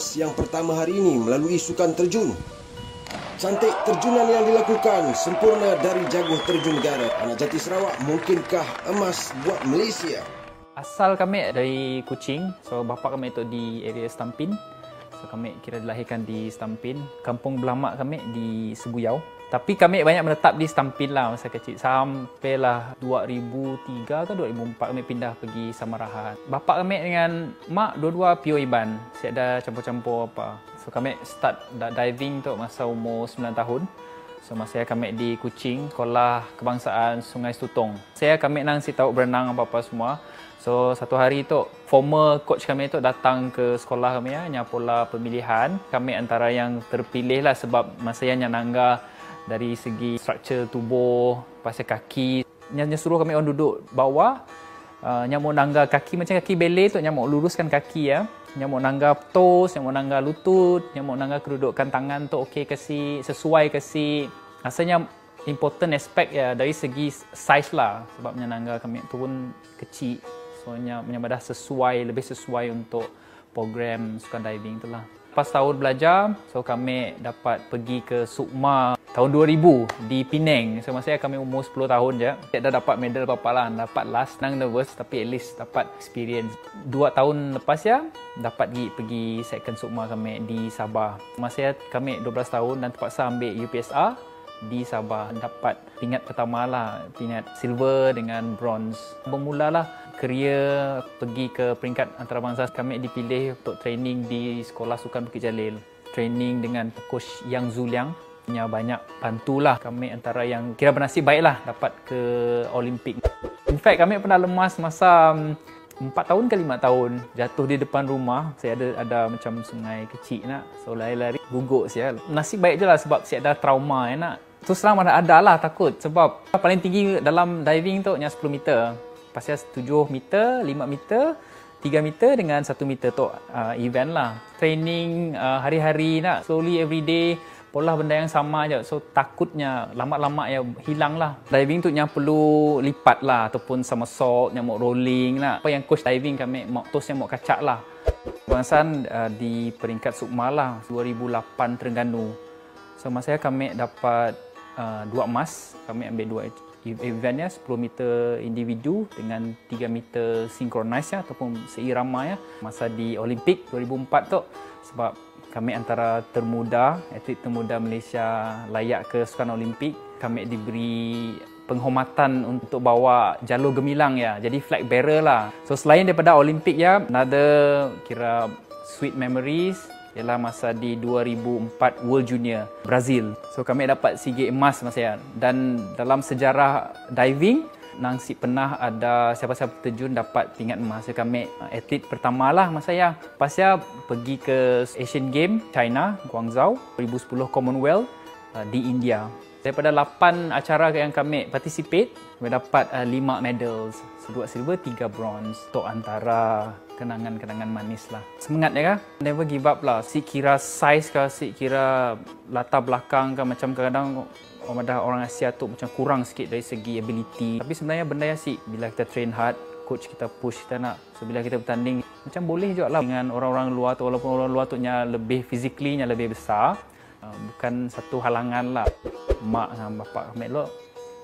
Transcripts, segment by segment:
Panas yang pertama hari ini melalui sukan terjun. Cantik terjunan yang dilakukan sempurna dari jaguh terjun negara. Anak jati Sarawak mungkinkah emas buat Malaysia? Asal kami dari Kuching, so bapa kami itu di area Stampin. So kami kira dilahirkan di Stampin. Kampung belamak kami di Seguyau. Tapi kami banyak menetap di Stampin lah masa kecil. Sampailah 2003 atau 2004 kami pindah pergi Samarahan. Bapak kami dengan mak dua-dua PO Iban. Siap dah campur-campur apa. So kami start diving tu masa umur 9 tahun. So masa saya kami di Kuching, sekolah kebangsaan Sungai Setutong. Saya kami nang si tahu berenang apa-apa semua. So satu hari tu former coach kami tu datang ke sekolah kami ya, nyapola pemilihan. Kami antara yang terpilih lah sebab masa yang nyananga dari segi struktur tubuh pasal kaki nyanya suruh kami orang duduk bawah uh, nyamuk nangga kaki macam kaki belay tu nyamuk luruskan kaki ya nyamuk nangga toes nyamuk nangga lutut nyamuk nangga kedudukan tangan tu okey ke si sesuai ke si rasanya important aspect ya dari segi size lah sebab nyamuk kami tu pun kecil so nyamuk dah sesuai lebih sesuai untuk program sukan diving tu lah lepas tahun belajar so kami dapat pergi ke Sukma tahun 2000 di Penang so masa kami umur 10 tahun je saya dah dapat medal apa papalan dapat last nang nervous tapi at least dapat experience Dua tahun lepas ya dapat pergi pergi second Sukma kami di Sabah masa kami 12 tahun dan terpaksa ambil UPSR di Sabah dapat pingat pertama lah, pingat silver dengan bronze. Bermula lah kerja pergi ke peringkat antarabangsa. Kami dipilih untuk training di Sekolah Sukan Bukit Jalil. Training dengan Coach Yang Zuliang punya banyak bantu lah kami antara yang kira bernasib lah dapat ke Olimpik. In fact kami pernah lemas masa mm, empat tahun ke lima tahun jatuh di depan rumah saya ada ada macam sungai kecil nak so lari-lari gugur saya nasib baik je lah sebab saya ada trauma ya nak Tu mana ada lah takut sebab paling tinggi dalam diving tu yang 10 meter. Pasal 7 meter, 5 meter, 3 meter dengan 1 meter tu uh, event lah. Training uh, hari-hari nak slowly every day, pola benda yang sama aja. So takutnya lama-lama ya hilang lah. Diving tu yang perlu lipat lah ataupun sama salt, yang mau rolling lah. Apa yang coach diving kami, mau tos yang mau kacak lah. Bang uh, di peringkat Sukma lah 2008 Terengganu. So masa kami dapat Ah, dua emas. Kami ambil dua e- e- eventnya 10 meter individu dengan 3 meter synchronize ya, ataupun seirama ya masa di Olimpik 2004 tu sebab kami antara termuda atlet termuda Malaysia layak ke sukan Olimpik kami diberi penghormatan untuk bawa jalur gemilang ya jadi flag bearer lah so selain daripada Olimpik ya ada kira sweet memories ialah masa di 2004 World Junior Brazil. So kami dapat sigi emas masa ya. Dan dalam sejarah diving Nangsi pernah ada siapa-siapa terjun dapat pingat emas. So, kami atlet pertama lah masa ya. pas ya, pergi ke Asian Games China, Guangzhou, 2010 Commonwealth uh, di India. Daripada 8 acara yang kami participate, kami dapat uh, 5 medals. 2 silver, 3 bronze untuk antara kenangan-kenangan manis lah. Semangat ya kan? Never give up lah. Si kira size ke, si kira latar belakang ke macam kadang-kadang ada orang Asia tu macam kurang sikit dari segi ability. Tapi sebenarnya benda yang si bila kita train hard, coach kita push kita nak. So bila kita bertanding, macam boleh juga lah dengan orang-orang luar tu. Walaupun orang luar tu nya lebih physically, lebih besar. Uh, bukan satu halangan lah. Mak dan bapak kami lo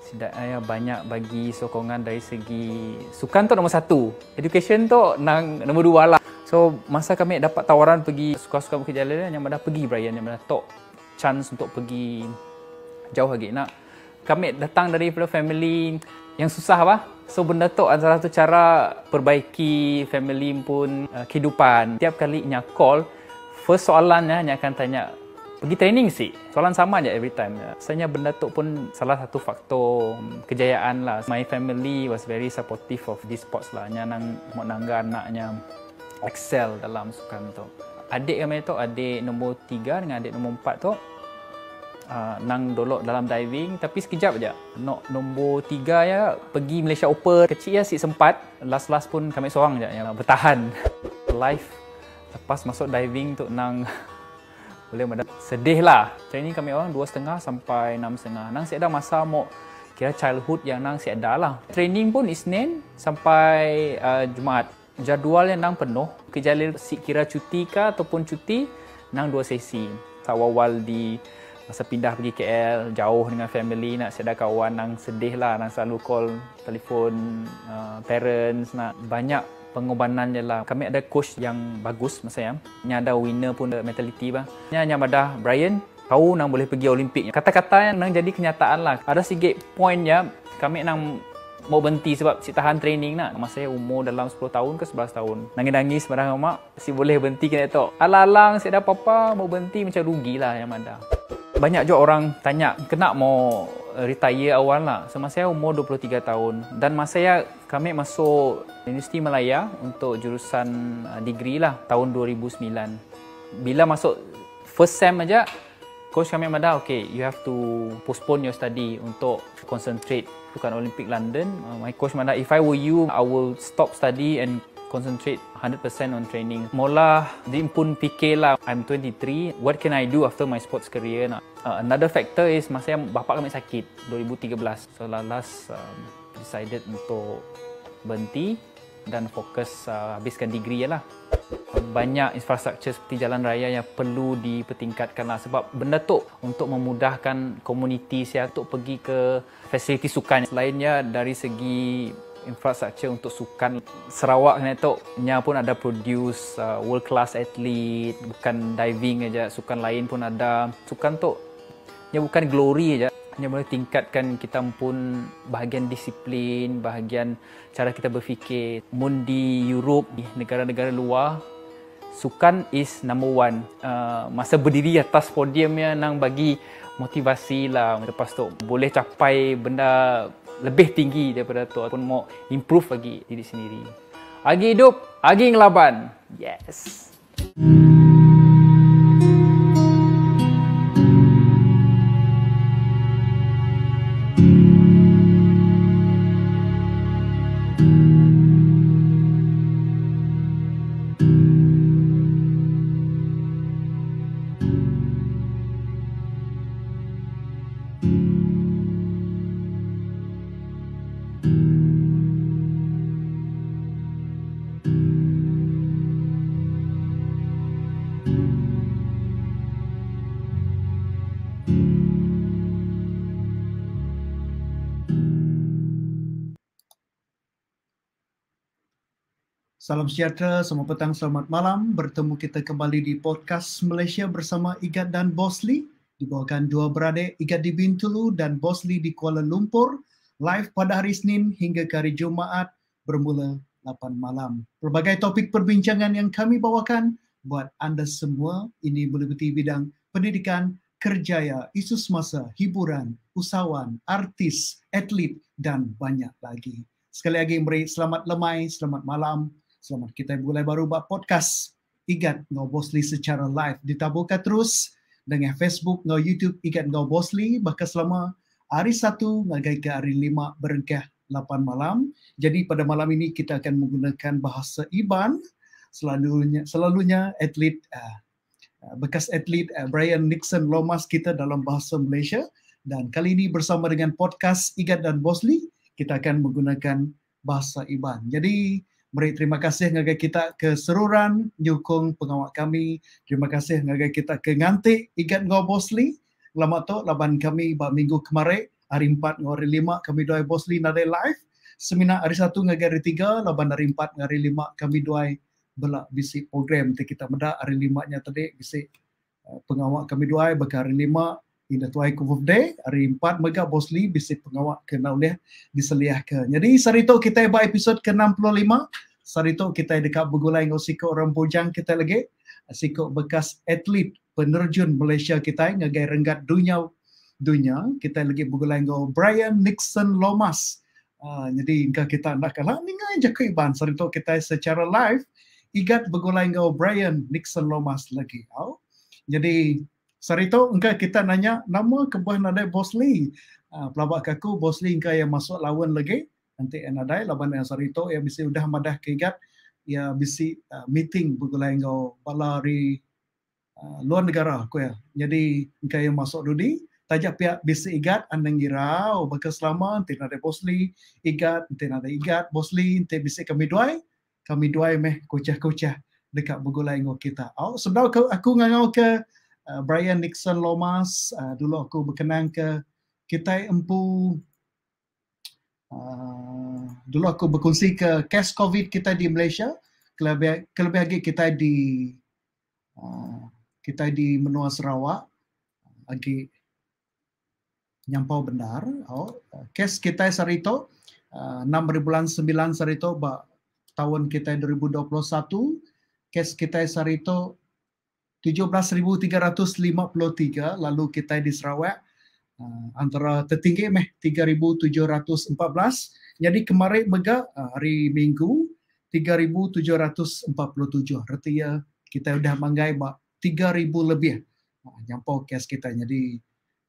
Sidaya eh, banyak bagi sokongan dari segi sukan tu nombor satu. Education tu nang nombor dua lah. So masa kami dapat tawaran pergi suka-suka Bukit Jalil eh, yang mana pergi Brian yang mana tok chance untuk pergi jauh lagi nak. Kami datang dari family yang susah apa? So benda tu antara satu cara perbaiki family pun uh, kehidupan. Tiap kali nya call, first soalannya nya akan tanya pergi training sih. Soalan sama aja every time. Sebenarnya benda tu pun salah satu faktor kejayaan lah. My family was very supportive of this sports lah. Nang mau nangga anaknya excel dalam sukan tu. Adik kami tu, adik nombor tiga dengan adik nombor empat tu uh, nang dolok dalam diving tapi sekejap aja. Nok nombor tiga ya pergi Malaysia Open kecil ya si sempat. Last-last pun kami seorang aja, yang bertahan. Life lepas masuk diving tu nang boleh mendapat sedih lah. Macam ni kami orang dua setengah sampai enam setengah. Nang si masa mau kira childhood yang nang si ada lah. Training pun Isnin sampai uh, Jumaat. Jadual yang nang penuh. Kejalil si kira cuti ke ataupun cuti, nang dua sesi. awal di masa pindah pergi KL, jauh dengan family, nak si kawan, nang sedih lah. Nang selalu call telefon uh, parents, nak banyak pengorbanan je lah. Kami ada coach yang bagus masa yang. Ini ada winner pun ada mentality lah. Ini hanya ada Brian. Tahu nak boleh pergi Olimpik. Kata-kata yang nang jadi kenyataan lah. Ada sikit point ya. Kami nang mau berhenti sebab si tahan training nak. Masa saya umur dalam 10 tahun ke 11 tahun. Nangis-nangis sebarang mak. Si boleh berhenti kena itu alalang si ada apa-apa. Mau berhenti macam lah yang ada. Banyak juga orang tanya. Kenapa mau Eh, retire awal lah. So masa saya umur 23 tahun dan masa saya kami masuk Universiti Malaya untuk jurusan eh, degree lah tahun 2009. Bila masuk first sem aja coach kami mada okay you have to postpone your study untuk concentrate bukan Olympic London. Eh, my coach mada if I were you I will stop study and concentrate 100% on training. Mula din pun lah. I'm 23, what can I do after my sports career? Nah? Uh, another factor is masa yang bapak kami sakit, 2013. So last um, decided untuk berhenti dan fokus uh, habiskan degree lah. Banyak infrastruktur seperti jalan raya yang perlu dipertingkatkan lah sebab benda tu untuk memudahkan komuniti saya untuk pergi ke fasiliti sukan. Selainnya dari segi infrastructure untuk sukan Sarawak ni tu nya pun ada produce uh, world class athlete bukan diving aja sukan lain pun ada sukan tu nya bukan glory aja hanya boleh tingkatkan kita pun bahagian disiplin bahagian cara kita berfikir mun di Europe di negara-negara luar sukan is number one uh, masa berdiri atas podiumnya nang bagi motivasi lah lepas tu boleh capai benda lebih tinggi daripada tu ataupun mau improve lagi diri sendiri. Agi hidup, agi ngelaban. Yes. Hmm. Salam sejahtera, selamat petang, selamat malam. Bertemu kita kembali di podcast Malaysia bersama Igat dan Bosli. Dibawakan dua beradik, Igat di Bintulu dan Bosli di Kuala Lumpur. Live pada hari Senin hingga ke hari Jumaat bermula 8 malam. Berbagai topik perbincangan yang kami bawakan buat anda semua ini meliputi bidang pendidikan, kerjaya, isu semasa, hiburan, usahawan, artis, atlet dan banyak lagi. Sekali lagi, Meri, selamat lemai, selamat malam. Selamat, kita mulai baru buat podcast Igat no Bosli secara live ditabungkan terus dengan Facebook no YouTube Igat no Bosli Bahkan selama hari satu, sampai ke hari lima berengkah lapan malam Jadi pada malam ini kita akan menggunakan bahasa Iban Selalunya, selalunya atlet uh, bekas atlet uh, Brian Nixon Lomas kita dalam bahasa Malaysia dan kali ini bersama dengan podcast Igat dan Bosli kita akan menggunakan bahasa Iban. Jadi Mari terima kasih ngagai kita ke seruran nyukung pengawak kami. Terima kasih ngagai kita ke ngantik ikat ngau bosli. Lama tu laban kami ba minggu kemarin hari empat ngau hari 5 kami doai bosli nadai live. Semina hari satu ngagai hari 3 laban hari empat ngau hari 5 kami doai bela bisi program kita meda hari lima nya tadi bisi eh, pengawak kami doai bekar hari lima in the twai kuvuf day hari empat mega bosli bisi pengawak kena oleh diseliah ke jadi sarito kita ba episod ke-65 sarito kita dekat begulai ngau siko orang bujang kita lagi siko bekas atlet penerjun Malaysia kita ngagai renggat dunia dunia kita lagi begulai ngau Brian Nixon Lomas uh, jadi engka kita nak kala ningai jakai iban sarito kita secara live igat begulai ngau Brian Nixon Lomas lagi au jadi Sarito, engkau kita nanya nama kebuah nadai Bos Lee. Ha, pelabak kaku Bos engkau yang masuk lawan lagi. Nanti yang nadai, lawan yang Sarito yang bisa udah madah kegat. Ya bisa uh, meeting bergulai engkau balari uh, ah, luar negara aku ya. Jadi engkau yang masuk dudi. Tajak pihak bisa igat anda girau Oh, bakal selama nanti nadai Bos Lee. Igat, nanti nadai igat. Bos nanti bisa kami duai. Kami duai meh kocah kocah dekat bergulai engkau kita. Oh, sebab aku, aku ngangau ke uh, Brian Nixon Lomas. Uh, dulu aku berkenan ke Kitai Empu. Uh, dulu aku berkongsi ke kes COVID kita di Malaysia. Kelebih, kelebih lagi kita di uh, kita di Menua Sarawak. Lagi nyampau benar. Oh, uh, kes kita sarito uh, enam 6 bulan sembilan sarito ba tahun kita 2021 kes kita sarito 17,353 lalu kita di Sarawak uh, antara tertinggi meh 3,714 jadi kemarin mega uh, hari Minggu 3,747 reti ya kita sudah manggai 3,000 lebih uh, yang kes kita jadi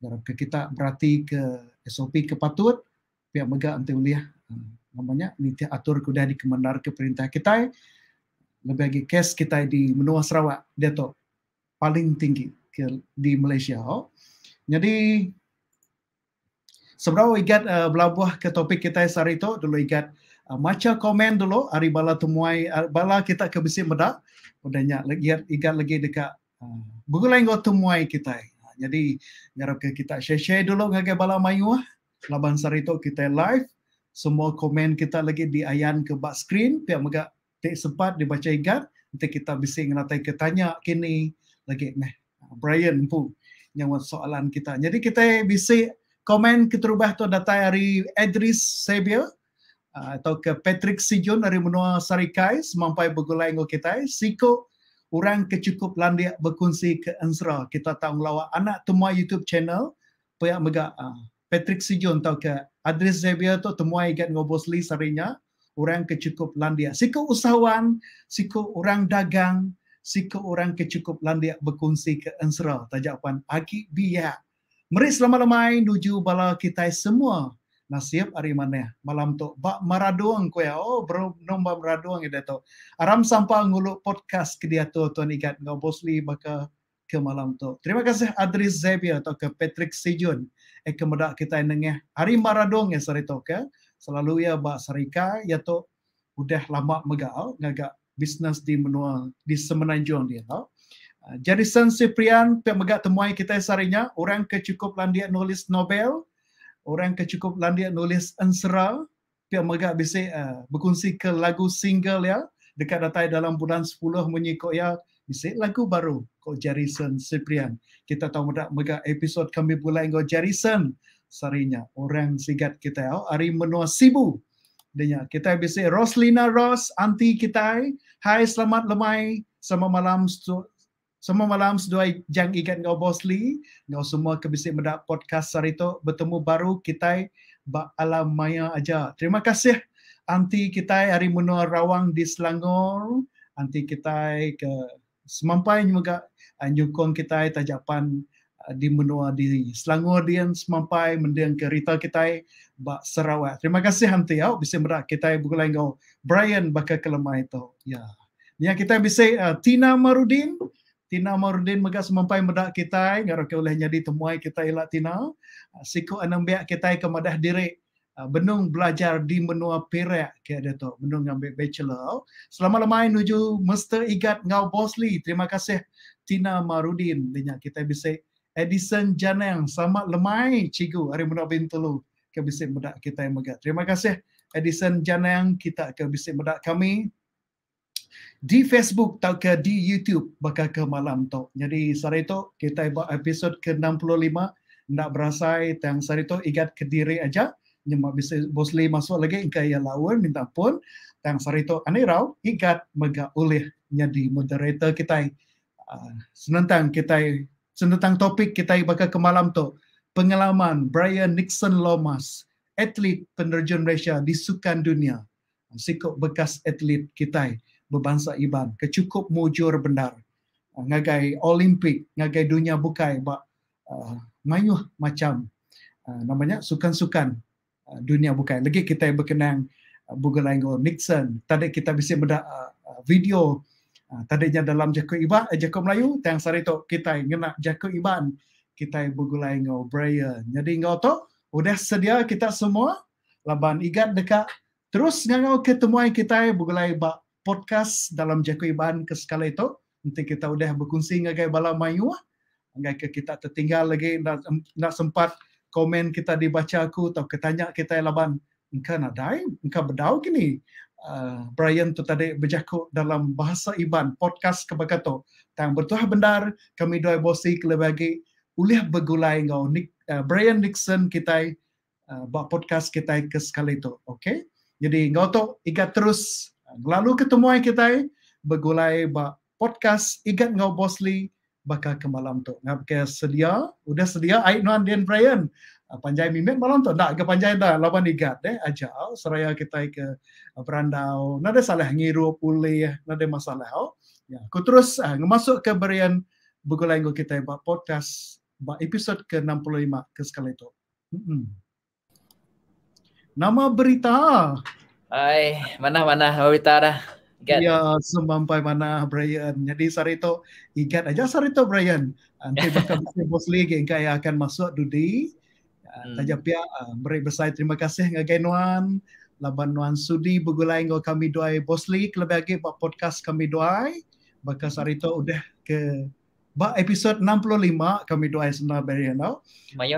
harap ke kita berarti ke SOP kepatut pihak mega anti uliah uh, namanya niti atur kuda di kemenar ke perintah kita lebih lagi kes kita di menua Sarawak dia tu paling tinggi di Malaysia. Jadi sebelum ikat uh, berlabuh ke topik kita hari itu, dulu ikat uh, macam komen dulu hari bala temuai uh, bala kita ke Besi Medak. Udahnya ikat ikat lagi dekat uh, buku lain temuai kita. Uh, jadi ngarap ke kita share share dulu ngaji bala mayu lah. Laban hari itu kita live. Semua komen kita lagi diayan ke back screen. Pihak mereka tak sempat dibaca ikat. Nanti kita bisa ngelatai ke tanya kini lagi meh Brian pun yang soalan kita. Jadi kita bisa komen kita ubah tu data dari Edris Sebil ah, atau ke Patrick Sijun dari Menua Sarikai sampai begulai ngok kita. Siko orang kecukup landia berkunci ke Ansra. Kita tahu lawa anak temua YouTube channel payak mega ah, Patrick Sijun atau ke Adris Zebia tu temua ikat ngobosli sarinya orang kecukup landia. Siko usahawan, siko orang dagang, Si ke orang kecukup landia berkongsi ke ensra tajapan aki meris lama-lama ini tuju bala kita semua nasib hari mana malam tu bak maradoang kau ya oh bro nomba maradong ya tu aram sampal ngulu podcast ke dia tu tuan ikat ngau bosli baka ke malam tu terima kasih Adris Zebia atau ke Patrick Sejun eh kemeda kita nengah hari maradoang ya sari tu ke ya. selalu ya bak serika ya tu udah lama megal ngagak bisnes di menua di semenanjung dia. Tau. Ha? Ah, jadi Sen Cyprian, pemegat temuan kita sarinya, orang kecukup landia nulis Nobel, orang kecukup landia nulis Ensera, pemegat bisa uh, berkongsi ke lagu single ya, dekat datai dalam bulan 10 menyikok ya, bisa lagu baru, kok Jarison Siprian. Kita tahu mudah megak episod kami pula, kok Jarison sarinya, orang sigat kita ya, hari menua sibuk dengar. Kita bisa Roslina Ros anti kita. Hai, selamat lemai. Selamat malam. Stu- semua malam sedua jang ikan kau Bosli, li. semua kebisik mendap podcast hari itu. Bertemu baru kita alam maya aja. Terima kasih. Anti kita hari menua rawang di Selangor. Anti kita ke semampai juga. Nyukong kita tajapan. Uh, di menua di Selangor dian semampai mendiang ke Rita kita ba Sarawak. Terima kasih hanti ya bisa mera kita buku ngau. Brian baka kelemah itu. Ya. Nya kita bisa uh, Tina Marudin Tina Marudin mega sampai meda kita ngaro ke oleh jadi temuai kita ila Tina. Uh, Siku anang biak kita ke madah diri uh, benung belajar di menua Perak ke ada tu benung ngambil bachelor selama lamai menuju Mr Igat Ngau bosli. terima kasih Tina Marudin dengan kita bisa Edison Janeng. sama lemai cikgu hari muda bintulu ke bisik medak kita yang megat. Terima kasih Edison Janeng kita ke bisik medak kami di Facebook atau ke di YouTube bakal ke malam tu. Jadi sehari itu kita buat episod ke-65 nak berasai tang sehari itu ingat ke diri aja. Nyemak bisa bosli masuk lagi ke yang lawan minta pun. Tang sehari aneh rau ingat mega oleh nyadi moderator kita. Uh, ah, senantang kita tentang topik kita yang bakal ke malam tu. Pengalaman Brian Nixon Lomas, atlet penerjun Malaysia di Sukan Dunia. Sikap bekas atlet kita berbangsa Iban, kecukup mujur benar. Ah, ngagai Olimpik, ngagai dunia bukai, bak uh, ah, mayuh macam uh, namanya sukan-sukan uh, dunia bukai. Lagi kita yang berkenang uh, Bugelanggo Nixon, tadi kita bisa benda uh, video Ha, tadinya dalam jaku iba eh, jaku melayu tang sari tu kita ngena jaku iban kita begulai ngau braya jadi ngau tu udah sedia kita semua laban igat dekat terus ngau ketemuan kita eh, begulai ba podcast dalam jaku iban ke sekali itu nanti kita udah berkunci ngagai bala mayu ngagai ah. ke kita tertinggal lagi nak sempat komen kita dibaca aku atau ketanya kita eh, laban engka nadai engkau bedau kini uh, Brian tu tadi berjakut dalam bahasa Iban podcast kebakato tang bertuah benar kami dua bosi kelebagi uliah begulai ngau Nick, uh, Brian Nixon kita uh, ah, buat podcast kita ke sekali itu okay? jadi ngau tu ikat terus lalu ketemu kita begulai ba podcast ikat ngau bosli bakal ke malam tu ngap ke sedia udah sedia Aiknoan dan Brian Ah, Panjai mimik malam tu, Tak ke Panjai dah lawan digat eh ajal seraya kita ke eh, Berandau. nade salah ngiru pulih, eh? nade masalah. Oh. Ya, aku terus uh, masuk ke berian begulainggo kita buat podcast buat episod ke-65 ke sekali itu. Mm-mm. Nama berita. Hai, mana-mana berita dah. Get. Ya, sampai mana Brian. Jadi sehari itu ingat aja sehari itu Brian. Nanti bakal bisa bos lagi yang kaya akan masuk dudi. Hmm. Tajam pia, beri ah, besar terima kasih dengan Nuan, Laban Nuan Sudi bergulai dengan kami dua Bosli. Kelebih lagi buat podcast kami dua. Bakal hari itu udah ke bak episod 65 kami dua sebenarnya beri you know.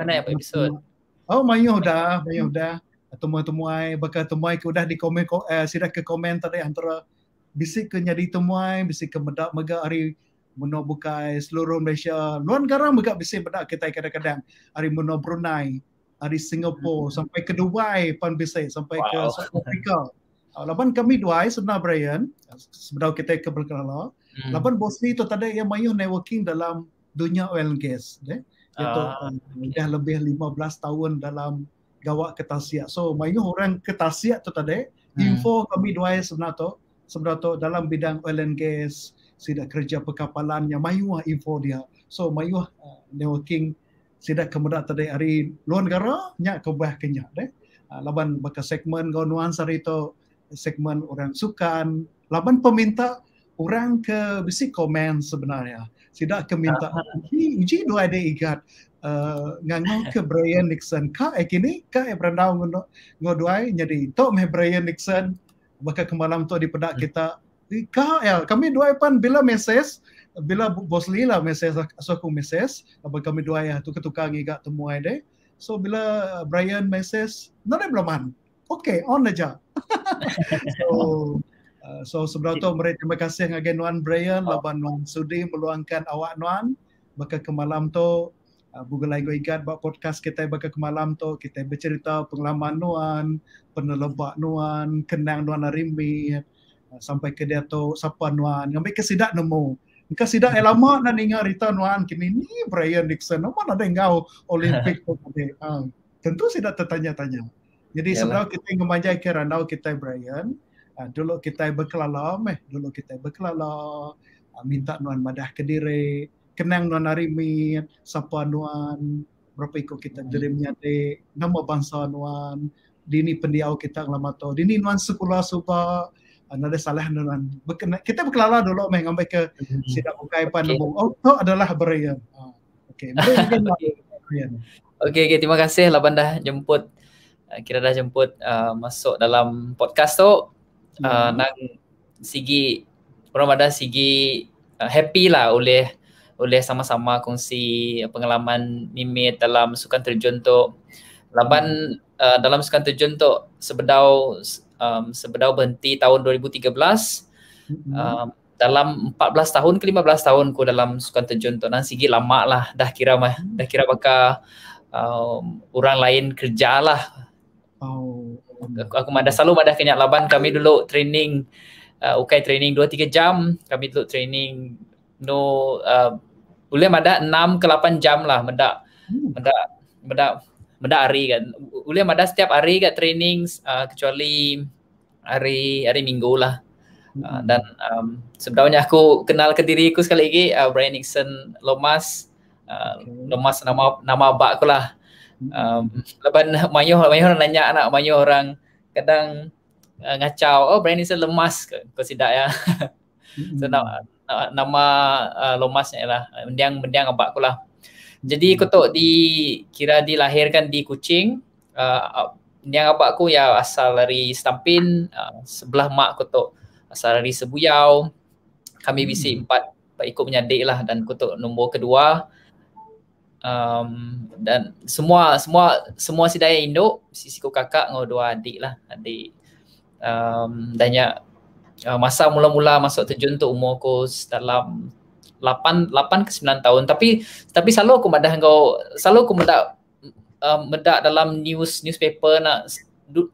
nak apa episod? Oh, mayo dah, mayo dah. Temuai-temuai, bakal temuai ke udah di komen, eh, sila ke komen tadi antara bisik ke nyari temuai, bisik ke medak mega hari Muno bukai seluruh Malaysia, luar negara juga bisa berdak kita kadang-kadang hari Muno Brunei dari Singapura hmm. sampai ke Dubai pun bisa sampai wow. ke South Africa. Uh, lapan kami Dubai eh, sebenarnya Brian sebelum kita ke Belkala. Hmm. Lapan ni itu tadi yang mayu networking dalam dunia oil and gas. Eh? Iaitu uh, ah, uh, eh, dah lebih 15 tahun dalam gawak ketasiak. So mayu orang ketasiak tu tadi eh. hmm. info kami Dubai sebenarnya tu sebenarnya tu dalam bidang oil and gas sida kerja perkapalan yang mayu lah info dia. So mayu uh, lah, networking sida kemuda tadi hari luar negara nya ke buah kenya de ah, laban baka segmen go nuan sarito segmen orang sukan laban peminta orang ke bisi komen sebenarnya sida ke minta ah. uji dua ada igat uh, ke Brian Nixon ka e eh, kini ka e eh, berandau ngono ngo duai to me Brian Nixon baka kemalam tu di pedak kita ka ya kami duai pan bila message bila bos Lee lah mesej asal aku mesej apa kami dua ya tu ketukang ika temu ide so bila Brian mesej nanti belum okay on aja so uh, so sebelum tu mereka terima kasih dengan Nuan Brian oh. Nuan Sudi meluangkan awak Nuan maka kemalam tu uh, Google Lego Igat buat podcast kita baka kemalam tu kita bercerita pengalaman Nuan penelebak Nuan kenang Nuan Arimbi uh, sampai ke dia tu siapa Nuan ambil kesidak nemu Ika sida ay lama na ninga return one kini ni Brian Nixon. Naman na dengau Olympic tadi. Ah, ha, tentu sida tertanya-tanya. Jadi sebelum kita ngemajai ke randau kita Brian, ha, dulu kita berkelala, meh, dulu kita berkelala, ah, ha, minta nuan madah ke diri, kenang nuan arimin, sapa nuan, berapa ikut kita hmm. dirimnya nama bangsa nuan, dini pendiau kita tau, dini nuan sekolah subah, Nada salah dengan kita berkelala dulu mengambil ke hmm. sidak bukai pan okay. auto oh, adalah berian. Ah, okey. Okey, okay, terima kasih Laban lah dah jemput ah, kira dah jemput uh, masuk dalam podcast tu uh, hmm. nang sigi orang ada sigi uh, happy lah oleh oleh sama-sama kongsi pengalaman mimit dalam sukan terjun tu. Laban hmm. uh, dalam sukan terjun tu sebedau um, sebelum berhenti tahun 2013 mm-hmm. um, dalam 14 tahun ke 15 tahun ku dalam sukan terjun tu nan sigi lama lah dah kira mah dah kira bakal um, orang lain kerjalah oh. aku, aku mada selalu mada kenyak laban kami dulu training uh, ukai training 2 3 jam kami dulu training no uh, boleh mada 6 ke 8 jam lah mendak hmm. mendak mendak benda hari kan. Ulim ada setiap hari kat training uh, kecuali hari hari minggu lah. Uh, hmm. dan um, sebenarnya aku kenal ke diri aku sekali lagi uh, Brian Nixon Lomas. Uh, Lomas nama nama abak aku lah. Um, lepas mayu, mayu orang nanya anak mayu orang kadang uh, ngacau, oh Brian Nixon lemas ke? Kau tidak ya? so, hmm. nama, nama uh, lomasnya lah, mendiang, mendiang abak aku lah. Jadi hmm. kutuk di kira dilahirkan di Kuching. Uh, yang abah aku ya asal dari Stampin uh, sebelah mak kutuk asal dari Sebuyau. Kami bisi hmm. empat ikut menyadik lah dan kutuk nombor kedua um, dan semua semua semua si daya induk sisiku kakak ngau dua adik lah adik um, dan ya uh, masa mula-mula masuk terjun tu umur aku dalam 8 8 ke 9 tahun tapi tapi selalu aku madah kau selalu aku mendak uh, mendak dalam news newspaper nak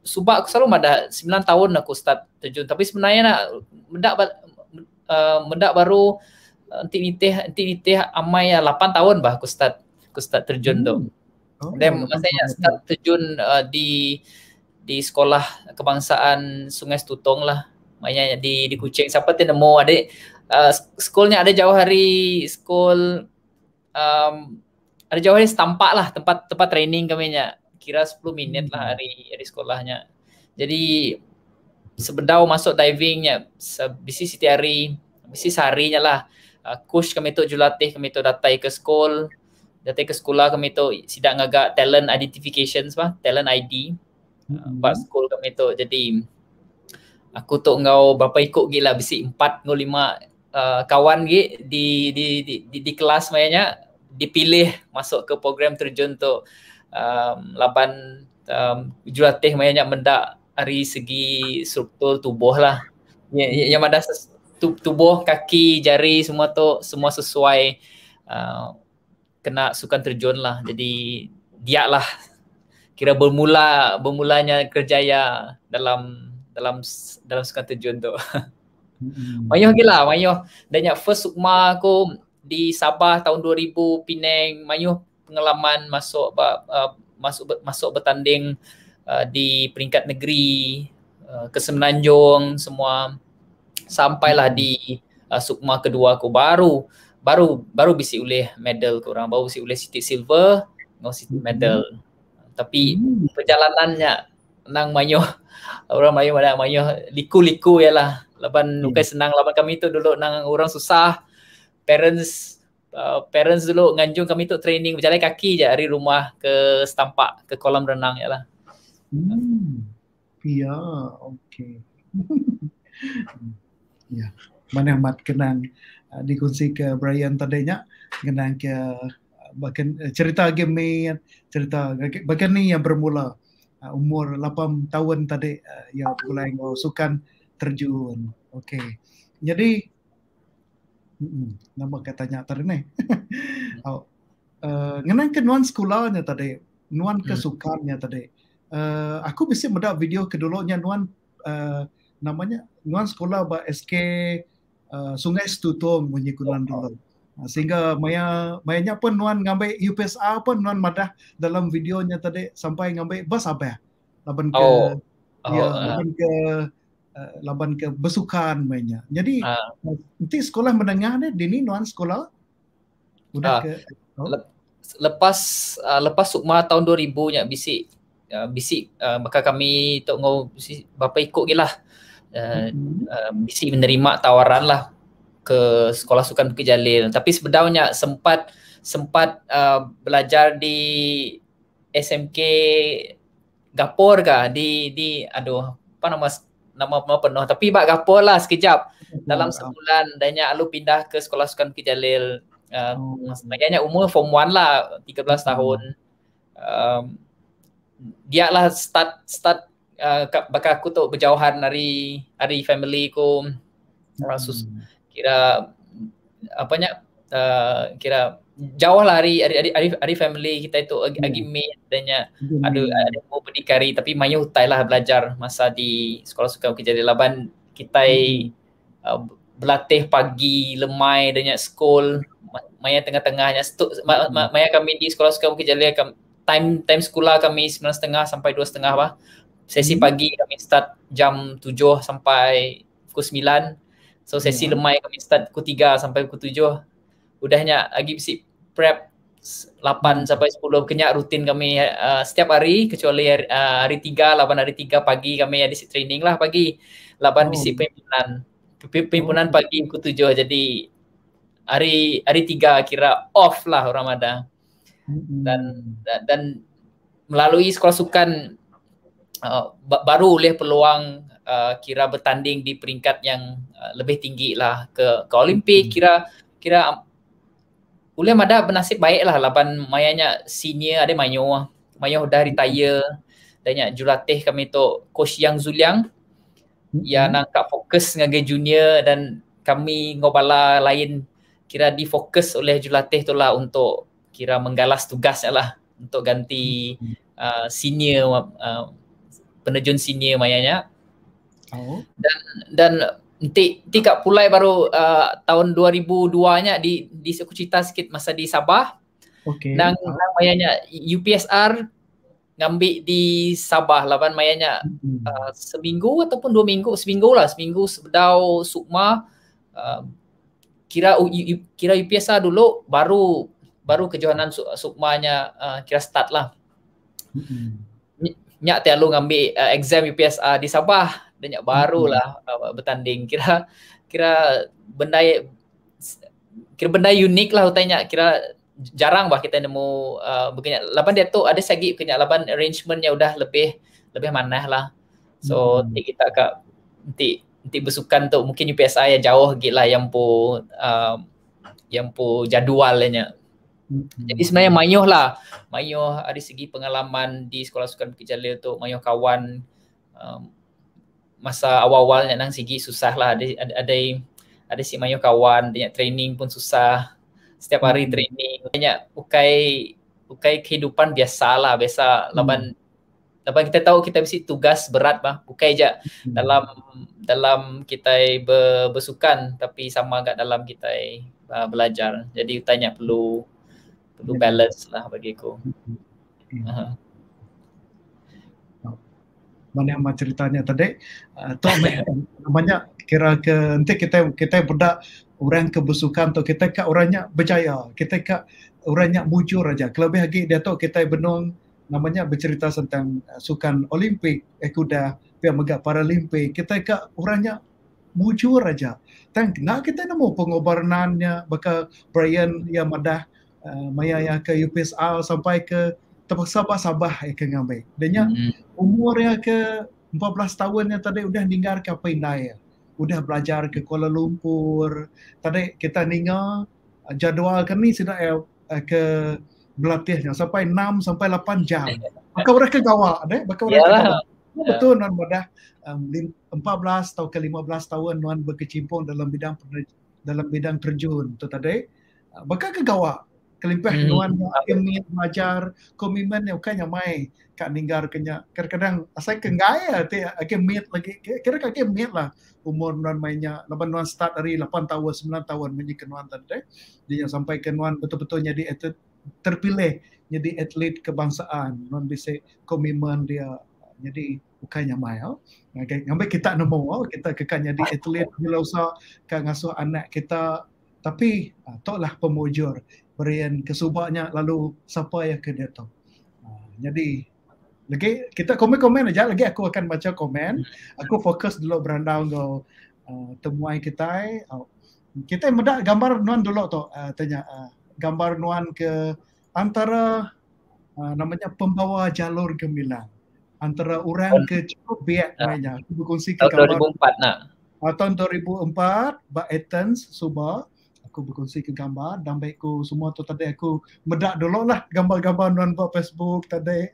subak aku selalu madah 9 tahun aku start terjun tapi sebenarnya nak mendak uh, mendak baru nanti uh, nitih nanti nitih amai 8 lah. tahun bah aku start aku start terjun tu. Dan hmm. oh, maksudnya start terjun uh, di di sekolah kebangsaan Sungai Tutong lah. Maknanya di di Kucing. Siapa tu nemu adik uh, schoolnya ada jauh hari school um, ada jauh hari setampak lah tempat tempat training kami nya kira 10 minit lah hmm. hari hari sekolahnya jadi sebentar masuk divingnya sebisi setiap hari bisi seharinya lah uh, kush kami tu julatih kami tu datai ke school datai ke sekolah kami tu sidak ngagak talent identification bah talent ID mm-hmm. Uh, school kami tu jadi aku tu ngau bapa ikut gila bisi ngau lima Uh, kawan gi di di di, di, di kelas mayanya dipilih masuk ke program terjun tu um, laban um, jurulatih mayanya mendak dari segi struktur tubuh lah yang, ya, yang ada tubuh kaki jari semua tu semua sesuai uh, kena sukan terjun lah jadi dia lah kira bermula bermulanya kerjaya dalam dalam dalam sukan terjun tu Mm-hmm. Mayuh gila, mayuh. Dan yang first Sukma aku di Sabah tahun 2000 Penang, mayuh pengalaman masuk uh, masuk masuk bertanding uh, di peringkat negeri uh, ke Semenanjung semua sampailah mm-hmm. di uh, Sukma kedua aku baru baru baru bisi oleh medal ke orang baru bisi oleh city silver no city mm-hmm. medal tapi mm-hmm. perjalanannya nang mayuh orang mayuh ada mayuh liku-liku ialah Laban hmm. bukan senang laban kami tu dulu nang orang susah. Parents uh, parents dulu nganjung kami tu training berjalan kaki je dari rumah ke setampak ke kolam renang jelah. Hmm. Ya, okey. ya. Mana mat kenang uh, dikongsi ke Brian tadi tadinya kenang ke uh, bahkan uh, cerita game cerita bahkan ni yang bermula uh, umur 8 tahun tadi uh, yang mulai sukan terjun. Oke. Okay. Jadi nama kata tadi nih. oh, uh, ke nuan sekolahnya tadi, nuan kesukarnya hmm. tadi. Uh, aku bisa mendak video kedulunya nuan uh, namanya nuan sekolah ba SK uh, eh, Sungai Stutong bunyi kunan oh, dulu. Ah, sehingga maya mayanya pun nuan ngambil UPSA pun nuan madah dalam videonya tadi sampai ngambil bas apa ya? Laban ke oh. Ya, oh, ya, uh. laban ah. ke Eh, laban ke Besukan mainnya. Jadi uh. nanti sekolah menengah ni dini nuan sekolah sudah uh. Ah. ke no? Oh. lepas uh, lepas sukma tahun 2000 nya bisik uh, bisik uh, maka kami tok ngau bapa ikut gilah uh, mm-hmm. uh, bisik menerima tawaran lah ke sekolah sukan Bukit Jalil tapi sebenarnya sempat sempat uh, belajar di SMK Gapor ke di di aduh apa nama nama-nama penuh tapi bab gapo lah sekejap hmm. dalam sebulan dahnya lalu pindah ke sekolah sukan Bukit Jalil uh, hmm. umur form 1 lah 13 hmm. tahun um, dia lah start start uh, bakal aku tu berjauhan dari dari family ku hmm. kira apa nya uh, kira jauh lah hari hari, hari, hari, hari family kita itu hmm. lagi hmm. adanya hmm. ada ada mau berdikari tapi maya hutai lah belajar masa di sekolah suka kerja di laban kita hmm. uh, berlatih pagi lemai adanya school maya tengah-tengahnya stu, maya hmm. kami di sekolah suka kerja di time time sekolah kami 9.30 sampai 2.30 lah sesi hmm. pagi kami start jam 7 sampai pukul 9 so sesi hmm. lemai kami start pukul tiga sampai pukul tujuh. Udah hanya lagi si prep 8 hmm. sampai 10 kenyak rutin kami uh, setiap hari kecuali hari, uh, hari 3 8 hari 3 pagi kami ada si training lah pagi 8 oh. bisik pimpinan pimpinan oh. pagi ke 7 jadi hari hari 3 kira off lah orang ada hmm. dan, dan dan melalui sekolah sukan uh, baru boleh peluang uh, kira bertanding di peringkat yang uh, lebih tinggi lah ke ke olimpik hmm. kira kira Ulim ada bernasib baik lah laban mayanya senior ada mayo lah. Mayo dah retire. Dan jurulatih kami tu Coach Yang Zuliang. Mm-hmm. Yang nak fokus dengan junior dan kami ngobala lain kira difokus oleh jurulatih tu lah untuk kira menggalas tugasnya lah untuk ganti uh, senior uh, penerjun senior mayanya. Oh. Dan dan nanti nanti kat pulai baru uh, tahun 2002 nya di di aku cerita sikit masa di Sabah. Okey. Dan uh. Ah. mayanya UPSR ngambil di Sabah lawan mayanya hmm. uh, seminggu ataupun dua minggu seminggu lah seminggu sebedau Sukma uh, kira U, U, kira UPSR dulu baru baru kejohanan sukma nya uh, kira start lah. Mm-hmm. Nyak telu ngambil uh, exam UPSR di Sabah banyak barulah hmm. Lah, uh, bertanding kira kira benda kira benda unik lah utanya kira jarang bah kita nemu uh, kenyak, laban dia tu ada segi kenyak laban arrangementnya udah lebih lebih manah lah so hmm. nanti kita kak nanti nanti besukan tu mungkin UPSA yang jauh gitu lah yang pu uh, yang pu jadualnya hmm. jadi sebenarnya mayuh lah. Mayuh dari segi pengalaman di sekolah sukan Bukit Jalil tu, mayuh kawan um, masa awal-awal nak nang sigi susah lah ada ada ada, ada si mayo kawan banyak training pun susah setiap hari hmm. training banyak ukai ukai kehidupan biasa lah biasa hmm. laban laban kita tahu kita mesti tugas berat bah ukai aja hmm. dalam dalam kita ber, bersukan tapi sama agak dalam kita uh, ah, belajar jadi tanya perlu perlu hmm. balance lah bagi aku hmm. uh-huh mana yang ceritanya tadi atau uh, namanya kira ke nanti kita kita berda orang kebusukan atau kita kak orangnya berjaya kita kak orangnya muncul aja. kelebih lagi dia tahu kita benong namanya bercerita tentang uh, sukan olimpik ekuda eh, pihak mega paralimpik kita kak orangnya muncul aja. Tang nak kita nemu pengobarnannya bakal Brian yang madah uh, maya yang ke UPSR sampai ke terpaksa buat sabah ya kengang baik. Dan yang mm. umurnya ke 14 tahun yang tadi udah ninggal ke Pindai. Udah belajar ke Kuala Lumpur. Tadi kita ninggal uh, jadual ke ni sudah eh, eh ke berlatihnya sampai 6 sampai 8 jam. Maka orang ke gawak. Eh? Maka orang ke Betul Nuan Mudah. Um, 14 atau ke 15 tahun Nuan berkecimpung dalam bidang dalam bidang terjun tu tadi. Maka uh, ke gawak kelimpah hmm. nuan yang ni belajar komitmen eh, yang kan yang mai kak ninggal kenya kadang-kadang saya kengaya lah, tu ake meet lagi kira kira ake lah umur nuan mainnya lapan nuan start dari lapan tahun sembilan tahun menjadi kenuan tadi dia yang sampai kenuan betul-betul jadi atlet terpilih jadi atlet kebangsaan nuan bisa komitmen dia jadi bukannya mayal. Okay. Yang baik oh. kita nombor, oh. kita kekan jadi atlet, bila usah kan anak kita. Tapi, uh, ah, toklah pemujur berian kesubaknya lalu siapa yang kena tu. Uh, jadi lagi kita komen-komen aja lagi aku akan baca komen. Aku fokus dulu berandau go uh, ah, temuai kita. Uh, kita muda gambar nuan dulu tu uh, tanya uh, gambar nuan ke antara uh, namanya pembawa jalur gemilang antara orang ke cukup biak banyak. Aku tahun 2004 nak. Uh, tahun 2004, Mbak Athens, Subah aku berkongsi ke gambar dan baik aku semua tu tadi aku medak dulu lah gambar-gambar nuan buat Facebook tadi.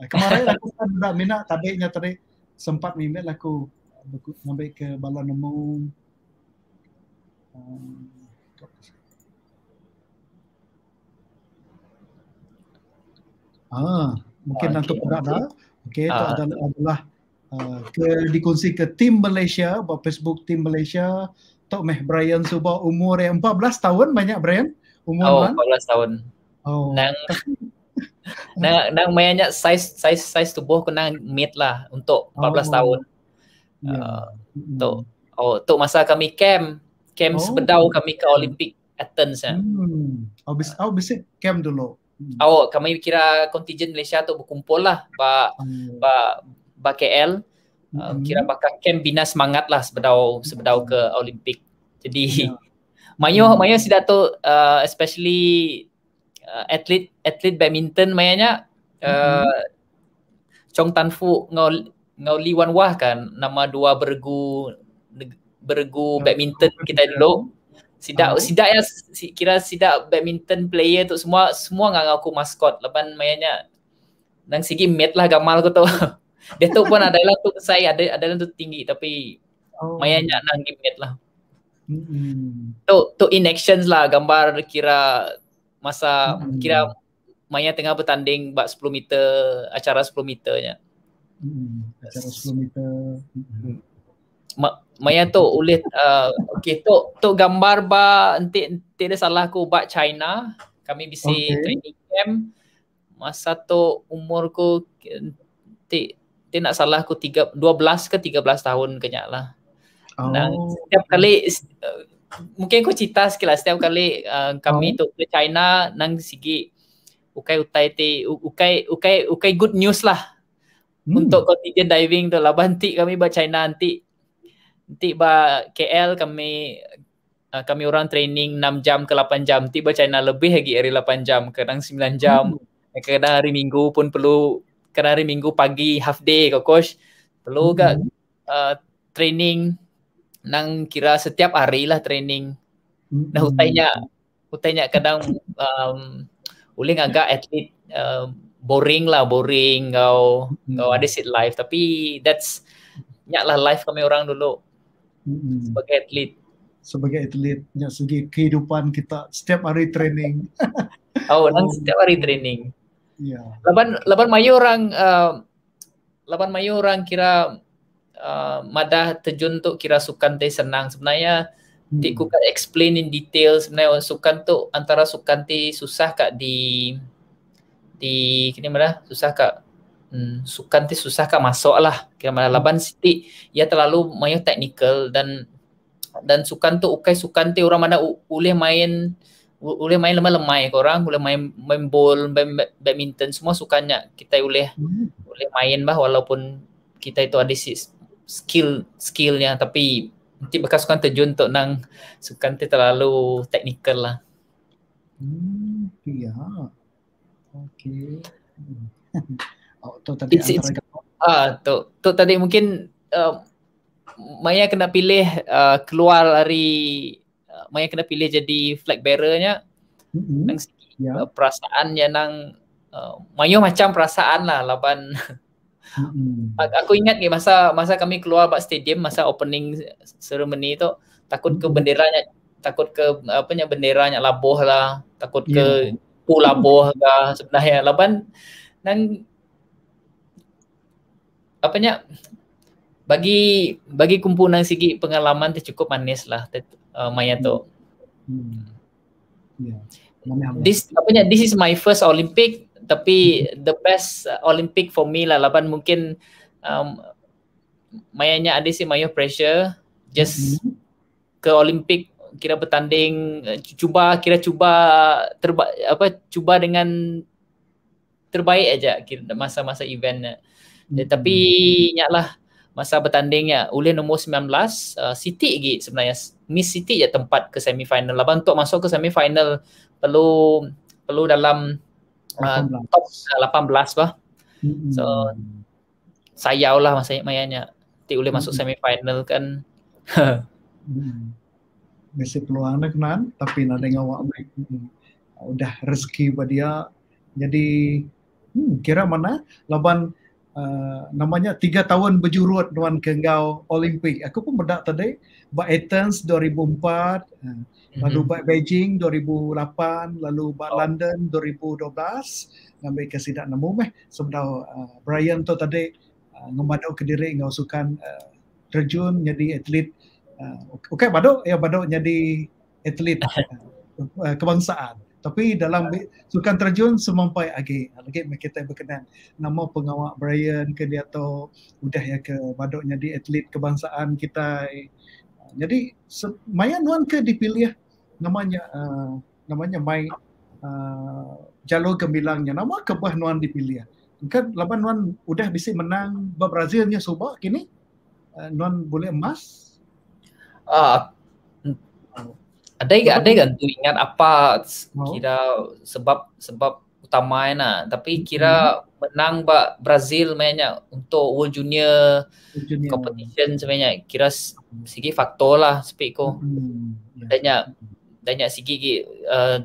Kemarin aku kan medak minat tadi nya tadi sempat mimik lah aku ngambil ke balon nemu. Um, ah, mungkin okay, nanti okay. pernah dah. Okey, itu uh, ah. adalah, uh, ke, dikongsi ke tim Malaysia, buat Facebook tim Malaysia. Tok Meh Brian Subah umur yang 14 tahun banyak Brian? Umur oh, man? 14 tahun. Oh. Nang nang nang mayanya size size size tubuh kena mid lah untuk 14 oh. tahun. Yeah. Uh, mm. tu, oh, tu masa kami camp, camp oh. sebedau kami ke Olympic Athens hmm. ya. Hmm. Oh, bisa oh, camp dulu. Hmm. Oh, kami kira contingent Malaysia tu berkumpul lah ba ba ba KL. Mm. Uh, kira bakal kem bina semangat lah sebedau sebedau ke mm-hmm. Olimpik. Jadi yeah. Mayo mm-hmm. Mayo sudah tu uh, especially uh, atlet atlet badminton mayanya uh, mm-hmm. Chong Tan Fu ngau ngau Li Wan Wah kan nama dua bergu bergu yeah. Mm-hmm. badminton kita dulu. sida uh-huh. sidak ya kira sida badminton player tu semua semua ngau aku maskot leban mayanya. Nang sigi met lah gamal aku tu. dia tu pun ada lah tu saya ada adalah tu tinggi tapi oh. mayanya nak lah, gimmick lah. Hmm. Tu tu in actions lah gambar kira masa hmm. kira maya tengah bertanding bak 10 meter acara 10 meternya. Hmm. Acara 10 meter. Hmm. maya tu ulit uh, okey tu tu gambar ba entik entik ada salah aku bak China kami bisi okay. training camp masa tu umur ku nanti dia nak salah aku tiga, 12 ke 13 tahun kenyak lah. Oh. Dan setiap kali, uh, mungkin aku cerita sikit lah, setiap kali uh, kami oh. tu China, nang sigi ukai utai te, ukai, ukai, ukai good news lah. Hmm. Untuk contingent diving tu lah, nanti kami buat China nanti, nanti buat KL kami Uh, kami orang training 6 jam ke 8 jam tiba China lebih lagi hari 8 jam kadang 9 jam hmm. kadang hari minggu pun perlu kadang hari minggu pagi half day kau coach perlu mm-hmm. gak mhm. uh, training nang kira setiap hari lah training mm-hmm. nah utainya mhm. utainya kadang um, uling agak atlet uh, boring lah boring kau mm-hmm. kau ada sit life tapi that's nyaklah life kami orang dulu mm-hmm. sebagai atlet sebagai atlet nyak segi kehidupan kita setiap hari training. Oh, nang oh. setiap hari training. Yeah. Laban laban mai orang uh, laban mai orang kira uh, madah terjun tu kira sukan teh senang sebenarnya hmm. tiku kan explain in detail sebenarnya sukan tu antara sukan teh susah kak di di kini mana susah kak hmm, sukan teh susah kak masuk lah kira mana laban siti ia terlalu mayo technical dan dan sukan tu ukai sukan teh orang mana boleh main boleh main lemah lemah korang boleh main main bowl main badminton semua sukanya kita boleh hmm. boleh main bah walaupun kita itu ada skill skillnya tapi nanti bekas sukan terjun untuk nang sukan tu terlalu teknikal lah hmm ya okey hmm. oh tadi it's, it's, ah tu tu tadi mungkin uh, Maya kena pilih uh, keluar dari Maya kena pilih jadi flag bearernya. Mm-hmm. Nang yeah. uh, perasaan yang nang uh, Maya macam perasaan lah lawan mm-hmm. aku ingat ni masa masa kami keluar bak stadium masa opening ceremony tu takut ke mm-hmm. benderanya takut ke apa nya benderanya labuh lah takut ke yeah. pu labuh lah sebenarnya lawan nang apa nya bagi bagi kumpulan sikit pengalaman tu cukup manis lah uh, Maya tu. Hmm. hmm. Yeah. This apa ni? This is my first Olympic tapi hmm. the best Olympic for me lah. Laban mungkin um, Mayanya ada si Mayor pressure just hmm. ke Olympic kira bertanding uh, cuba kira cuba terba, apa cuba dengan terbaik aja kira masa-masa event. Hmm. Tapi nyalah masa bertandingnya ulil nombor 19 uh, City lagi sebenarnya Miss City ya tempat ke semi final lah untuk masuk ke semi final perlu perlu dalam uh, 18. top 18 uh, bah. mm-hmm. so saya lah masa mayanya Tik ulil mm-hmm. masuk hmm. semi final kan hmm. Mesti peluang nak kenal tapi nak dengar awak udah rezeki buat dia jadi hmm, kira mana lawan uh, namanya tiga tahun berjurut Nuan Kenggau Olimpik. Aku pun berdak tadi buat Athens 2004, uh, mm-hmm. lalu buat Beijing 2008, lalu buat oh. London 2012. Ngambil kesidak nemu meh. Sebenarnya uh, Brian tu tadi uh, ngemadu ke diri ngau sukan uh, terjun jadi atlet. Uh, okay, badok ya badok jadi atlet uh, kebangsaan. Tapi dalam sukan terjun semampai lagi. Lagi kita berkenan nama pengawak Brian ke dia atau udah ya ke badoknya di atlet kebangsaan kita. Jadi semayan wan ke dipilih lah. namanya uh, namanya mai uh, jalur gemilangnya. Nama kebah nuan dipilih. Lah. Kan laban nuan udah bisa menang ba Brazilnya subak kini uh, nuan boleh emas. Ah, ada ingat ada ingat tu ingat apa kira sebab sebab utama na kan, ah. tapi kira hmm. menang ba Brazil mainnya untuk World Junior, Junior. competition sebenarnya kira segi faktor lah speak ko tanya hmm, hmm, ya. tanya segi eh,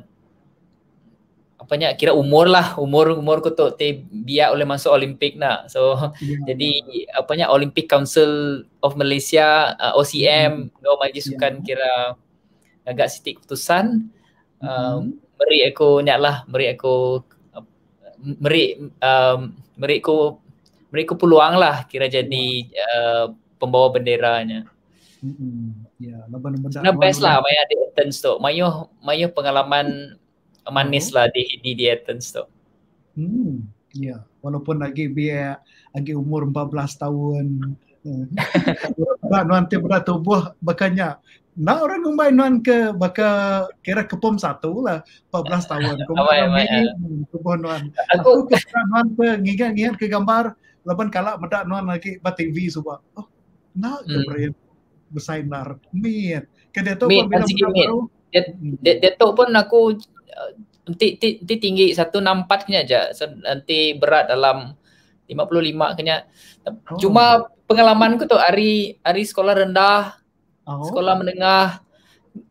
apa nya kira umur lah umur umur ko tu te dia oleh masuk Olimpik na so yeah. jadi apa nya Olympic Council of Malaysia uh, eh, OCM mm. no majlis sukan yeah. kira Agak sedikit keputusan mm aku um, lah, aku aku merik um, aku merik aku peluang lah kira jadi uh, pembawa benderanya mm-hmm. Ya, yeah, best lah, lah. Maya di Athens tu. Maya, Maya pengalaman manis mhm. lah di, di, di Athens tu. Hmm, ya. Walaupun lagi biar lagi umur 14 tahun. Nanti eh, berat tubuh bakanya nak orang ngumbai nuan ke baka kira kepom satu lah 14 tahun ke mana mini kepom nuan aku kepom nuan ke ngingat ngingat ke gambar lepas kala medak nuan lagi bat TV suba oh nak kebrain hmm. besainar mien ke dia tu pun bila baru hmm. dia tu pun aku uh, nanti nanti tinggi 164 kena aja nanti berat dalam 55 kena oh. cuma pengalaman ku tu hari hari sekolah rendah Oh. Sekolah menengah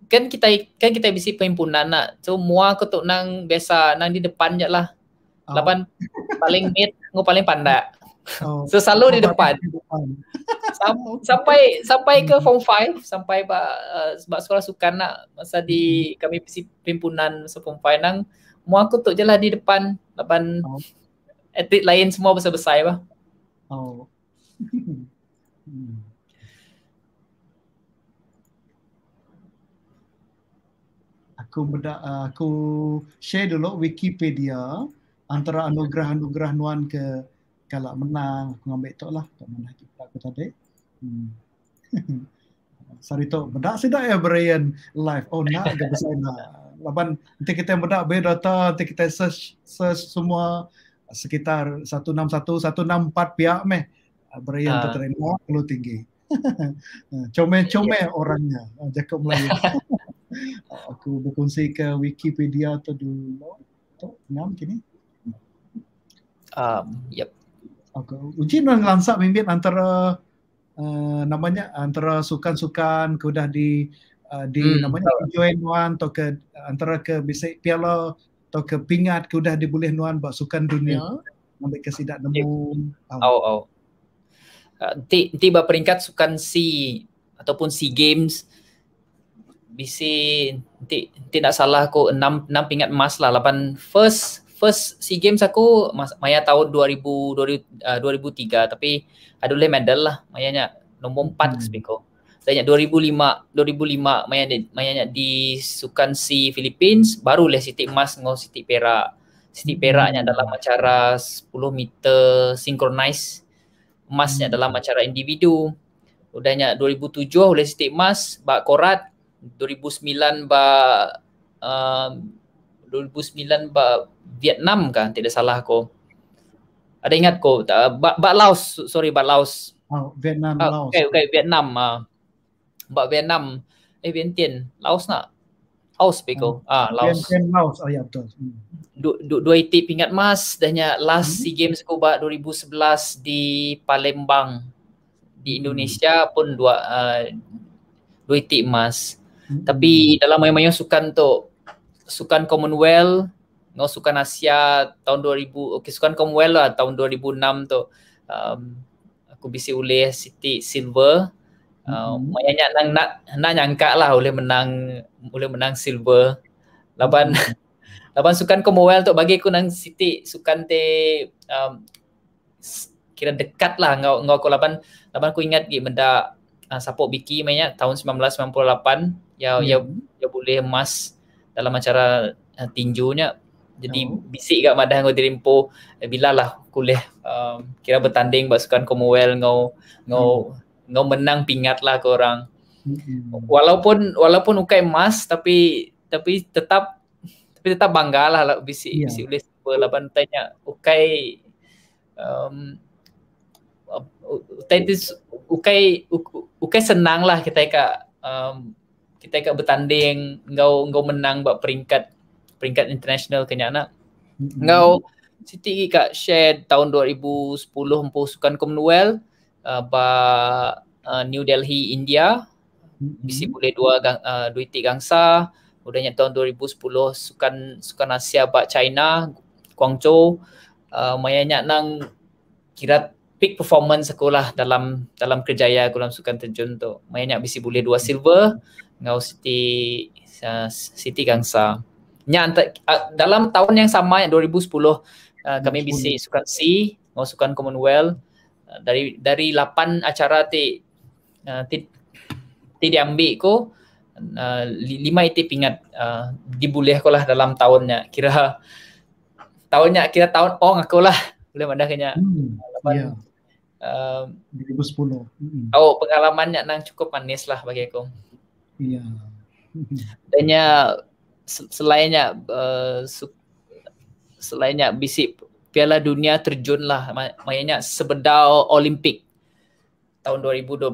kan kita kan kita bisi perhimpunan nak. So mua aku tu nang biasa nang di depan je lah. Oh. Lapan paling mid ngau paling pandai. Oh. So selalu oh, di depan. sampai sampai ke form 5 sampai ba, uh, sebab sekolah sukan nak masa di hmm. kami bisi perhimpunan masa form 5 nang mua aku tu je lah di depan. Lapan oh. atlet lain semua besar-besar lah. Oh. Hmm. aku beda, ah, aku share dulu Wikipedia antara anugerah-anugerah Nuan ke kalau menang aku ambil tu lah kat mana kita aku tadi. Hmm. Sorry tu, beda sedap ya Brian live. Oh nak agak besar lah. Lapan nanti kita yang beda bayar nanti kita search, search semua sekitar 161-164 pihak meh. Brian uh. Ah. terima perlu tinggi. Comel-comel yeah. orangnya, ah, Jacob Melayu. aku ke Wikipedia tadi lah. tu enam kini. Um, ah, yep. Aku uji nak lansak bimbit antara uh, eh, namanya antara sukan-sukan kau sudah di uh, di hmm, namanya join nuan atau ke antara ke bisa piala atau ke pingat kau sudah diboleh nuan buat sukan dunia. Yeah. Ambil kesidak nemu. Yep. Oh. oh, oh. Uh, tiba peringkat sukan C ataupun C Games, BC nanti tak salah aku 6 6 pingat emas lah 8 first first SEA Games aku Maya tahun 2000, 2003 tapi ada le medal lah Mayanya nombor 4 hmm. sepiko. Saya ingat 2005 2005 Maya Mayanya di Sukan SEA Philippines baru leh sitik emas ngau sitik perak. Sitik hmm. peraknya hmm. dalam acara 10 meter synchronize emasnya dalam acara individu. Udahnya 2007 oleh Siti Mas, Bak Korat, 2009 ba uh, um, 2009 ba Vietnam kan tidak salah aku. Ada ingat ko uh, ba, ba Laos sorry ba Laos. Oh, Vietnam uh, Laos. Okay, okay Vietnam uh, ba Vietnam eh Vientiane Laos nak. Laos pico. Oh. Ah Laos. Vientiane Laos oh ya betul. Hmm. Du, du, dua itik pingat mas dahnya last hmm. SEA Games ko ba 2011 di Palembang di hmm. Indonesia hmm. pun dua uh, dua itik emas. Hmm. Tapi dalam main-main sukan tu, sukan Commonwealth, no sukan Asia tahun 2000, okay sukan Commonwealth lah tahun 2006 tu. Um, aku bisi oleh Siti Silver. Um, uh, mm-hmm. nak, nak, nak nyangka lah boleh menang boleh menang silver. Laban hmm. laban sukan Commonwealth tu bagi aku nang Siti sukan te um, kira dekat lah ngau ngau aku laban laban aku ingat gi benda uh, support Biki mainnya tahun 1998 Ya, hmm. ya yang boleh emas dalam acara uh, tinjunya jadi oh. bisik kat Madah ngau dirimpo eh, bila lah kuliah um, kira bertanding pasukan Commonwealth ngau ngau hmm. ngau menang pingat lah ke orang hmm. walaupun walaupun ukai emas tapi tapi tetap tapi tetap banggalah lah bisik yeah. bisik boleh lawan tanya ukai um, Uh, ukai, ukai senang lah kita ikat um, kita akan bertanding engkau engkau menang buat peringkat peringkat international kena nak engkau mm-hmm. Siti kak share tahun 2010 hempus sukan Commonwealth uh, ba uh, New Delhi India mm-hmm. boleh dua gang, uh, duit gangsa udahnya tahun 2010 sukan sukan Asia ba China Guangzhou uh, mayanya nang kira peak performance aku lah dalam dalam kerjaya aku dalam sukan terjun tu. Main nak bisi boleh dua silver dengan Siti Siti uh, Gangsa. Nya uh, dalam tahun yang sama yang 2010 uh, kami bisi sukan C, ngau sukan Commonwealth uh, dari dari 8 acara ti uh, ti, ti diambil ko uh, lima uh, itu pingat uh, dibulih aku lah dalam tahunnya kira tahunnya kira tahun oh aku lah belum ada kena hmm. uh, 2010 uh, hmm. oh pengalamannya nang cukup manis lah bagi aku iya yeah. dannya selainnya uh, selainnya bisi Piala Dunia terjun lah mainnya sebedau Olimpik tahun 2012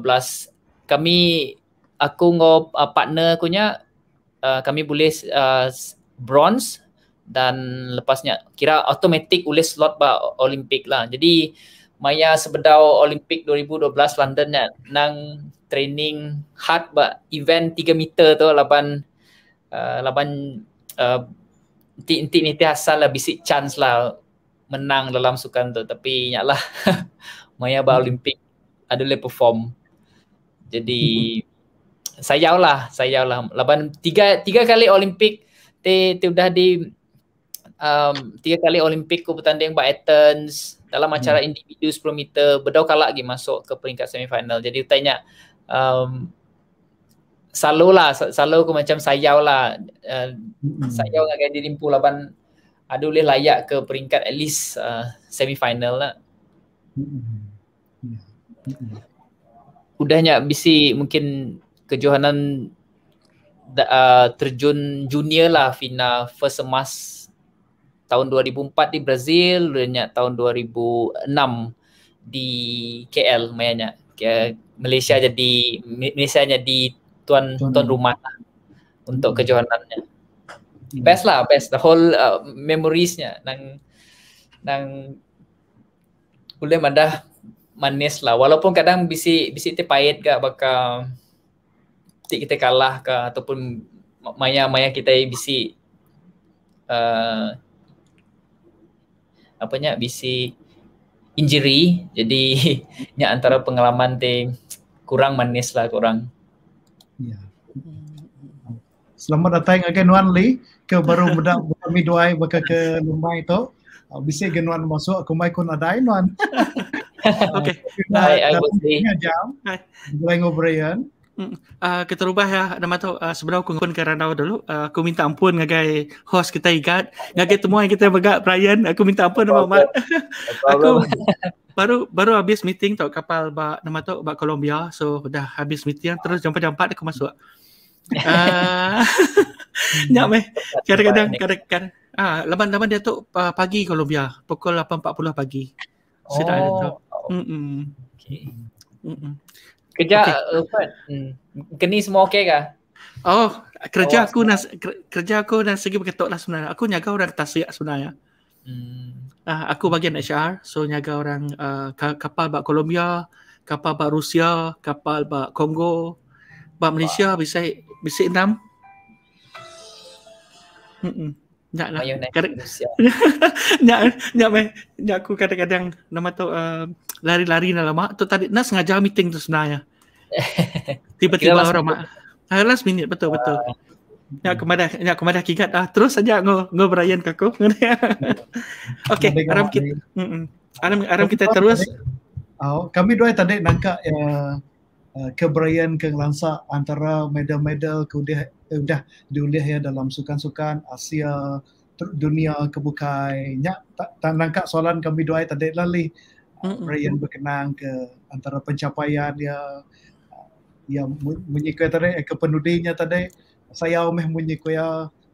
kami aku ngop uh, partner kunya uh, kami boleh uh, bronze dan lepasnya kira automatic ulis slot ba Olympic lah. Jadi Maya sebedau Olympic 2012 London ya, nang training hard ba event 3 meter tu lapan uh, lapan uh, inti inti asal lah bisik chance lah menang dalam sukan tu tapi nyalah Maya ba hmm. Olympic ada le perform. Jadi sayaulah, sayaulah. Laban tiga tiga kali Olimpik te te udah di um, tiga kali Olimpik aku bertanding buat Athens dalam hmm. acara hmm. individu 10 meter berdau kalah lagi masuk ke peringkat semifinal jadi tanya um, selalu lah selalu aku macam sayau lah uh, hmm. sayau dengan Gandhi Rimpu lapan ada boleh layak ke peringkat at least uh, semifinal lah hmm. udahnya bisi mungkin kejohanan uh, terjun junior lah final first emas tahun 2004 di Brazil, dia tahun 2006 di KL mainnya. Malaysia jadi Malaysia jadi tuan tuan rumah lah untuk hmm. kejohanannya. Hmm. Best lah, best the whole uh, memoriesnya nang nang boleh ada manis lah walaupun kadang bisi bisi te pahit ke baka tik kita kalah ke ataupun maya maya kita bisi uh, apa nya bisi injury jadi nya antara pengalaman tim kurang manis lah kurang ya. selamat datang again Wan Lee ke baru mudah kami doai baka ke lumai itu uh, bisi genuan masuk aku mai kun ada Wan okey hai i will see jam hai ngobrayan Uh, kita ubah ya nama tu uh, ah, sebelum aku ngumpul kerana Randau dulu uh, aku minta ampun ngagai host kita ikat, ngagai temuan kita begak Brian aku minta ampun nama Mat aku baru baru habis meeting tau kapal ba nama tu ba Colombia so dah habis meeting terus jumpa jam 4 aku masuk nyak meh kadang-kadang kadang-kadang lama-lama dia tu uh, pagi Colombia pukul 8.40 pagi sedar oh. ada tu mm -mm. okay. mm -mm kerja okay. Geni semua okey ke? Oh, kerja oh, aku dan kerja aku dan segi berketuk lah sebenarnya. Aku nyaga orang kertas sebenarnya. Hmm. Uh, aku bagian HR, so nyaga orang uh, kapal bak Colombia, kapal bak Rusia, kapal bak Kongo, bak Malaysia, wow. bisa bisa enam. Nyak lah. Nyak, nyak, nyak, nyak, nyak, kadang nyak, nyak, nyak, uh, lari-lari dalam mak tu tadi nak sengaja meeting tu sebenarnya. Tiba-tiba last orang minute. mak. Ah, last minute betul betul. Uh, ah. nak kemada hmm. nak kemada kigat ah terus saja ngo ngo berayan ke aku. Okey, aram kita. Hmm. Aram aram kita terus. Oh, kami dua tadi nangkak uh, ya, eh, keberayaan ke Langsa antara medal-medal kudah udah eh, diulih ya dalam sukan-sukan Asia dunia kebukai nya tak ta, nangkak soalan kami dua tadi lali uh-uh. yang berkenaan ke antara pencapaian dia yang menyikui tadi eh, ke penudinya tadi saya umeh menyikui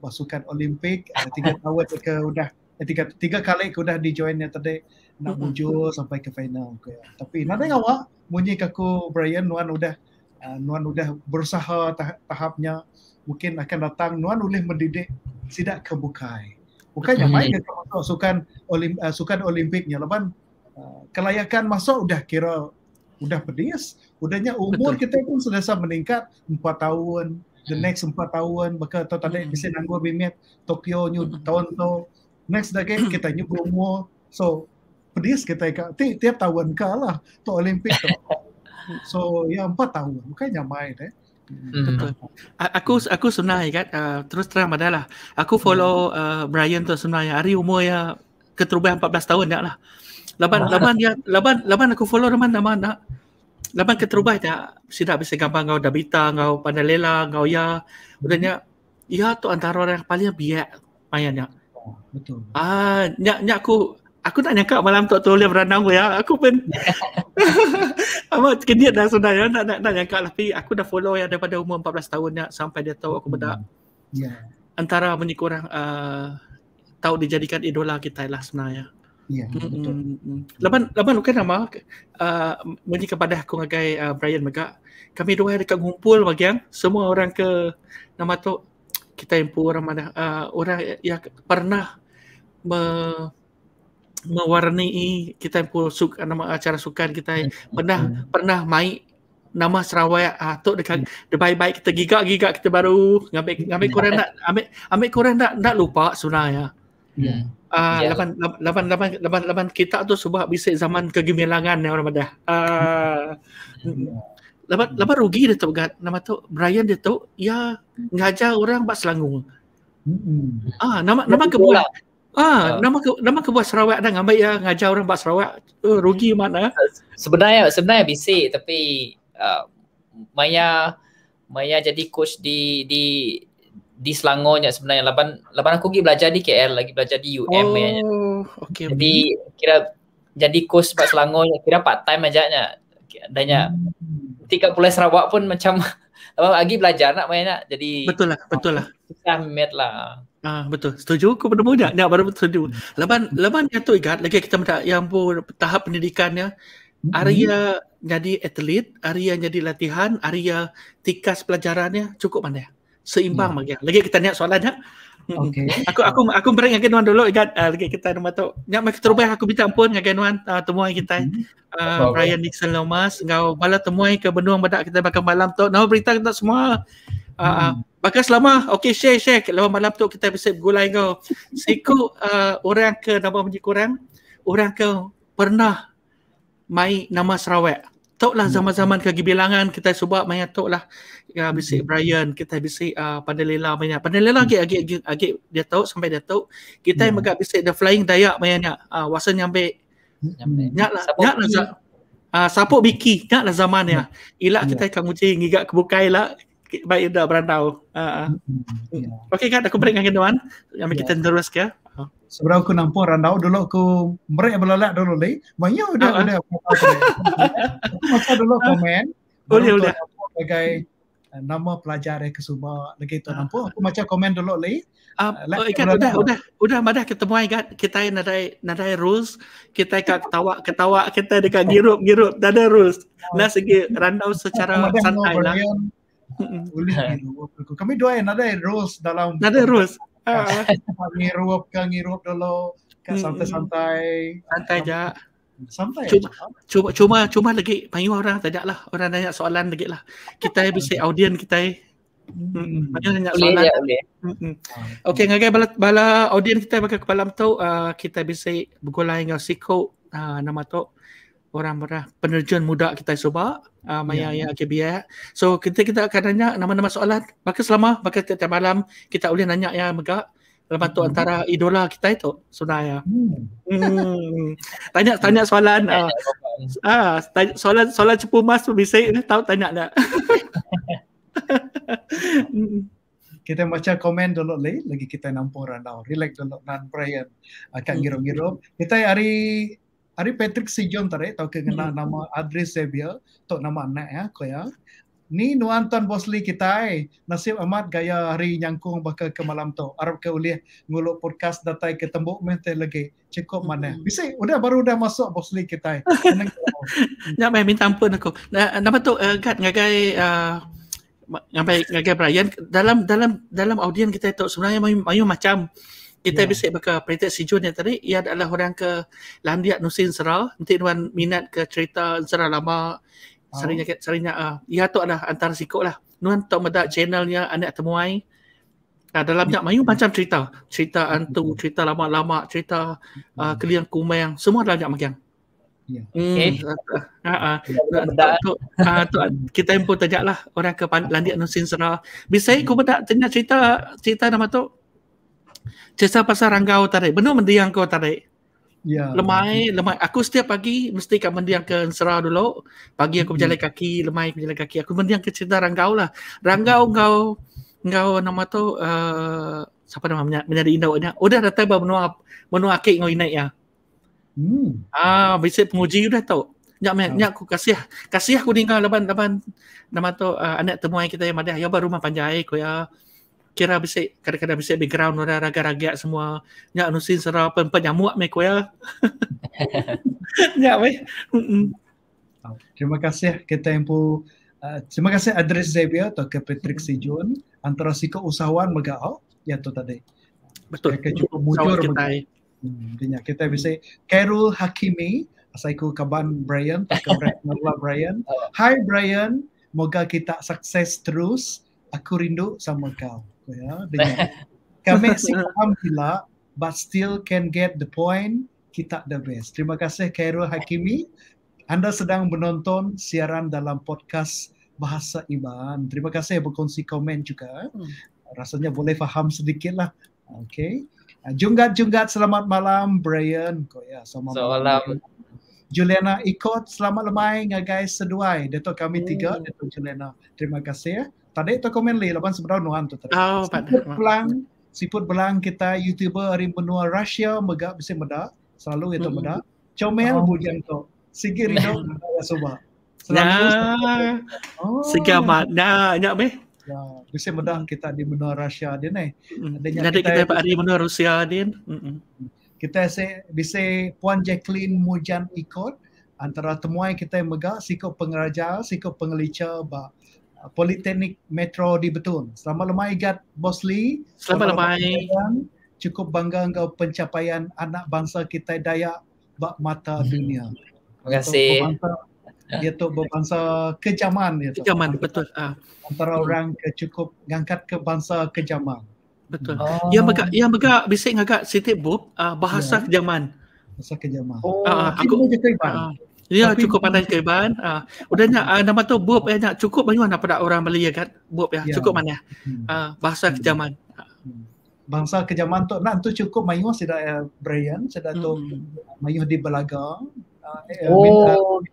pasukan Olimpik tiga tahun ke udah eh, tiga tiga kali ke udah di joinnya tadi nak muncul uh-huh. sampai ke final ke tapi nanti awak menyikui aku Brian Nuan udah eh, Nuan udah berusaha tahapnya mungkin akan datang Nuan boleh mendidik tidak kebukai bukan yang main ke sukan olim, uh, sukan Olimpiknya lepas kelayakan masuk sudah kira sudah pedis. Udahnya umur Betul. kita pun sudah sama meningkat empat tahun. The hmm. next empat tahun, bakal atau tadi hmm. bisa nanggur bimit Tokyo, New hmm. Toronto. Next lagi hmm. kita nyuk umur. So, pedis kita ikat. Ti, tiap tahun kalah lah. Tu Olimpik So, ya empat tahun. Bukannya main eh. Hmm. Aku aku sebenarnya kan uh, terus terang adalah aku follow uh, Brian tu sebenarnya hari umur ya keterubah 14 tahun dah ya, lah. Laban, ah. laban dia, laban, laban aku follow laban, laban nak. Laban kita terubah tak? Sida bisa gambar kau Dabita, kau Pandalela, kau Ya. Udah nya, Ya tu antara orang yang paling biak mayan nya. Oh, betul. Ah, nyak nyak aku aku tak nyangka malam tu tu boleh beranam ya. Aku pun Apa kediat dah sudah ya. Nak nak nak nyangka tapi aku dah follow ya daripada umur 14 tahun nya sampai dia tahu aku bedak. Hmm. Ya. Yeah. Antara menyikurang uh, ah, tahu dijadikan idola kita lah sebenarnya. Ya, betul. Laban, Laban, bukan nama. Uh, Menyi kepada aku ngagai uh, Brian Mega. Kami dua dekat ngumpul bagian semua orang ke nama tu kita impu orang mana uh, orang yang pernah me mewarnai kita impu suk nama acara sukan kita yang hmm. pernah hmm. pernah mai nama Sarawak atau uh, tu dekat hmm. debai baik kita gigak gigak kita baru ngambil ngambil hmm. korang nak ambil ambil korang nak nak lupa sebenarnya. Hmm. Ah, Uh, yeah. Laban, laban, kita tu sebab bisa zaman kegemilangan orang ya, ramadah. Ah, laban, laban rugi dia tahu kan? Nama tu Brian dia tahu ya ngajar orang buat selangung. Ah, nama nama kebuat. Ah, uh, nama ke, nama kebuat Sarawak dan ambil ya ngajar orang buat Sarawak uh, rugi mana? Ah. Sebenarnya sebenarnya bisa tapi uh, Maya Maya jadi coach di di di Selangor yang sebenarnya laban laban aku pergi belajar di KL lagi belajar di UM oh, ya. okay. jadi kira jadi kos sebab Selangor kira part time aja nya adanya tingkat pulai Sarawak pun macam apa lagi belajar nak main nak jadi betul lah betul lah susah met lah ah betul setuju aku pada punya nak baru setuju hmm. laban laban yang tu ikat lagi kita minta yang pun tahap pendidikannya Arya hmm. jadi atlet, Arya jadi latihan, Arya tikas pelajarannya cukup pandai seimbang ya. bagi. Yeah. Lagi kita niat soalan dah. Okay. aku aku aku berani dengan Kenuan dulu ingat uh, lagi kita nama tu. Nak mak terbaik aku minta ampun dengan Kenuan uh, ah, temuan kita. Mm-hmm. Uh, Brian okay. Nixon Lomas ngau bala temuan ke benua badak kita bakal malam tu. Nama berita kita semua. Uh, mm. Bakal selama, okay share share Lama malam tu kita bisa bergulai kau Siku uh, orang ke nama menjadi kurang Orang ke pernah Mai nama Sarawak Tok lah hmm. zaman-zaman ke bilangan kita sebab main tok lah kita bisik Brian, kita bisik uh, Pandai Lela Maya. Pandai Lela agak agak agak dia tahu sampai dia tahu. Kita yang yeah. Ya. bisik The Flying Dayak Maya nya. Ah uh, wasan nyampe. Nyaklah, nyaklah. Ah uh, support Biki, nyaklah zaman ya. Ilak ya. kita yeah. kamu cing gigak kebukai lah. Baik dah berantau. Uh, yeah. Ah. Ya. Okey kan, aku break dengan kawan. Yang kita yeah. terus ke. Ah. Sebelum aku nampak randau dulu aku merek belalak dulu ni. Banyak dah ada apa Aku masa dulu komen. Boleh boleh. Sebagai Eh, nama pelajar dia ke Suba lagi tu ah, nampak ah. aku macam komen dulu lagi uh, ah, uh, eh, oh, ikat udah, udah udah udah kita mai kan kita nadai nadai rules kita kat ketawa ketawa kita dekat oh. girup girup tak ada rules nah oh. segi randau secara santai lah boleh kami dua yang nadai rules dalam nadai rules ngirup ke ngirup dulu ke santai-santai santai, santai. santai um, sampai cuma lah. cuma cuma, cuma lagi panggil orang tak lah orang tanya soalan lagi lah kita bisa hmm. audien kita eh. hmm. hmm. Banyak banyak soalan. Boleh, boleh. Hmm, Okey, ngagai bala bala audien kita bagai kepala tu uh, kita bisa eh, bergolai dengan siko uh, nama tu orang merah penerjun muda kita coba uh, ya. maya yeah. yang kebia So kita kita akan tanya nama-nama soalan. bagai selama bagai tiap malam kita boleh nanya yang megak. Lepas tu hmm. antara idola kita itu sunaya. Hmm. Hmm. Tanya tanya soalan ah, ah soalan soalan cepu mas berbisik ni tahu tanya tak? kita macam komen dulu lagi lagi kita nampung randau. Relax dulu nan Brian akan uh, giro-giro. Kita hari hari Patrick Sejon tadi tahu kena nama Adris Xavier tok nama anak ya kau ya ni nuan tuan bosli kita eh. nasib amat gaya hari nyangkung bakal ke malam tu Arab ke boleh nguluk podcast datai ke tembok mentai lagi cekok mana mm bisa udah baru dah masuk bosli kita eh. nak minta ampun aku nama tu kat eh, ngagai ah, ngagai ngagai Brian dalam dalam dalam audien kita tu sebenarnya mayu, mayu macam kita yeah. bisa baca Peritik jun yang tadi Ia adalah orang ke Landiak Nusin Serau Nanti tuan minat ke cerita Serau lama Sarinya oh. sarinya ah, uh, ia tu adalah antara sikok lah. Nuan tak meda channelnya anak temuai. Uh, ah, dalamnya mayu macam cerita, cerita antu, hmm. cerita lama-lama, cerita uh, ah, hmm. kelian kumeng, semua dalamnya macam. Ya. Hmm. Eh. kita impu tajak lah orang ke landik nusin sana. Bisa ikut mm. tak cerita cerita nama tu? Cerita pasal ranggau tarik, Benar mendiang kau tarik yeah. lemai lemai aku setiap pagi mesti kat mendiang ke Sera dulu pagi aku berjalan mm-hmm. kaki lemai berjalan kaki aku mendiang ke cerita ranggau lah ranggau mm-hmm. kau kau nama tu uh, siapa nama menya, menjadi indahnya udah oh, datang bawa menua menua kek ngau naik ya hmm. ah bisa penguji udah tahu. Nyak me, nyak ah. aku kasih, kasih aku tinggal leban leban nama tu uh, anak temuan kita yang ada. Ya baru rumah panjai, kau ya kira bisa kadang-kadang bisa background orang raga-raga semua nyak nusin serah pen-pen yang muak meku ya nyak weh oh, terima kasih kita yang uh, terima kasih address Xavier atau ke Patrick Sejun antara si ke usahawan, keusahawan megao ya tu tadi betul kita cukup mujur kita hmm, kita bisa Carol Hakimi asaiku kaban Brian atau Brian oh. Hi Brian moga kita sukses terus Aku rindu sama kau ya dengan kami faham pula but still can get the point kita the best terima kasih Khairul Hakimi anda sedang menonton siaran dalam podcast Bahasa Iman. Terima kasih berkongsi komen juga. Hmm. Rasanya boleh faham sedikit lah. Okay. Ah, Junggat-junggat selamat malam Brian. Kau ya, selamat so, malam. Juliana ikut selamat lemai guys seduai. Dato kami tiga, hmm. Juliana. Terima kasih ya tadi itu komen leh lawan sebenarnya nuan tu tadi. Oh, siput belang, siput belang kita YouTuber dari benua Rusia megak bisa meda, selalu itu mm meda. Comel oh. tu. Sigi rindu ya semua. Selalu. Nah. Oh. Nah, nyak meh. Ya, bisa meda kita di hmm. benua Rusia dia ni. Mm. Nanti kita, kita di benua Rusia dia. Kita se bisa Puan Jacqueline Mujan ikut antara temuan kita yang megah sikap pengeraja sikap pengelica bak Politeknik Metro di Betun. Selamat lemai Gat Bosli. Selamat lemai. Cukup bangga engkau pencapaian anak bangsa kita Dayak bak mata dunia. Terima kasih. Dia ya. tu berbangsa kejaman ya, Kejaman betul. Ah. Antara orang cukup mengangkat ke bangsa kejaman. Betul. Oh. Yang agak yang agak bisik agak sitik bu bahasa ya. kejaman. Bahasa kejaman. Oh, ah, ah, aku, aku uh, Ya, Tapi, cukup pandai ke Iban. Uh, ah, udahnya, uh, nama tu Bob ya, eh, nak cukup banyak mana pada orang Melayu kan? Bob ya, ya. cukup mana? Uh, bahasa hmm. kejaman. Hmm. Bangsa kejaman tu, nak tu cukup mayu sedar uh, eh, Brian, sedar tu hmm. mayu di Belaga. Uh, eh, oh.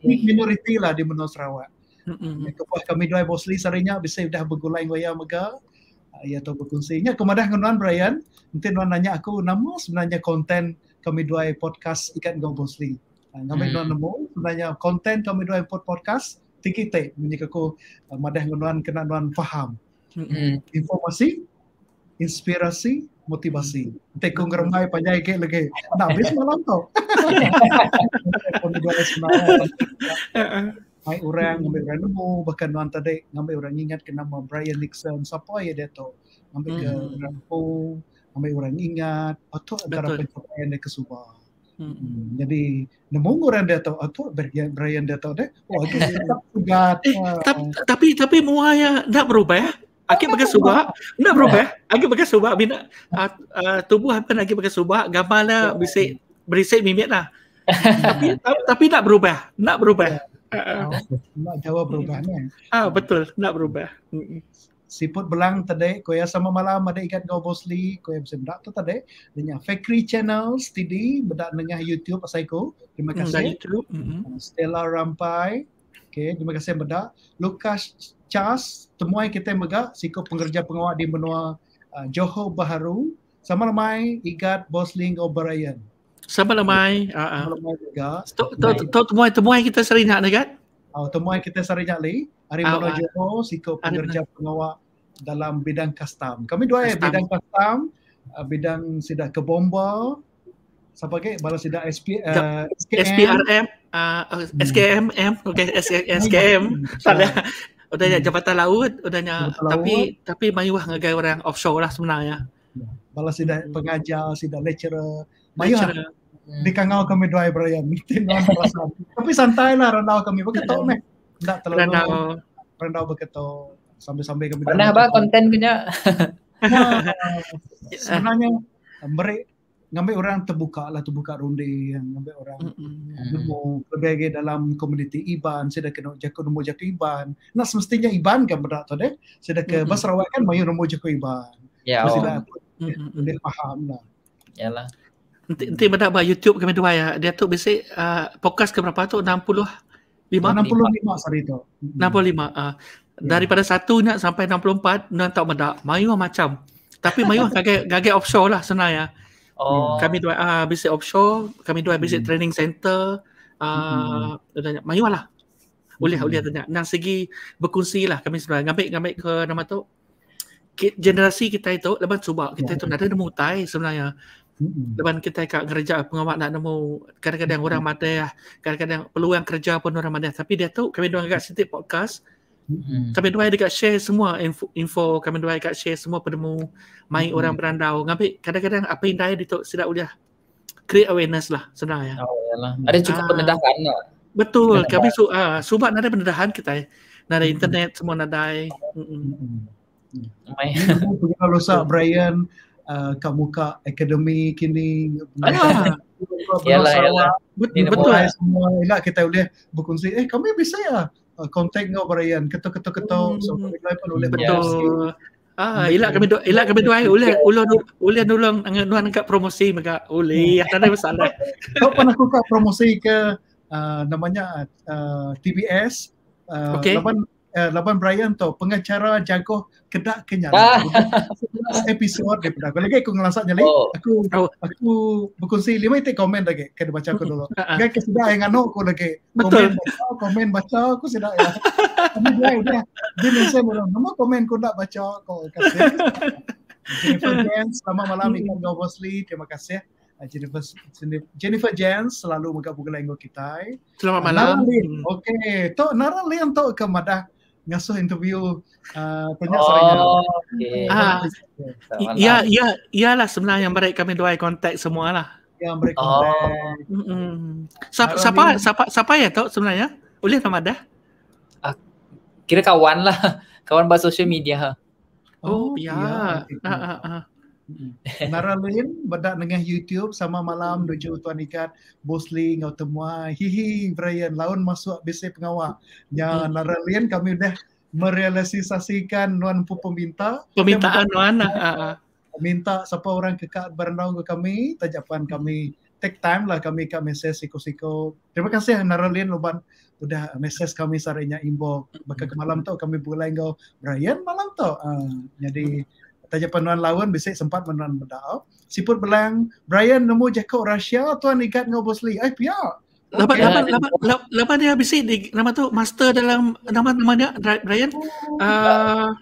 Minta, minoriti lah di Menua Sarawak. Mm hmm. Kepuas kami dua bosli sarinya, bisa sudah bergulai waya mega. Ya, tu berkongsi. Ini aku madah dengan Brian. Nanti nanya aku nama sebenarnya konten kami dua podcast Ikat Ngau Bosli ngamai hmm. nemu konten kami dua import podcast tinggi te menyik aku uh, madah kena nuan faham hmm. informasi inspirasi motivasi te ku ngeremai panjai ke lagi nak habis malam tu Hai orang ngambil orang nemu bahkan nuan tadi ngambil orang ingat kena nama Brian Nixon siapa ya dia tu ngambil hmm. ke orang ngambil orang ingat patut antara pencapaian yang kesubah Hmm. Jadi nemunguran dia tahu atau Brian Brian dia tahu deh. Oh tu juga. Eh, tapi tapi muah ya nak berubah ya. Eh? Akhir bagai subak, nak berubah. Eh? Akhir bagai subak bina ah, ah, tubuh apa lagi bagai subak, gambarnya lah, bisa berisik mimik lah. tapi, tapi nak berubah, nak berubah. Uh, nak jawab berubahnya. Ah betul, nak berubah siput belang tadi yang sama malam ada ikat go bosli koya bisa berak tu tadi dengnya factory channel td bedak dengan youtube pasaiku terima hmm, kasih mm, hmm uh, stella rampai okay, terima kasih bedak lukas chas temuai kita mega siku pengerja penguat di benua uh, johor baharu sama ramai ikat bosli go brian sama ramai uh, uh. sama ramai juga temuai temuai kita sering nak dekat oh temuai kita sering nak lagi Arif ah, Mono ah. Jono, sikap ah, pengerja pengawal dalam bidang custom. Kami dua custom. Eh, bidang custom, bidang sidak kebomba. bomba, siapa ke? Balas sidak SP, uh, SKM. SPRM, uh, SKM, M, okay, SKM, salah. Udah ya jabatan laut, udah ya. Tapi tapi mayuah ngagai orang offshore lah sebenarnya. Balas sidak pengajar, sidak lecturer, mayuah. Di kangau kami dua ya, meeting tapi santai lah, rendah kami. Bagi Bagaimana? Tak terlalu rendah Ranau begitu Sampai-sampai kami Pernah apa konten kena Sebenarnya Merik Ngambil orang terbuka lah Terbuka ronde Ngambil orang mm Lebih lagi dalam Komuniti Iban Saya dah kena jaga nombor jaga Iban Nah semestinya Iban kan berat tu deh Saya dah ke mm-hmm. Basrawat kan Mayu nombor jaga Iban Ya Mesti dah mm-hmm. faham lah Yalah Nanti, nanti benda apa YouTube kami dua ya Dia tu biasa uh, Podcast ke berapa tu 60 lima enam puluh lima hari itu hmm. enam puluh lima ah. ya. daripada satu nak sampai enam puluh empat nak tak meda mayu macam tapi mayu gagai gagai offshore lah sebenarnya oh. kami dua ah uh, visit offshore kami dua visit hmm. training center uh, hmm. mayu lah boleh hmm. boleh hmm. tanya nang segi berkunci lah kami sebenarnya ngambil ngambil ke nama tu generasi kita itu lepas cuba kita ya. itu ya, ada nemu tai sebenarnya Lepas kita kat kerja pengawal nak nemu kadang-kadang orang mati ah. kadang-kadang peluang kerja pun orang mati tapi dia tahu kami dua agak sentik podcast kami dua dekat share semua info, info kami dua dekat share semua penemu main orang berandau ngambil kadang-kadang apa yang dia tu sedap ulah create awareness lah sebenarnya oh, ada cukup ah. pendedahan lah. betul kami su uh, sebab ada pendedahan kita eh. ada internet semua nadai mm -mm. Mai. Pergi kalau sah Brian, Uh, kau buka akademik ini. Yalah, yalah. Betul, betul. Semua, yalah, kita boleh berkongsi. Eh, kami bisa ya. Uh, contact kau, Brian. Ketuk, ketuk, ketuk. So, kami pun boleh betul. Ah, ilah kami do, ilah kami doai ulah ulah ulah nulung dengan nuan angkat promosi mereka ulah. Hmm. Tidak ada masalah. Kau pernah kuka promosi ke uh, namanya TBS? Uh, okay. Laman, uh, eh, Laban Brian tu pengacara jago kedak kenyal. Ah. episod daripada aku lagi aku ngelasaknya lagi. Oh. Aku aku berkongsi lima itu komen lagi kena baca aku dulu. Ah, ah. Kan kesedar yang anu aku lagi komen Betul. komen baca aku sedar. ya. dia dia dia mesti orang nama komen aku nak baca aku Jennifer ah. Jan, selamat malam hmm. Ikan Gawasli, terima kasih Jennifer Jennifer Jan selalu muka buka kita. Selamat malam. Hmm. Okey, to nara lian to ke ngasuh interview uh, tanya oh, soalan. Okay. Ah, ah. ya, ya, ya sebenarnya mereka kami doai kontak semua lah. Ya, mereka oh. kontak. Mm-hmm. Siapa, siapa, siapa, siapa ya tau sebenarnya? uli sama ada Uh, ah, kira kawan lah. Kawan bahasa social media. Oh, oh ya. ya. Ah, ah, ah. Nara Lim bedak dengan YouTube sama malam dojo tuan ikat Bosli ngau temua hihi Brian laun masuk bisi pengawal. ya Nara Lim kami dah merealisasikan nuan pun peminta permintaan nuan lah, ah, ah. minta siapa orang kekak berenang ke kami tajapan kami take time lah kami kak mesej siko-siko. Terima kasih Naralin Luban udah mesej kami sarinya inbox. Maka malam tu kami boleh ngau Brian malam tu. Uh, jadi Tanya penuan lawan bisa sempat menuan bedau. Siput belang, Brian nemu Jacob Russia tuan ikat dengan Bosley. Ai pia. lapan okay. lama dia habis di nama tu master dalam nama nama dia Brian. Uh,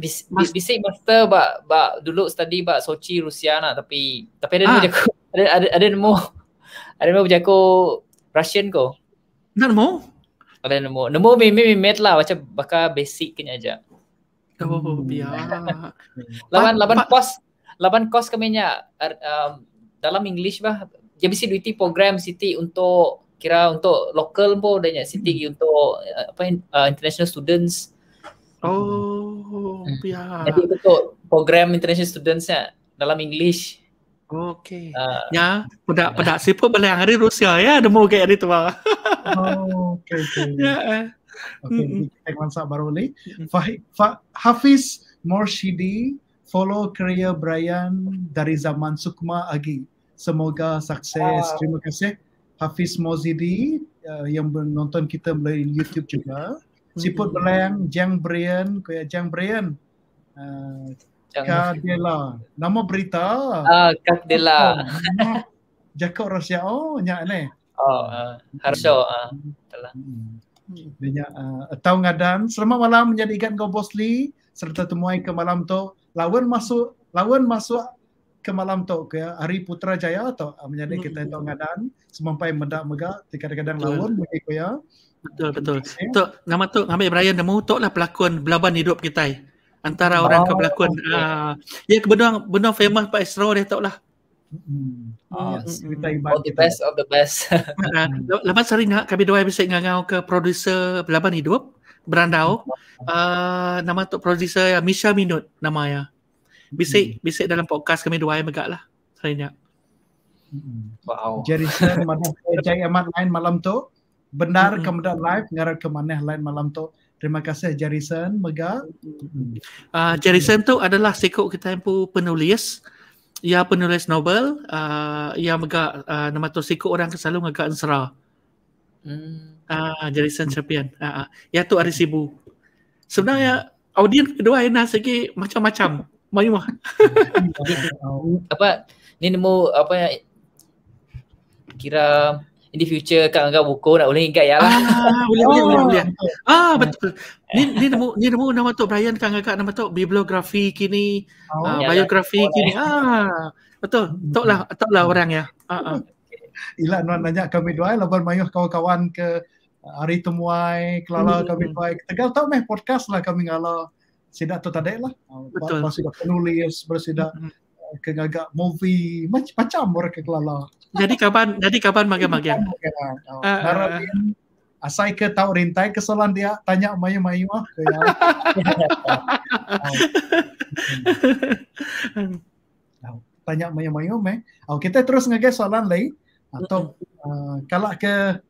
Bis, bisik master ba ba dulu study ba Sochi Rusia nak tapi tapi ada ah. nemu ada ada ada nemu ada nemu jago Russian ko. Nak nemu? Ada nemu. Nemu meme meme lah macam baka basic kena aja. Oh, hmm. biar. laban kos lawan kos kami nya er, um, dalam English bah. Dia mesti duty program city untuk kira untuk local pun dan ya city hmm. untuk eh, apa uh, international students. Oh, hmm. biar. Jadi untuk program international students ya dalam English. Okey. Uh, ya, pada pada siapa boleh hari Rusia ya demo kayak itu. oh, okey. Okay. Ya. Yeah. Okay, mm-hmm. baru ni. Hafiz Morshidi, follow kerja Brian dari zaman Sukma lagi. Semoga sukses. Uh. Terima kasih. Hafiz Morshidi uh, yang menonton kita melalui YouTube juga. Siput mm-hmm. Belayang, Jang Brian, Kaya Jang Brian. Uh, eh, Kadela. Nama berita. Ah, uh, Kadela. Jakob Rasyao, nyak ni. Oh, uh, Harsho. Uh, ah. telah. Hmm. Dia uh, tahu ngadan Selamat malam menjadi ikan kau bosli serta temui ke malam tu lawan masuk lawan masuk ke malam tu ke hari putra jaya ah, hmm. atau menjadi kita mm ngadan Semampai mendak mega kadang-kadang lawan bagi kau ya betul betul tu nama tu ngambil Brian nama tu lah pelakon belaban hidup kita antara orang oh, ah, ya, ke pelakon ya kebenar benar famous pak Isra dia tau lah hmm. Oh, mm -hmm. the best of the best. uh, ah, ah. lapan sering nak kami dua yang bisa ngangau ke producer lapan hidup berandau. Uh, nama tu producer ya Misha Minut nama ya. Bisa, mm. Mm-hmm. bisik dalam podcast kami dua yang megak lah sering nak. Mm-hmm. Wow. Jadi saya amat lain malam tu. Benar mm -hmm. live ngarah ke mana lain malam tu. Terima kasih Jarison Mega. Uh, Jarison tu adalah sekok kita yang penulis. Mm ya penulis novel uh, yang megak uh, nama tu siku orang selalu megak ensra. Hmm. uh, jadi hmm. sensepian. Ah uh, uh. Ah. ya tu ari hmm. sibu. Sebenarnya audien kedua ena segi macam-macam. Mayu mah. apa ni nemu apa yang kira in the future kat kau buku nak boleh ingat ya lah. Ah, boleh, boleh, boleh, boleh. Oh. Ah, betul. ni ni nama ni nama nama tu Brian kang kak nama tu bibliografi kini, oh, uh, biografi lah. kini. Ah, betul. Tok lah, tok lah orang ya. Ah, ah. nanya kami dua lawan mayuh kawan-kawan ke hari temuai kelala hmm. kami baik. Tegal tau meh podcast lah kami ngala. Sidak tu tadi lah. Ah, betul. Masih penulis bersidak hmm. Eh, kegagak movie macam-macam orang kelala jadi kapan jadi kapan magi magi yang asai ke tahu rintai kesalahan dia tanya mayu mayu ah tanya mayu mayu meh oh, kita terus ngege soalan lain atau ah, uh, kalah ke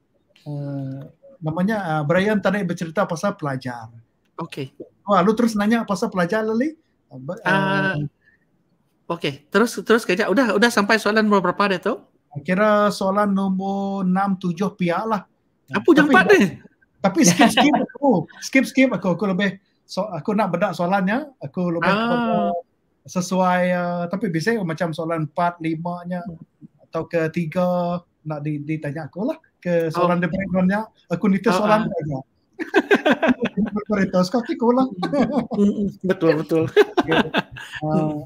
uh, namanya uh, Brian tadi bercerita pasal pelajar. Okey. Wah, oh, lu terus nanya pasal pelajar lali? Uh, uh, Okey, terus terus kerja. Udah udah sampai soalan berapa dia tu kira soalan nombor 6 7 pihak lah. Apa jangan tak ada? Tapi skip skip aku. Skip skip aku aku lebih so, aku nak bedak soalannya, aku lebih ah. sesuai uh, tapi biasa macam soalan 4 5 nya atau ke 3 nak ditanya aku lah ke soalan oh. background-nya. Aku ni tu ah, soalan uh-huh. dia. Lah. Betul betul. betul betul. Uh,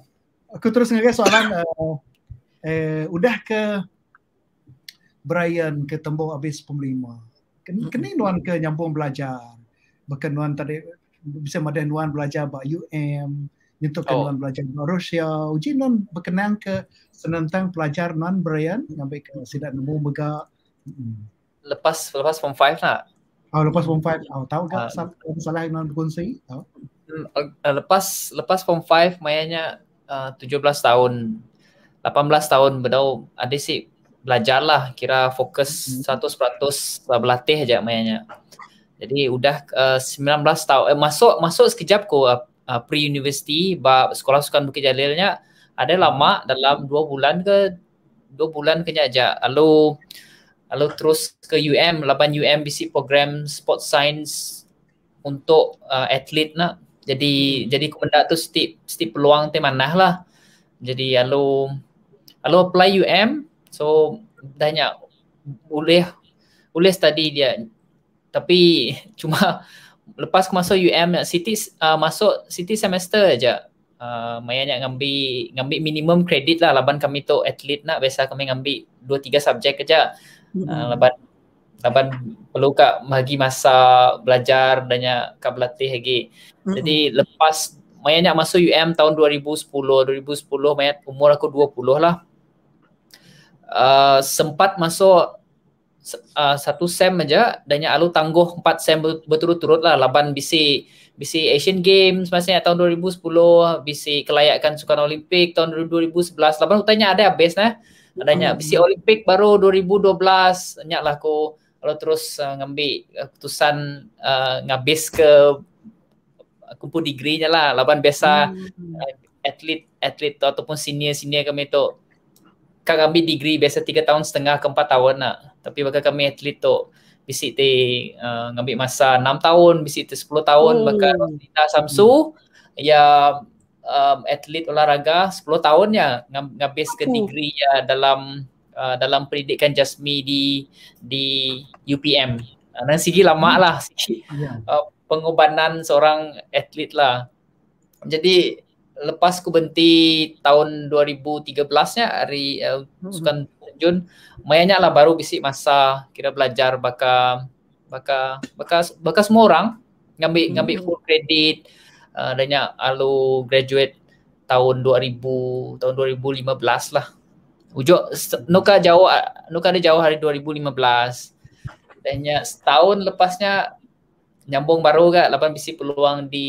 aku terus ngeri soalan uh, eh udah ke Brian ke tembok habis pemerima. Kena nuan ke nyambung belajar. Bukan nuan tadi, bisa ada nuan belajar buat UM, untuk oh. nuan belajar buat Rusia. Uji nuan berkenan ke senantang pelajar nuan Brian, sampai ke sidak nemu mega. Lepas lepas form 5 lah. Oh, lepas form 5. Oh, tahu tak uh, salah, salah nuan berkongsi? Oh. lepas lepas form 5, mayanya uh, 17 tahun. 18 tahun berdau ada sih belajar lah kira fokus 100% mm-hmm. uh, berlatih aja mainnya jadi udah uh, 19 tahun eh, masuk masuk sekejap ko uh, uh, pre university bab sekolah sukan Bukit Jalilnya ada lama dalam 2 bulan ke 2 bulan kena aja lalu lalu terus ke UM 8 UM BC program sport science untuk uh, atlet nak jadi jadi ko benda tu setiap setiap peluang te manah lah jadi lalu lalu apply UM So banyak boleh boleh study dia. Tapi cuma lepas aku masuk UM City uh, masuk City semester aja. Uh, Maya nak ngambil ngambil minimum kredit lah laban kami tu atlet nak biasa kami ngambil dua tiga subjek aja. Hmm. Uh, laban laban perlu kak bagi masa belajar danya kak berlatih lagi. Hmm. Jadi lepas Maya nak masuk UM tahun 2010, 2010 Maya umur aku 20 lah. Uh, sempat masuk uh, satu sem aja dan yang lalu tangguh empat sem berturut-turut lah laban BC BC Asian Games masanya tahun 2010 BC kelayakan sukan Olimpik tahun 2011 laban utanya ada habis nah adanya BC hmm. Olimpik baru 2012 nyak lah aku kalau terus uh, ngambil keputusan uh, ngabis ke kumpul degree nya lah laban biasa hmm. uh, atlet atlet atau, ataupun senior senior kami tu kak ambil degree biasa tiga tahun setengah ke empat tahun nak. Tapi bakal kami atlet tu bisik te uh, ngambil eh, masa enam tahun, bisik te 10 tahun hmm. bakal kita Samsu hmm. ya um, atlet olahraga sepuluh tahun ya ngabis ke degree ya dalam uh, dalam pendidikan jasmi di di UPM. Uh, dan lama lah sigi, hmm. uh, pengobanan seorang atlet lah. Jadi lepas ku berhenti tahun 2013 nya hari uh, sukan terjun mayanya lah baru bisik masa kira belajar baka baka baka baka semua orang ngambil hmm. ngambil full credit eh, adanya uh, alu graduate tahun 2000 tahun 2015 lah ujuk nuka jauh nuka ada jauh hari 2015 adanya setahun lepasnya nyambung baru kat lapan bisi peluang di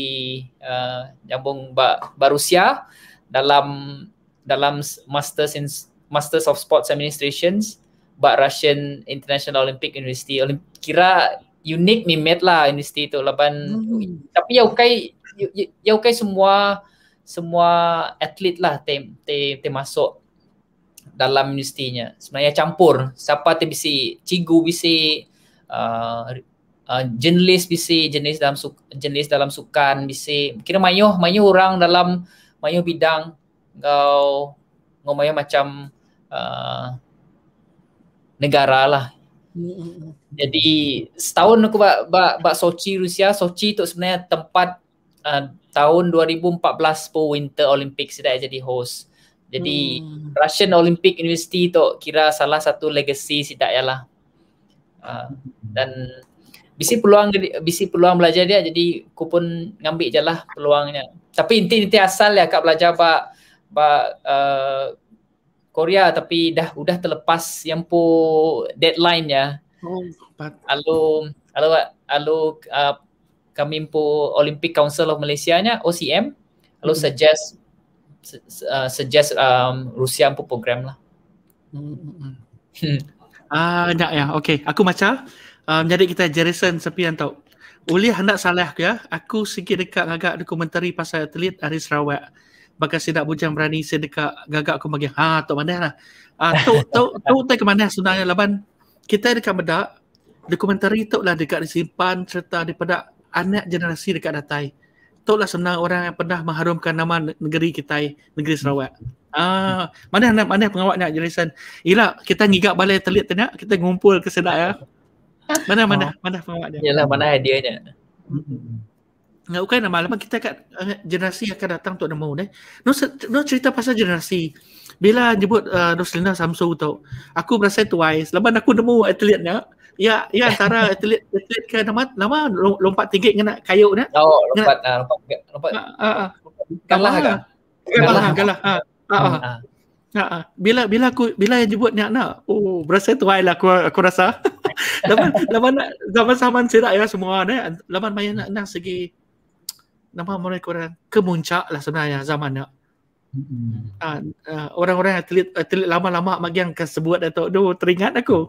uh, nyambung ba- Barusia dalam dalam Masters in Masters of Sports Administrations but Russian International Olympic University Olymp- kira unik ni met lah universiti tu lapan hmm. tapi ya ukai ya, ya semua semua atlet lah tem tem tem masuk dalam universitinya sebenarnya campur siapa tem bisi cigu bisi uh, Uh, jenis bisi jenis dalam su- jenis dalam sukan bisi kira mayuh mayuh orang dalam mayuh bidang kau ngau macam uh, negara lah mm-hmm. jadi setahun aku bak bak bak Sochi Rusia Sochi tu sebenarnya tempat uh, tahun 2014 po Winter Olympics sudah jadi host jadi hmm. Russian Olympic University tu kira salah satu legacy sidak ya lah uh, dan bisi peluang bisi peluang belajar dia jadi aku pun ngambil je lah peluangnya tapi inti-inti asal ya kak belajar Pak Pak uh, eh, Korea tapi dah udah terlepas yang po deadline ya oh, alu alu alu eh, kami po Olympic Council of Malaysia nya OCM alu hmm. suggest eh, suggest um, Rusia po program lah hmm, hmm, hmm. Ah, uh, ya, ya. Okay. Aku macam um, ah, jadi kita Jerison sepian tau. Uli hendak salah ya. Aku sikit dekat gagak dokumentari pasal atlet Aris Rawat. Bakal sidak bujang berani saya dekat gagak aku bagi. Ha, tok mana lah. Uh, tok, tok, tok, tok, ke mana sebenarnya laban. Kita dekat bedak. Dokumentari tok lah dekat disimpan cerita daripada anak generasi dekat datai. Tok lah sebenarnya orang yang pernah mengharumkan nama negeri kita, negeri hmm. Sarawak. Ah, mana mana pengawatnya Jerison. Ila kita ngigak balai telit tenak, kita ngumpul ke sedak ya. Mana mana ah. mana format dia? Yalah mana idea nya. Hmm. Nak malam kita kat uh, eh, generasi yang akan datang untuk nama eh. No, no cerita pasal generasi. Bila jemput uh, Roslina Samsung tau. Aku berasa twice. Lepas aku nemu atletnya. Ya, ya antara atlet atlet ke nama nama lompat tinggi kena kayu nya. Oh, lompat ngena, ah, lompat lompat. Kalah uh, ah, uh, ah. uh, kalah kalah. kalah. Ha. Ha. Bila bila aku bila yang jemput nak nak. Oh, berasa twice lah aku aku rasa. laman laman zaman zaman sedak ya semua ni. Eh. Laman main nak nak segi nama mereka kurang kemuncak lah sebenarnya zaman ni. Uh, uh, orang-orang atlet atlet lama-lama bagi yang kesebut atau tu teringat aku.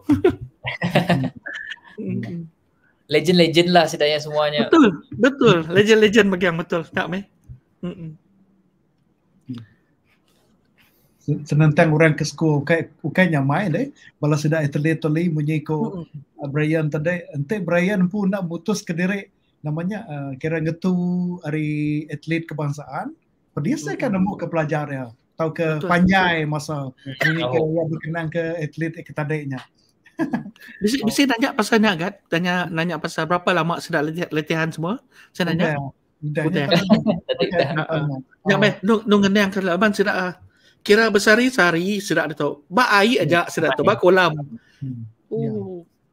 legend-legend lah sedaya semuanya. Betul, betul. Legend-legend bagi yang betul. Tak meh. Mm-mm senantang orang ke sekolah ukai ukai nyamai le Balas sedak atlet tu le Brian tadi ente Brian pun nak mutus ke diri namanya uh, kira ngetu hari atlet kebangsaan hmm. dia saya kan nemu ke pelajar ya tahu ke panjai masa ini oh. ke berkenan ke atlet ketadainya bisi oh. bisi tanya pasal nak kan tanya nanya pasal berapa lama sedak latihan, latihan semua saya nanya Udah. Udah. Udah. Udah. Udah. Udah. Udah. Udah. Udah. Udah. Udah. Udah kira besari sari sedak ada tahu. air ai ya, aja sedak tahu. Ba kolam. Hmm. Oh, ya.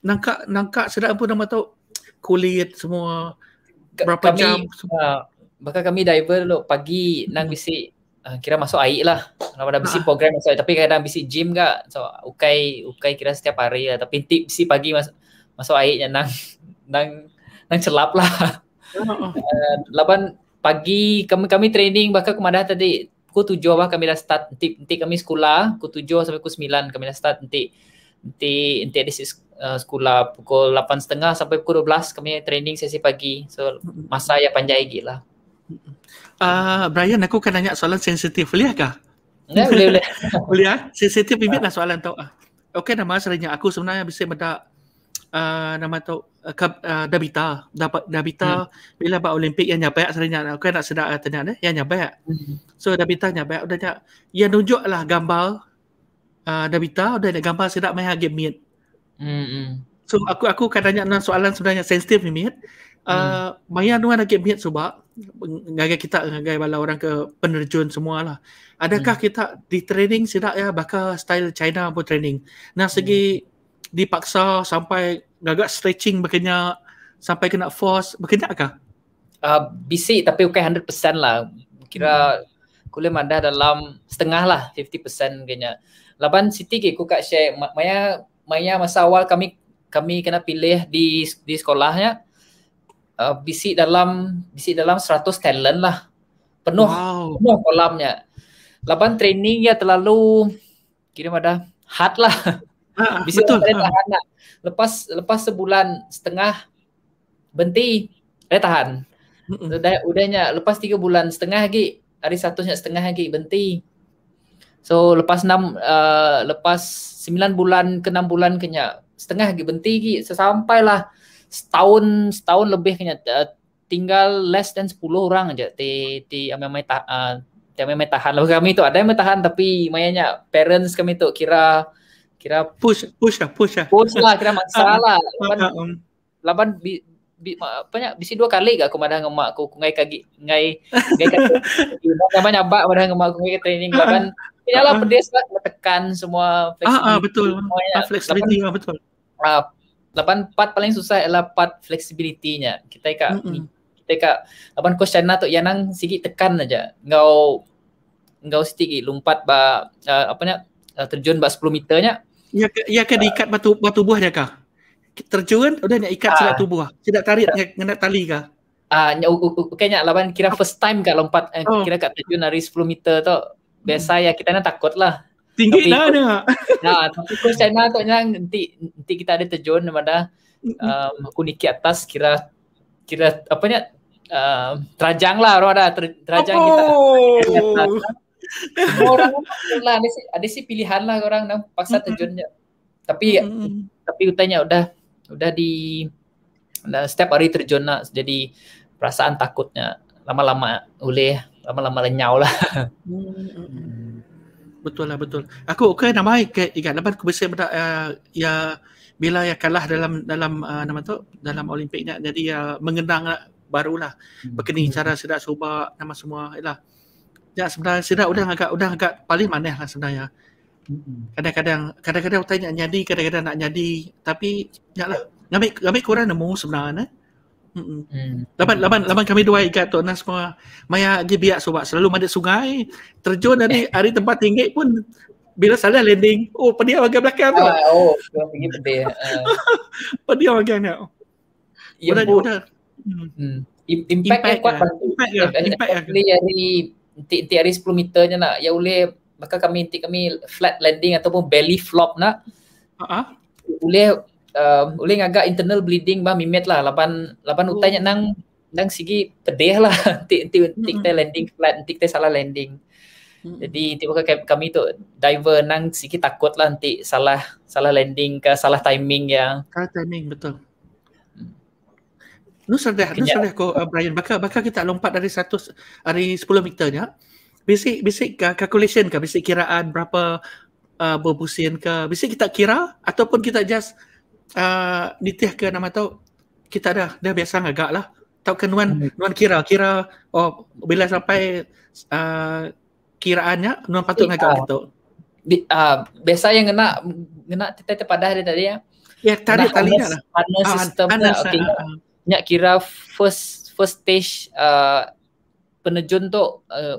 nangka nangka sedak pun nama tahu. Kulit semua berapa kami, jam semua. Uh, bakal kami diver lo pagi nang bisi uh, ah, kira masuk air lah. Kalau ada bisi ah. program masuk tapi kadang bisi gym ke. So ukai ukai kira setiap hari lah. tapi tip bisi pagi masuk masuk air nang nang nang, nang celap lah. Uh, ah, laban eh, pagi kami kami training bakal kemadah tadi ku tujuh bah kami dah start nanti, nanti kami sekolah ku tujuh sampai ku sembilan kami dah start nanti nanti nanti ada uh, sekolah pukul lapan setengah sampai pukul dua belas kami training sesi pagi so masa yang panjang lagi lah uh, Brian aku akan tanya soalan sensitif boleh kah? Ya, boleh boleh boleh ah? sensitif bibit lah soalan tau ah. Okey nama saya aku sebenarnya bisa meda uh, nama tu uh, uh, Dabita dapat Dabita hmm. bila buat Olimpik yang nyabak sebenarnya aku nak sedar uh, tenang eh yang nyabak hmm. so Dabita nyabak udah nyak yang tunjuklah gambar uh, Dabita udah ada gambar sedap main hagi hmm, hmm. so aku aku kadang nyak nak soalan sebenarnya sensitif ni mid Maya uh, hmm. Maya nuan nak sebab ngagai kita ngagai bala orang ke penerjun lah. Adakah hmm. kita di training sidak ya bakal style China pun training. Nah segi hmm dipaksa sampai gagak stretching makanya sampai kena force berkenyak kah? Uh, bisik tapi bukan 100% lah kira hmm. kulit mandah dalam setengah lah 50% kena laban Siti ke aku kat share maya, maya masa awal kami kami kena pilih di di sekolahnya uh, bisik dalam bisik dalam 100 talent lah penuh wow. penuh kolamnya laban trainingnya terlalu kira mandah hard lah Ah, Di situ dia ah. tahan lah. Lepas lepas sebulan setengah berhenti dia tahan. Sudah udahnya lepas tiga bulan setengah lagi hari satu nya setengah lagi berhenti. So lepas enam uh, lepas sembilan bulan ke enam bulan kena setengah lagi berhenti lagi sesampailah setahun setahun lebih kena uh, tinggal less than sepuluh orang aja ti ti amai uh, tahan uh, kami tahan lah kami tu ada yang tahan tapi mayanya parents kami tu kira kira push push lah push lah push lah kira masalah lawan ah, ah, ah. lawan bi bi banyak bisi dua kali gak aku madah ngemak aku ngai kaki ngai ngai kaki namanya nyabak madah ngemak aku ngai training lawan ya lah pedes lah tekan semua ah, ah betul flexibility lah betul ah lapan part paling susah adalah part flexibility-nya. kita ikat kita ikat lapan China tu, yang nang sedikit tekan aja ngau ngau sedikit lompat ba uh, apa nya terjun ba 10 meternya Ya ya akan diikat batu batu buah dia kah? Tercurun udah nak ikat ah. silat tubuh ah. Tidak tarik ya. kena tali kah? Ah bukannya lawan kira first time kat lompat eh, oh. kira kat terjun dari 10 meter tu. Biasa hmm. ya kita nak takut lah. Tinggi tapi, lah dia. Nah, tapi coach China tu nanti nanti kita ada terjun mana um, ah, aku niki atas kira kira apa nya Uh, terajang lah orang ada terajang oh. kita. Oh. Lah orang lah ada si ada si pilihan lah orang nak paksa terjunnya. Tapi mm-hmm. tapi utanya sudah, sudah di setiap hari terjun nak jadi perasaan takutnya lama-lama boleh lama-lama lenyau lah. hmm Betul lah betul. Aku okey nama ikat ikat lepas aku bersih pada uh, ya bila ya kalah dalam dalam uh, nama tu dalam olimpiknya jadi ya uh, mengenang lah, barulah hmm. begini hmm cara sedak sobak nama semua ialah Ya sebenarnya sudah, udah agak udah agak paling manis lah sebenarnya. Kadang-kadang kadang-kadang tak nak jadi, kadang-kadang nak jadi tapi ya lah. Ngambil ngambil kurang nemu sebenarnya. Hmm. Laban laban laban kami dua ikat tu nas semua. Maya je biak sobat selalu mandi sungai, terjun dari dari tempat tinggi pun bila salah landing, oh pedih bagian belakang tu. Ah, oh, pergi pedih. Uh. pedih ni. Ya, udah, bu- hmm. Hmm. Impact, impact yang kuat ya. Impact, ya. impact, impact ya. Ya intik-intik hari 10 meter je nak ya boleh maka kami intik kami flat landing ataupun belly flop nak uh-huh. boleh uh, boleh ngagak internal bleeding bah mimet lah lapan lapan utanya oh. nang nang sigi pedih lah tik tik tik mm landing flat intik te salah landing mm-hmm. jadi intik muka kami tu diver nang sigi takut lah tik salah salah landing ke salah timing yang salah timing betul Nusardeh, Nusardeh kau uh, Brian, bakal bakal kita lompat dari satu, dari sepuluh meternya. nya. Basic basic ke uh, calculation ke basic kiraan berapa uh, berpusin ke basic kita kira ataupun kita just uh, nitih ke nama tahu kita dah dah biasa agak lah. Tak kan nuan, hmm. nuan kira kira oh bila sampai uh, kiraannya nuan patut ngagak eh, uh, ah. gitu. Lah, Bi, uh, biasa yang kena kena kita terpadah dari tadi ya. Ya tarik tali lah. Panas sistem uh, okay. uh, nak kira first first stage uh, penerjun tu uh,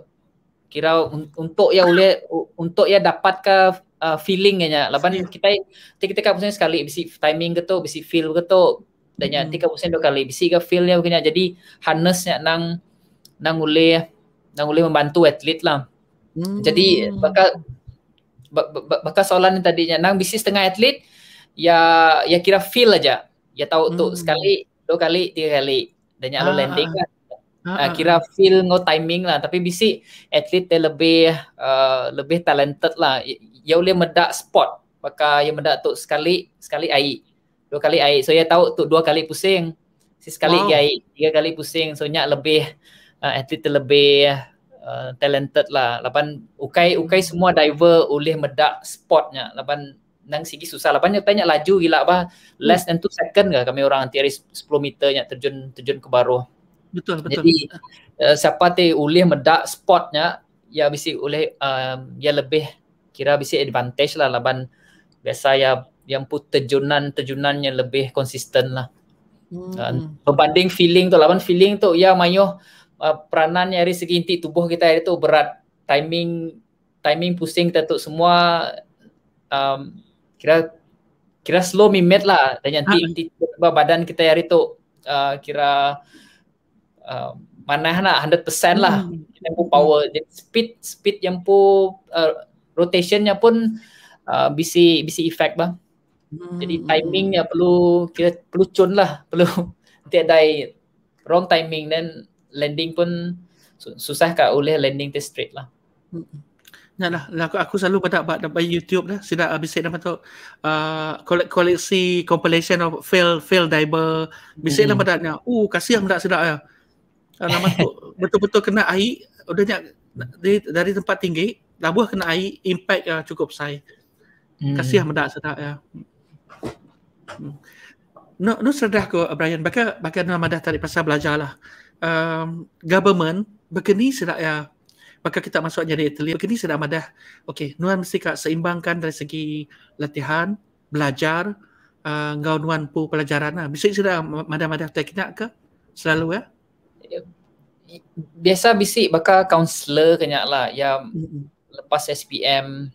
kira un- untuk ya boleh untuk ya dapat ke uh, feeling nya laban kita kita kan pusing sekali bisi timing ke tu bisi feel ke tu dan ya hmm. tiga kan pusing dua kali bisi ke feel nya kena jadi harness nya nang nang boleh nang boleh membantu atlet lah hmm. jadi bakal bakal soalan yang tadinya nang bisi setengah atlet ya ya kira feel aja ya tahu untuk hmm. sekali dua kali, tiga kali. Dan yang ah. landing ah, kan. Uh, kira feel no timing lah tapi bisi atlet least dia lebih uh, lebih talented lah dia ya boleh medak spot maka dia ya medak tu sekali sekali air dua kali air so dia ya tahu tu dua kali pusing si sekali wow. air tiga kali pusing so nya lebih uh, at least lebih uh, talented lah lapan ukai ukai semua diver boleh medak spotnya lapan Nang sikit susah lah. Banyak tanya laju gila apa. Less than 2 second ke kami orang nanti 10 meter yang terjun terjun ke baru. Betul, betul. Jadi Uh, siapa tu boleh medak spotnya ya bisi boleh um, ya lebih kira bisi advantage lah laban biasa ya yang put terjunan terjunan yang lebih konsisten lah. Hmm. Uh, berbanding feeling tu laban feeling tu ya mayo uh, eh, peranan dari segi inti tubuh kita itu berat timing timing pusing tentu semua um, kira kira slow mimet lah dan nanti ah. ha. tiba badan kita hari tu uh, kira uh, mana nak 100% lah hmm. yang pun power Jadi speed speed yang pun uh, rotationnya pun uh, bisi bisi efek bah hmm. jadi timingnya perlu kira perlu cun lah perlu tidak ada wrong timing dan landing pun susah kak boleh landing test straight lah hmm. Nah, nah, nah, aku, aku selalu pada dapat dapat YouTube lah. Sudah habis saya dapat uh, collect, koleksi compilation of fail fail diver. Bisa mm. dapat Uh, kasih hendak sudah ya. Ah, nama tu betul-betul kena air. Udahnya dari, dari tempat tinggi, labuh kena air, impact uh, cukup say. Kasih mm. hendak sedak ya. No, no sedah ko Brian. Bagai bagai nama dah tadi pasal belajar lah. Um, government begini sudah ya maka kita masuk jadi atlet. Begini sedang madah. Okey, Nuan mesti kak seimbangkan dari segi latihan, belajar, uh, ngau Nuan pun pelajaran lah. Bisa sedang madah-madah teknik ke? Selalu ya? ya. Biasa bisik bakal counselor kenyak lah. Ya, mm-hmm. lepas SPM,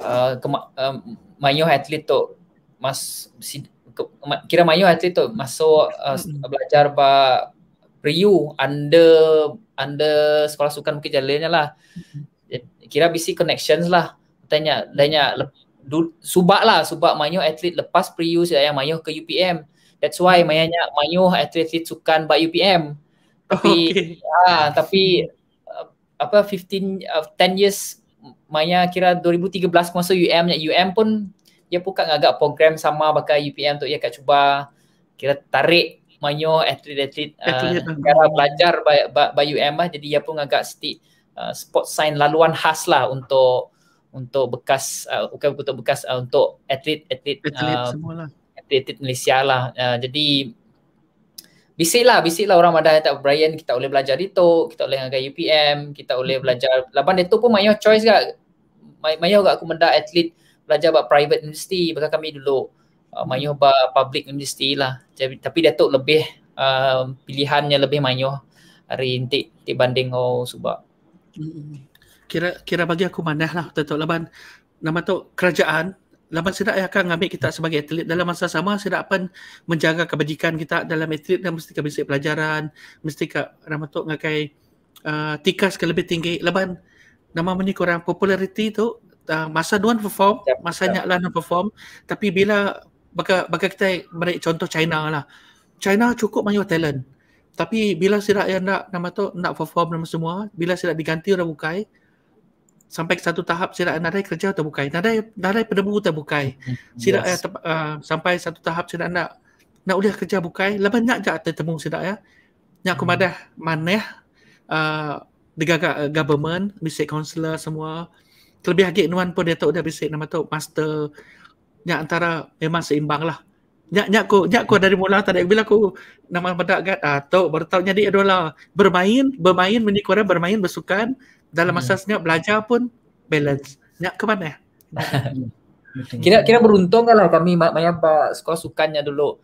uh, ke, uh, um, mayu atlet tu mas si, ke, ma, kira mayu atlet tu masuk uh, mm-hmm. belajar ba Priu under under sekolah sukan mungkin jalannya lah. Mm-hmm. Kira BC connections lah. Tanya, tanya, le, subak lah, subak mayuh atlet lepas pre-U yang mayuh ke UPM. That's why mm-hmm. mayanya mayuh atlet-atlet sukan by UPM. Tapi, oh, okay. ah, tapi uh, apa 15 uh, 10 years maya kira 2013 masa UM UM pun dia buka agak program sama bakal UPM untuk dia kat cuba kira tarik Manyo atlet-atlet uh, belajar by, by, by UM lah jadi dia pun agak sedikit uh, sport sign laluan khas lah untuk untuk bekas uh, bukan untuk bekas uh, untuk atlet-atlet atlet, atlet, atlet uh, semualah atlet-atlet Malaysia lah uh, jadi Bisik lah, bisik lah orang Madai tak Brian, kita boleh belajar itu, kita boleh dengan UPM, kita boleh hmm. belajar. Laban itu pun mayor choice kak. May mayor aku menda atlet belajar buat private university, bakal kami dulu uh, ah, Mayuh Public University lah. Jadi, tapi Datuk lebih uh, pilihannya lebih Mayuh hari intik dibanding oh subak. Hmm. Kira kira bagi aku mana lah Datuk Laban. Nama tu kerajaan Laban sedap ya kan ambil kita sebagai atlet dalam masa sama sedap pun menjaga kebajikan kita dalam atlet dan mesti kebisik pelajaran mesti ke nama tu ngakai uh, tikas ke lebih tinggi Laban nama punya kurang populariti tu uh, masa duan perform masa nyaklah non perform tapi bila bakal bakal kita menaik contoh China lah. China cukup banyak talent. Tapi bila si rakyat nak nama tu nak perform nama semua, bila si diganti orang bukai sampai ke satu tahap si rakyat nak kerja atau bukai. Nadai nadai penemu atau bukai. Hmm. Si rakyat yes. uh, sampai satu tahap si nak nak uliah kerja bukai, lebih banyak je temu si ya. Nak aku hmm. madah mana uh, degaga ah, government, bisik counselor semua. Terlebih lagi nuan pun dia tahu dah bisik nama tu master nyak antara memang seimbang lah. Nyak nyak ko nyak ko dari mula tadi bila ko nama bedak kan atau ah, bertau nyadi adalah bermain bermain menikora bermain bersukan dalam masa hmm. senyap belajar pun balance. Nyak ke mana? kira kira beruntung kan lah kami maknanya ba sekolah sukannya dulu.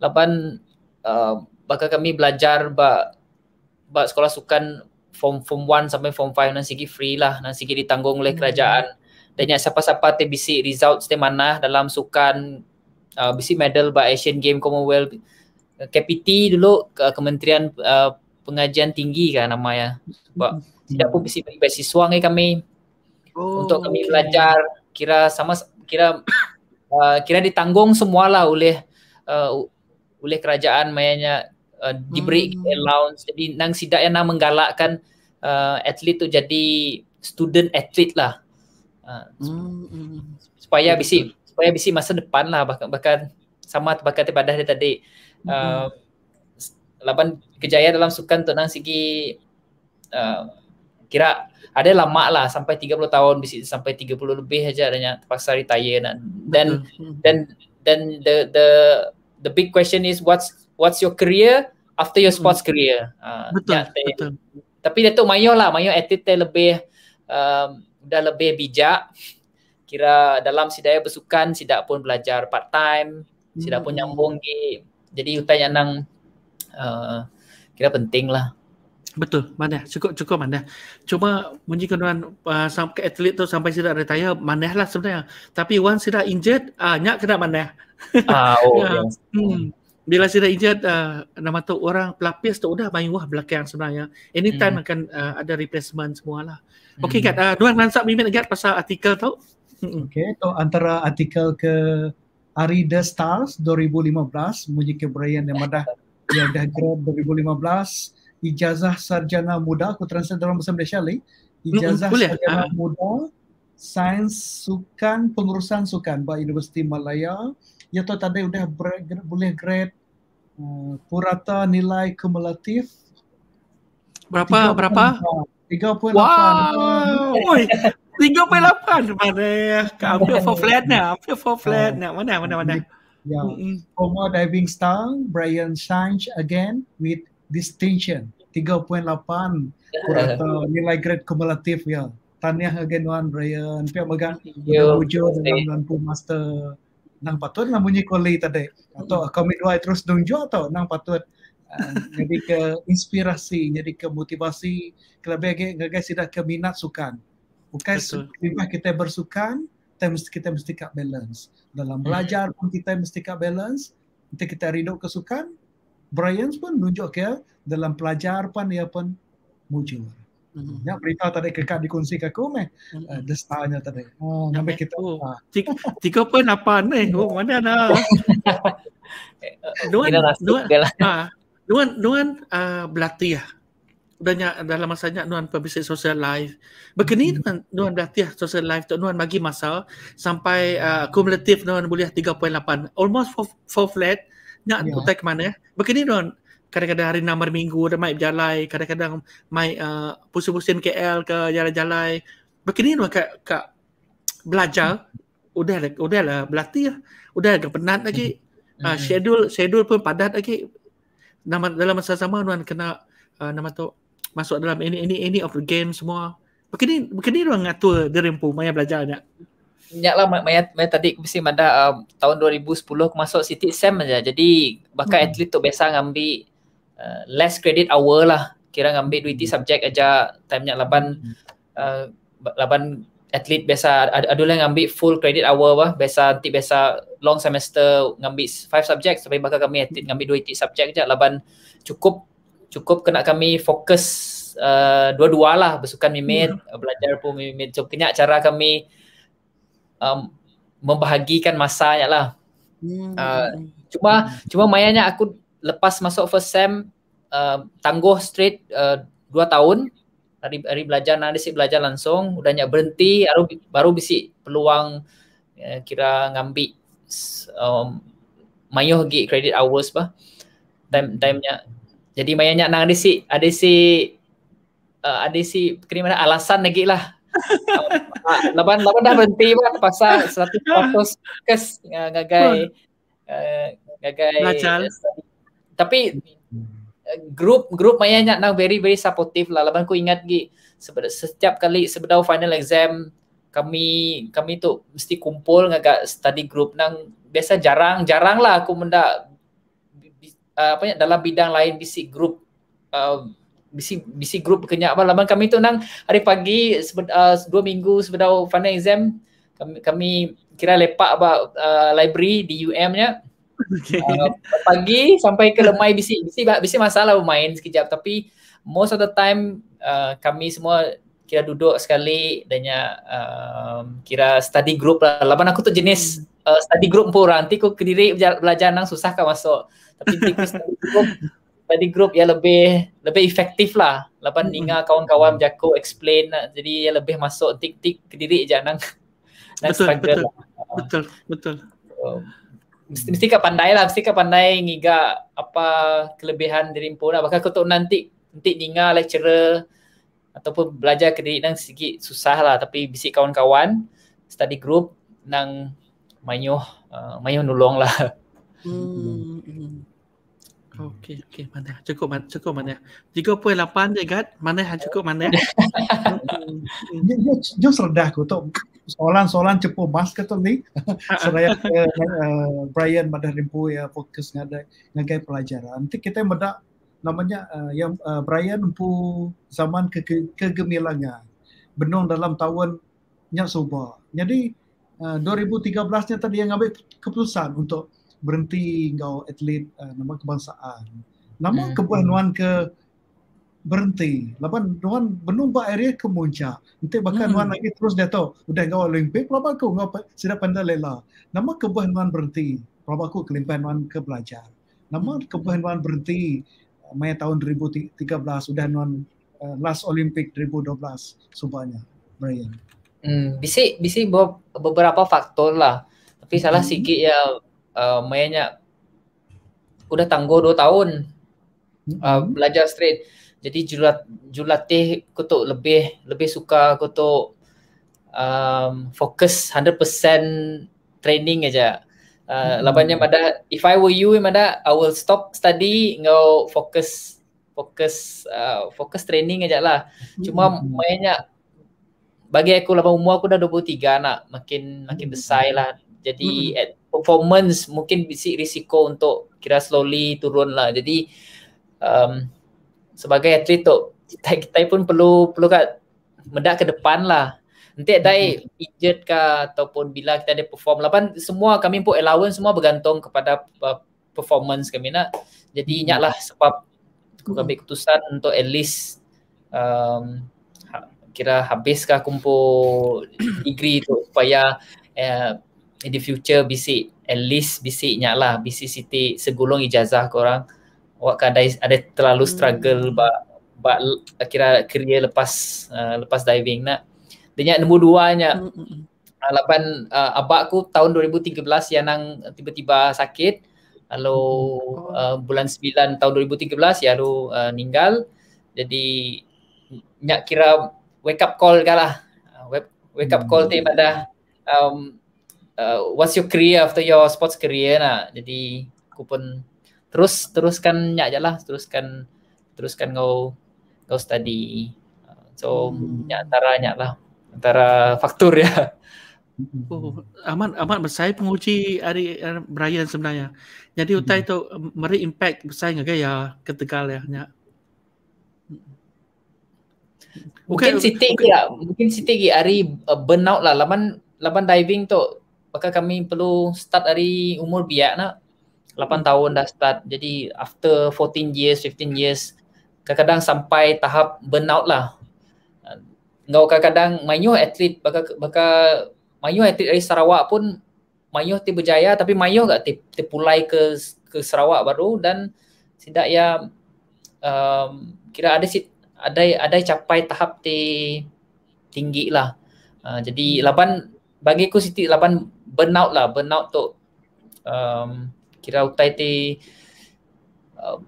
Lapan uh, bakal kami belajar ba ba sekolah sukan form form 1 sampai form 5 nan sigi free lah nan sigi ditanggung oleh hmm. kerajaan. Hmm. Dan ingat siapa-siapa te bisik results te mana dalam sukan uh, bisik medal ba Asian Game Commonwealth uh, KPT dulu ke uh, Kementerian uh, Pengajian Tinggi kan nama ya. Sebab tidak pun bisik bagi beasiswa ni kami oh, untuk kami okay. belajar kira sama kira uh, kira ditanggung semualah oleh uh, oleh kerajaan mayanya uh, diberi hmm. allowance jadi nang sidak yang nak menggalakkan uh, atlet tu jadi student atlet lah Uh, supaya mm-hmm. bisi supaya bisi masa depan lah bahkan bahkan sama bahkan terpadah dia tadi uh, mm-hmm. lapan kejaya dalam sukan tenang segi uh, kira ada lama lah sampai 30 tahun bisi sampai 30 lebih aja adanya terpaksa retire dan dan hmm. dan dan the the the big question is what's what's your career after your sports mm-hmm. career uh, betul, ya, betul. tapi Datuk mayo lah mayo attitude lebih um, dah lebih bijak kira dalam sidaya bersukan sidak pun belajar part time sidak hmm. pun nyambung di jadi utanya nang uh, kira penting lah betul mana cukup cukup mana cuma mungkin kena uh, eh, sampai atlet tu sampai sidak retire mana lah sebenarnya tapi once sidak injet uh, ah, nyak kena mana ah oh, yeah. Yeah. Hmm bila sidak ijat uh, nama tu orang pelapis tu udah main wah belakang sebenarnya anytime hmm. akan uh, ada replacement semua semualah hmm. okey hmm. kat uh, dua nansak mimin kat pasal artikel tu okey tu antara artikel ke Ari The Stars 2015 Munyikir Brian yang dah yang dah grad 2015 Ijazah Sarjana Muda aku transfer dalam bahasa Malaysia li Ijazah Boleh. Sarjana uh. Muda Sains Sukan Pengurusan Sukan bahagian Universiti Malaya ia tu tadi sudah boleh grade uh, purata nilai kumulatif. Berapa? Berapa? 3.8. Wow. Oi. 3.8 mana? Kau ambil for flat nak, ambil for flat nak. Mana mana mana. Ya. Former diving star Brian Sainz again with distinction. 3.8 purata nilai grade kumulatif ya. Yeah. Tahniah again Wan Brian. Pihak megang yeah. hujung dengan Lampu Master nang patut lah bunyi kolei tadi atau kami hmm. dua terus dong atau nang patut uh, jadi ke inspirasi jadi ke motivasi kelebih lagi ngagai sudah ke minat sukan bukan sebab kita bersukan kita mesti kita mesti kap balance dalam hmm. belajar pun kita mesti kap balance kita kita rindu kesukan Brian pun nunjuk ke dalam pelajar pun dia pun muncul. Mm-hmm. Ya, berita tadi kekak dikongsi ke aku meh. Mm-hmm. Eh, tadi. Oh, ya, kita. Oh. Tik tik apa napa ni? Oh, mana nak? Duan duan duan duan uh, berlatih ya. Dan ya, dalam masa nuan duan social life. Begini mm-hmm. duan duan berlatih social life tu duan bagi masa sampai uh, kumulatif duan boleh 3.8 almost for, flat. Nya yeah. utai ke mana? Begini nuan kadang-kadang hari 6 hari minggu ada mai berjalan kadang-kadang mai uh, pusing-pusing KL ke jalan-jalan begini lah kak kat belajar udah lah udah lah berlatih lah udah agak penat lagi uh, schedule schedule pun padat lagi nama dalam masa sama tuan kena uh, nama tu masuk dalam ini ini ini of the game semua begini begini lah ngatur diri pun maya belajar nak Banyak lah Maya, Maya tadi mesti mada um, tahun 2010 masuk City Sam aja. Jadi bakal hmm. atlet tu biasa ngambil uh, less credit hour lah kira ngambil duit di hmm. subjek aja time nya laban hmm. uh, laban atlet biasa adalah ngambil full credit hour lah biasa nanti biasa long semester ngambil five subjek sampai bakal kami atlet ngambil duit di subjek aja laban cukup cukup kena kami fokus uh, dua-dua lah besukan mimin yeah. Hmm. Uh, belajar pun mimin so kena cara kami um, membahagikan masanya lah mm. uh, cuma mm. cuma mayanya aku lepas masuk first sem uh, tangguh straight 2 uh, tahun dari dari belajar analisis belajar langsung udah nyak berhenti baru baru bisi peluang uh, kira ngambil um, mayuh gig credit hours bah time time nya jadi mayanya nang ada ada si uh, ada si kira mana alasan lagi lah lapan lapan dah berhenti bah pasal satu fokus kes ngagai uh, ngagai tapi eh, group group maya nak nak very very supportive lah laban aku ingat gi setiap kali sebelum final exam kami kami tu mesti kumpul ngagak study group nang biasa jarang jarang lah aku menda eh, apa ya dalam bidang lain bisi group uh, bisi bisi group kenya apa laban kami tu nang hari pagi sebe, uh, dua minggu sebelum final exam kami kami kira lepak apa uh, library di UM nya Okay. Uh, pagi sampai ke lemai bisi. Bisi, bisi masalah bermain sekejap tapi most of the time uh, kami semua kira duduk sekali dan ya, um, kira study group lah. Laban aku tu jenis hmm. uh, study group pun orang. Nanti aku kediri belajar nang susah kan masuk. Tapi study group, study group ya lebih lebih efektif lah. Lapan hmm. ingat kawan-kawan jago explain Jadi ya lebih masuk tik-tik kediri jangan nang. Betul, betul. Lah. betul, betul. Betul, betul mesti, mesti kau pandai lah, mesti kau pandai ngiga apa kelebihan diri impo lah. Bakal kau nanti, nanti ninga lecturer ataupun belajar ke diri nang sikit susah lah. Tapi bisik kawan-kawan, study group nang mayuh, uh, mayuh nulung lah. Hmm. hmm. Okey, hmm. okey, mana? Cukup mana? Cukup mana? Jika pun lapan je kan, mana yang ha, cukup mana? Jom jom serdah aku tu. Soalan-soalan cepu mas ke tu ni. Ha, ha. Seraya eh, eh, Brian pada rimpu ya fokus ngada ngagai pelajaran. Nanti kita meda namanya eh, yang Brian rimpu zaman ke kegemilangnya. Benung dalam tahun nyak subah. Jadi 2013 nya tadi yang ambil keputusan untuk berhenti engkau atlet uh, nama kebangsaan. Lama mm-hmm. kebuah nuan ke berhenti. Lama nuan pak area ke muncak. Nanti bahkan mm-hmm. nuan lagi terus dia tahu. Udah engkau Olimpik, berapa aku? Engkau sudah pandai lela. Lama kebuah nuan berhenti. Berapa aku kelimpahan nuan ke belajar. Lama hmm. kebuah nuan berhenti. Uh, Maya tahun 2013, sudah nuan uh, last Olimpik 2012. Sumpahnya, Brian. Hmm, bisik, bisik beberapa faktor lah. Tapi salah hmm. sikit ya uh, mainnya udah tangguh dua tahun uh, mm-hmm. belajar straight. Jadi julat julatih kutu lebih lebih suka kutu um, fokus 100% training aja. Uh, eh, mm-hmm. Labannya pada if I were you mana I will stop study ngau fokus fokus uh, fokus training aja lah. Mm-hmm. Cuma hmm. mainnya bagi aku lama umur aku dah 23 anak makin makin hmm. besar lah. Jadi mm-hmm. at performance mungkin bisik risiko untuk kira slowly turun lah. Jadi um, sebagai atlet tu kita, kita pun perlu perlu kat mendak ke depan lah. Nanti ada pijet mm-hmm. ke ataupun bila kita ada perform lapan semua kami pun allowance semua bergantung kepada uh, performance kami nak. Jadi hmm. lah sebab aku mm-hmm. ambil keputusan untuk at least um, ha, kira habiskah kumpul degree tu supaya uh, in the future bisik at least bisiknya lah bisik siti segulung ijazah korang awak kan ada, ada terlalu hmm. struggle hmm. but, kira kerja lepas uh, lepas diving nak dia nombor dua nya hmm. alapan hmm, hmm. uh, uh, abak aku tahun 2013 yang nang tiba-tiba sakit lalu hmm. uh, bulan 9 tahun 2013 yang lalu uh, jadi nyak kira wake up call kalah uh, wake up call hmm. tu pada um, uh, what's your career after your sports career nak lah. jadi aku pun terus teruskan nyak je lah teruskan teruskan kau kau study uh, so hmm. nyak antara nyak lah antara faktor ya Oh, amat amat besar penguji hari Brian sebenarnya. Jadi utai hmm. tu meri impact besar ngaga ya ketegal ya nyak. Mungkin okay, Siti okay. mungkin Siti hari uh, burnout lah laman laman diving tu maka kami perlu start dari umur biak nak 8 hmm. tahun dah start jadi after 14 years 15 years kadang-kadang sampai tahap burnout lah Engkau kadang-kadang mayu atlet baka baka mayu atlet dari Sarawak pun mayu ti berjaya tapi mayu tak ti pulai ke ke Sarawak baru dan tidak ya um, kira ada si ada ada capai tahap ti tinggi lah uh, jadi hmm. laban bagi aku siti laban burnout lah burnout tu um, kira utai ti um,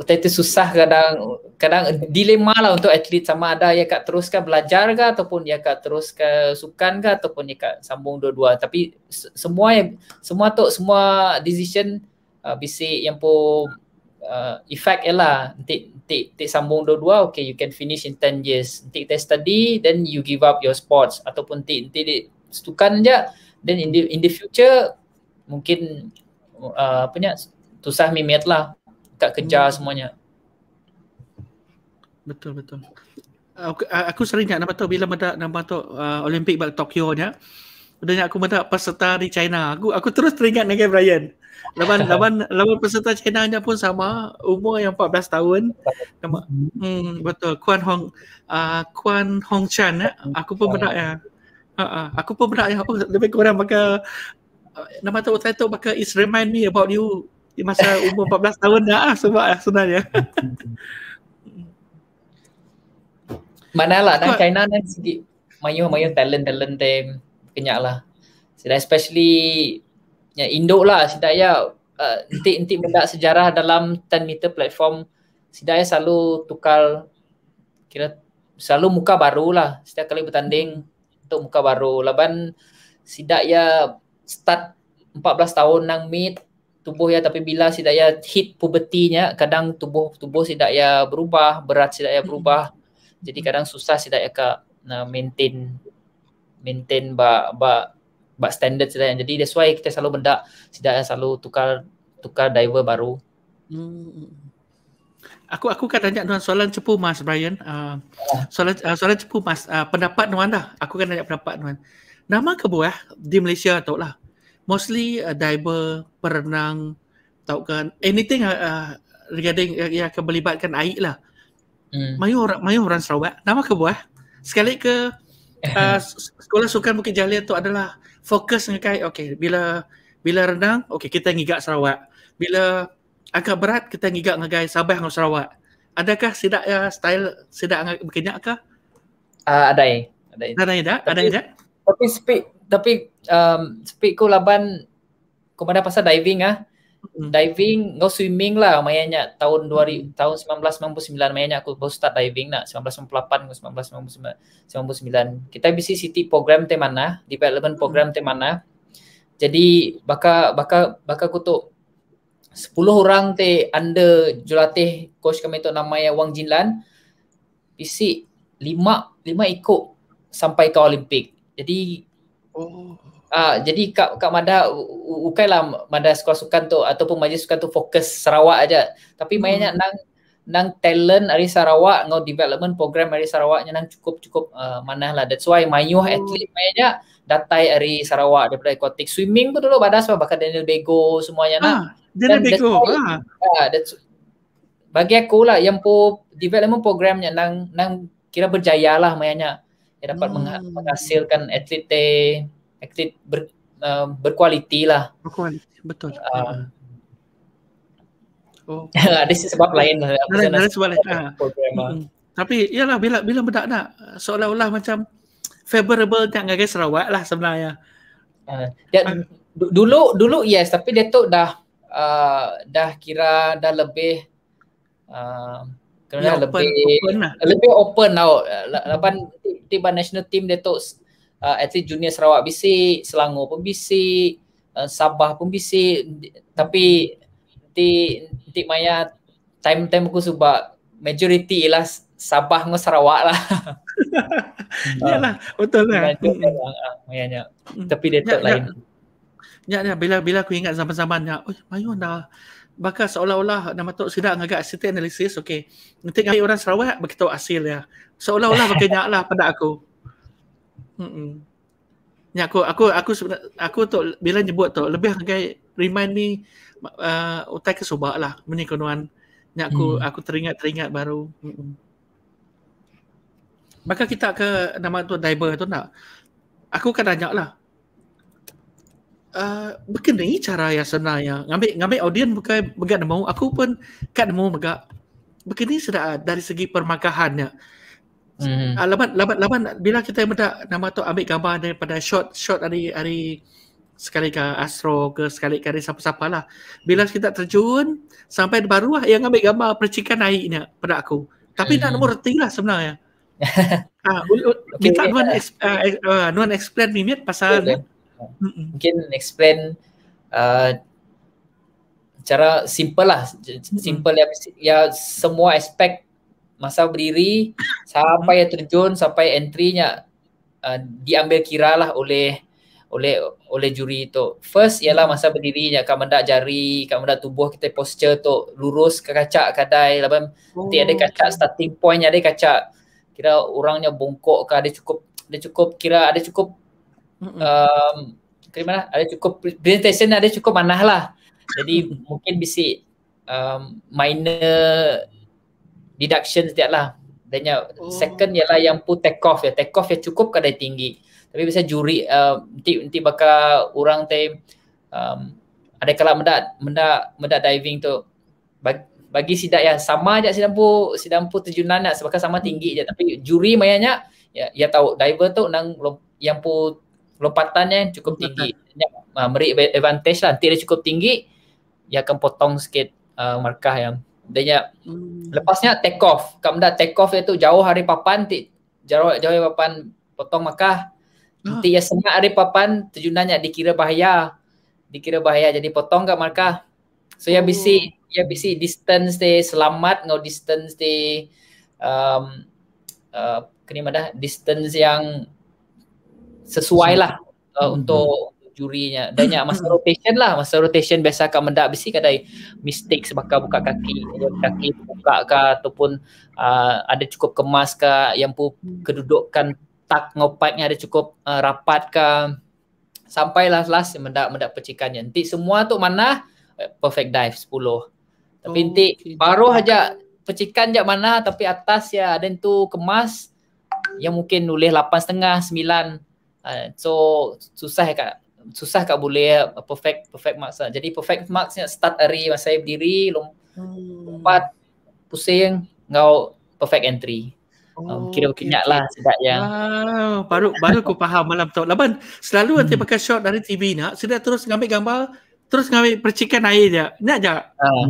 utai ti susah kadang kadang dilema lah untuk atlet sama ada ia kat teruskan belajar ke ataupun ia kat teruskan sukan ke ataupun ya kak sambung dua-dua tapi semua semua tu semua decision uh, bisik yang pun uh, effect ialah nanti nanti, nanti sambung dua-dua okay you can finish in 10 years nanti test study then you give up your sports ataupun nanti nanti sukan je then in the in the future mungkin uh, apa ni susah mimet lah tak kerja hmm. semuanya betul betul aku, aku sering nak nampak tahu bila mada nampak tahu uh, Olympic balik Tokyo nya Udah aku mada peserta di China. Aku aku terus teringat dengan Brian. Lawan lawan lawan peserta China nya pun sama umur yang 14 tahun. Nama, hmm, hmm betul Kuan Hong uh, Kuan Hong Chan ya. Aku pun mada ya. Eh. Uh-uh. Aku pun pernah, oh, lebih kurang maka uh, nama tu saya tu maka is remind me about you di masa umur 14 tahun dah lah sebab lah sebenarnya. Manalah nak China nak sikit mayu mayu talent talent tem kenyak lah. Sida especially ya Indo lah sida ya ah, enti uh, benda sejarah dalam 10 meter platform sida ya selalu tukar kira selalu muka baru lah setiap kali bertanding hmm untuk muka baru laban sidak ya start 14 tahun nang mid tubuh ya tapi bila sidak ya hit pubertinya kadang tubuh tubuh sidak ya berubah berat sidak ya berubah mm-hmm. jadi kadang susah sidak ya ke nah, maintain maintain ba ba ba standard sidak ya jadi that's why kita selalu benda sidak ya selalu tukar tukar diver baru hmm aku aku akan tanya tuan soalan cepu Mas Brian. Uh, soalan uh, soalan cepu Mas uh, pendapat tuan dah. Aku kan tanya pendapat tuan. Nama kebuah di Malaysia tahu lah. Mostly uh, diver, perenang, tahu kan anything uh, regarding uh, yang akan melibatkan air lah. Hmm. Mayu orang mayu orang Sarawak. Nama kebuah sekali ke uh, sekolah sukan Bukit Jalil tu adalah fokus dengan okey bila bila renang okey kita ngigak Sarawak. Bila agak berat kita ngigak ngagai Sabah ngau Sarawak. Adakah sidak ya eh, style sidak ngagai bekenya ke? Uh, ah, ada Ada Ada ai Ada ai Tapi speak, tapi um, speed ko laban ko mana pasal diving ah. hmm Diving ngau swimming lah mayanya tahun 2000 mm-hmm. tahun 1999 mayanya aku baru start diving nak 1998 ngau 1999, 1999. Kita bisi city program te mana? Development program mm te mana? Jadi baka baka baka kutuk 10 orang te under jurulatih coach kami tu nama yang Wang Jinlan isi 5 5 ikut sampai ke Olimpik. Jadi oh. Uh, jadi kak kak mada ukailah mada sekolah sukan tu ataupun majlis sukan tu fokus Sarawak aja. Tapi hmm. mainnya hmm. nang nang talent dari Sarawak, ngau development program dari Sarawak nang cukup cukup uh, manah lah. That's why mayuh oh. atlet mainnya datai dari Sarawak daripada aquatic swimming tu dulu badas lah, bakal Daniel Bego semuanya ah. nak dia lebih kurang ha. bagi aku lah yang po development program yang nang nang kira berjaya lah mayanya dia dapat hmm. menghasilkan atlet te atlet ber, uh, berkualiti lah berkualiti betul uh, Oh. Ada sebab lain. Lah. Ada sebab lain. Hmm. Tapi iyalah bila bila bedak nak seolah-olah macam favorable tak ngagai Sarawak lah sebenarnya. Uh, dia, uh. dulu dulu yes tapi dia tu dah uh, dah kira dah lebih uh, ah, kena ya, lebih open, open lah. lebih open tau. Lapan tiba national team dia tu uh, ah, atlet junior Sarawak bisik, Selangor pun bisik, uh, Sabah pun bisik tapi nanti nanti maya time-time aku sebab majority ialah Sabah dengan Sarawak lah. Iyalah, betul lah. Majority hmm. lah. Mayanya. Hmm. Tapi dia tak ya, ya. lain. Ya. Ya, ya, bila bila aku ingat zaman-zaman ya, oi, Mayun dah bakal seolah-olah nama tu sidak ngagak city analysis, okey. Nanti ngai orang Sarawak begitu hasil ya. Seolah-olah bakanya lah pada aku. Hmm. Ya, aku aku aku sebenarnya aku tok bila nyebut tu lebih ngai remind me uh, utai ke lah muni kunuan. Ya, aku hmm. aku teringat-teringat baru. Hmm. Maka kita ke nama tu diver tu nak. Aku kan tanya lah, Eh, berkenai cara yang ya. ngambil ngambil audien bukan begat mau aku pun kat mau begat berkenai sudah eh, dari segi permakahannya mm -hmm. Uh, eh, laban, laban, bila kita minta nama tu ambil gambar daripada shot shot dari hari sekali ke Astro ke sekali ke siapa-siapa lah. Bila hmm. kita terjun sampai baru lah yang ambil gambar percikan airnya pada aku. Tapi mm-hmm. nak hmm. nombor reti lah sebenarnya. ha, kita okay, nuan, nuan explain mimit pasal yeah, mm Mungkin explain uh, cara simple lah, simple yang, yang semua aspek masa berdiri sampai terjun sampai entrynya uh, diambil kira lah oleh oleh oleh juri tu. First ialah masa berdirinya kamu dah jari, kamu dah tubuh kita posture tu lurus ke kaca kadai laban oh, ada kaca starting pointnya ada kaca kira orangnya bongkok ke ada cukup ada cukup kira ada cukup um, terima lah. Ada cukup presentation ada cukup manah lah. Jadi mungkin bisi um, minor deduction setiap lah. Dan yang oh. second ialah yang pun take off ya. Take off ya cukup kadai tinggi. Tapi bisa juri uh, nanti nanti bakal orang tay um, ada kalau mendak mendak mendak diving tu bagi, bagi sidak ya sama aja sidang pu sidang pu terjunan nak sebab sama tinggi aja tapi juri mayanya ya ya tahu diver tu nang yang pun lompatannya cukup tinggi. Lompatan. Uh, ah, merit advantage lah. Nanti dia cukup tinggi, dia akan potong sikit uh, markah yang dia hmm. lepasnya take off. Kamu dah take off itu jauh hari papan, ti, jauh jauh hari papan potong markah. Nanti ah. dia sengat hari papan, terjunannya dikira bahaya. Dikira bahaya jadi potong ke markah. So ya bisi ya oh. bisi distance dia selamat no distance dia um, uh, kena mana distance yang sesuai lah uh, hmm untuk jurinya dan yang masa rotation lah masa rotation biasa akan mendak besi kadai mistake sebab buka kaki kaki buka ke ataupun uh, ada cukup kemas ke yang pun kedudukan tak ngopaknya ada cukup uh, rapat ke sampai lah last last mendak mendak pecikannya nanti semua tu mana eh, perfect dive 10 tapi nanti oh, okay. baru aja pecikan jak mana tapi atas ya ada tu kemas yang mungkin nulis 8.5 9 Uh, so susah kat susah kat boleh uh, perfect perfect marks lah. Jadi perfect marks ni start hari masa saya berdiri hmm. lompat hmm. pusing ngau perfect entry. Um, oh, um, kira kira lah sedap yang. Wow, baru baru aku faham malam tu. Laban selalu hmm. nanti pakai shot dari TV nak, sudah terus ngambil gambar, terus ngambil percikan air je. Nak je. Um,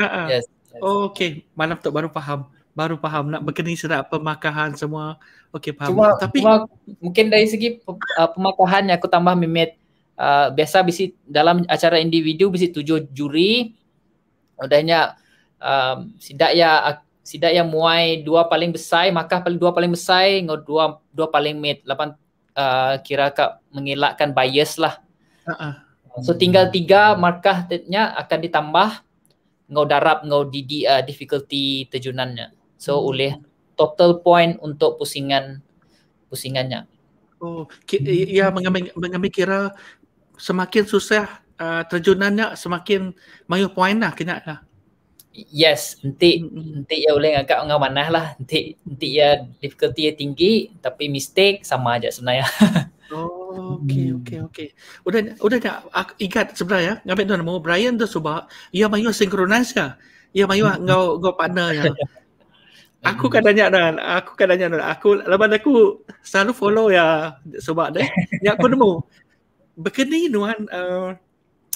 uh-uh. yes, yes. Oh, okay, malam tu baru faham baru faham nak berkeni serat pemakahan semua okey faham cuma, tapi cuma mungkin dari segi uh, pemakahan yang aku tambah mimet uh, biasa bisi dalam acara individu bisi tujuh juri udahnya uh, um, sidak ya sidak yang muai dua paling besar makah paling dua paling besar ngau dua dua paling mid lapan uh, kira kak mengelakkan bias lah uh-uh. so tinggal tiga markahnya akan ditambah ngau darab ngau di uh, difficulty terjunannya So hmm. boleh total point untuk pusingan pusingannya. Oh, ki- ya, ya mengambil mengambil kira semakin susah uh, terjunannya semakin mayu point lah kena lah. Yes, nanti hmm. nanti ya boleh agak orang mana lah. Nanti nanti ya difficulty ya tinggi tapi mistake sama aja sebenarnya. oh, okay, hmm. okay, okay. Udah udah tak aku ingat sebenarnya ngapa tuan mau Brian tu sebab ia mayu sinkronis ya. Ia mayu hmm. ngau ngau partner ya. Kan aku kan tanya dan aku kan tanya dan aku lepas aku selalu follow ya sebab dah ni aku nemu begini nuan uh,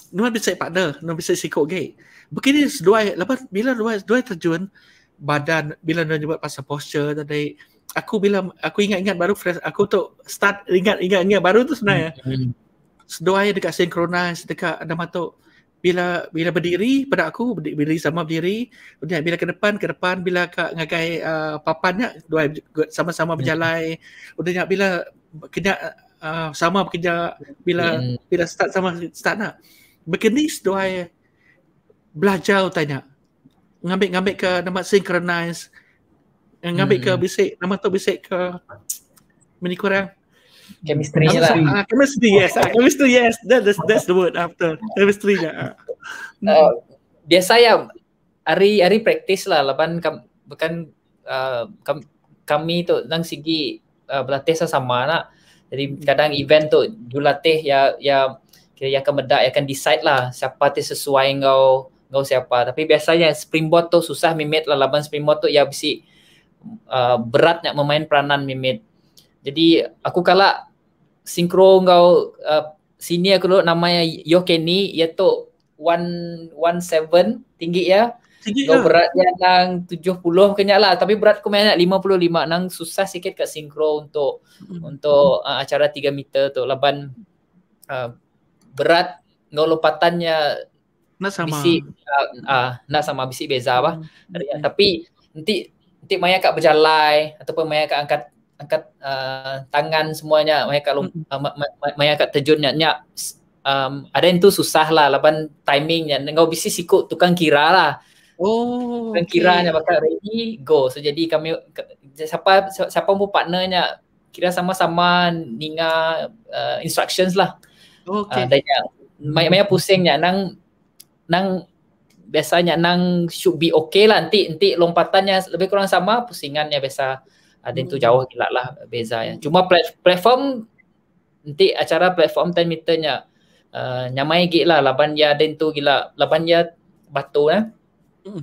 nuan bisa partner nuan bisa sikok gay Begini dua lepas bila dua dua terjun badan bila nuan buat pasal posture tadi aku bila aku ingat-ingat baru fresh aku tu start ingat-ingat ingat baru tu sebenarnya mm dekat synchronize dekat ada matuk bila bila berdiri pada aku berdiri, berdiri sama berdiri kemudian bila ke depan ke depan bila ke ngagai uh, papannya dua sama-sama berjalan kemudian hmm. bila kerja uh, sama bekerja bila hmm. bila start sama start nak berkenis dua belajar tanya ngambil ngambil ke nama synchronize ngambil hmm. ke bisik nama tu bisik ke menikurang chemistry lah. Uh, chemistry yes, uh, chemistry yes. That, that's that's the word after chemistry ya. Uh. biasa ya hari hari praktis lah. Lepas kam, bukan uh, kam, kami tu nang segi uh, berlatih sama nak. Jadi kadang event tu julatih ya ya kira ya akan medak, yang akan decide lah siapa tu sesuai engkau engkau siapa. Tapi biasanya springboard tu susah mimit lah. Lepas springboard tu ya bisi uh, berat nak memain peranan mimit. Jadi aku kalah sinkro kau uh, sini aku dulu nama Yo Kenny ia tu seven tinggi ya. Tinggi ya. Berat yang 70 kena lah tapi berat aku main lima nang susah sikit kat sinkro untuk hmm. untuk uh, acara tiga meter tu leban uh, berat ngau lompatannya nak sama. Bisik, uh, uh, nak sama bisik beza apa. Hmm. Tapi nanti nanti maya kat berjalai ataupun maya kak angkat angkat uh, tangan semuanya mai kalau uh, mai angkat terjunnya nyak um, ada yang tu susah lah laban timingnya Engau bisi sikut tukang kira lah oh tukang okay. kiranya bakal ready go so jadi kami siapa siapa pun partnernya kira sama-sama ninga uh, instructions lah okey uh, ah, mai mai pusingnya nang nang biasanya nang should be okay lah nanti nanti lompatannya lebih kurang sama pusingannya biasa ada think tu hmm. jauh gila lah beza ya. Cuma plat- platform nanti acara platform 10 meternya uh, nyamai gila lah laban ya den tu gila laban ya batu ya. Eh. Hmm.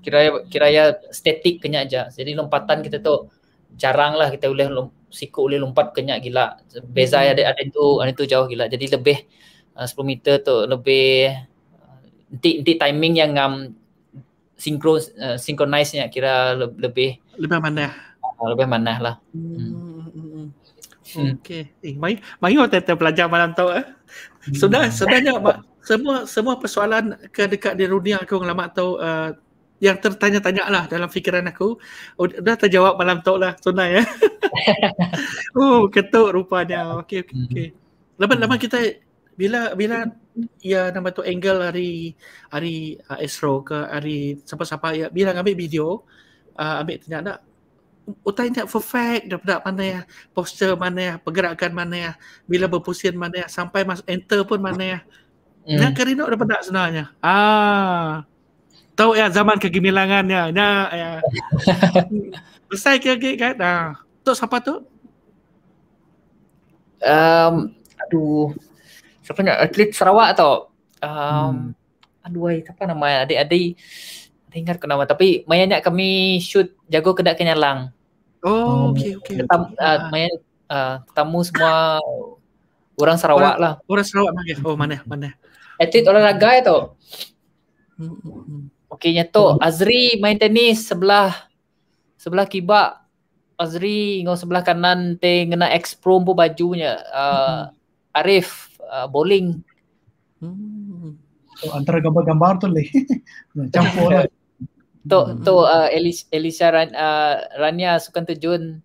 Kira kira ya statik kena aja. Jadi lompatan kita tu jarang lah kita boleh lom, siku boleh lompat kena gila. Beza ya ada itu, ada itu jauh gila. Jadi lebih uh, 10 meter tu lebih uh, nanti nanti timing yang ngam um, sinkron uh, synchronize kira lebih lebih mana ya uh, lebih manah lah. Hmm. hmm. hmm, hmm okay. Eh, mari, mari kita belajar malam tu. Eh. Sudah, sebenarnya semua semua persoalan ke dekat di dunia aku lama tu uh, eh, yang tertanya-tanya lah dalam fikiran aku oh, dah terjawab malam tu lah tunai ya. Eh. oh ketuk rupanya. Okey okey okey. Lama-lama kita bila bila ya nama tu angle hari hari uh, ah, Astro ke hari siapa-siapa ya bila ambil video uh, ambil tanya nak utai tak perfect dah pedak mana ya posture mana ya pergerakan mana ya bila berpusing mana ya sampai masuk enter pun mana ya hmm. nak kerinok dah pedak sebenarnya ah tahu ya zaman kegemilangannya ya ya besar ke gig kan ah tu siapa tu um aduh siapa nak atlet Sarawak atau um hmm. aduh siapa nama adik-adik tak ingat aku nama tapi mayanya kami shoot jago kena kenyalang. Oh okey oh, okey. Okay. okay. Ah, ah. mayan uh, ah, tamu semua orang Sarawak lah. Orang Sarawak mana? Oh mana mana. Atlet olahraga itu. Okeynya tu Azri main tenis sebelah sebelah kibak Azri ngau sebelah kanan te ngena ekspro pun bajunya uh, Arif bowling. Hmm. antara gambar-gambar tu leh. Campur lah. Tu hmm. hmm tu hmm. uh, Elisha, Elisha Ran, uh, Rania Sukan Terjun.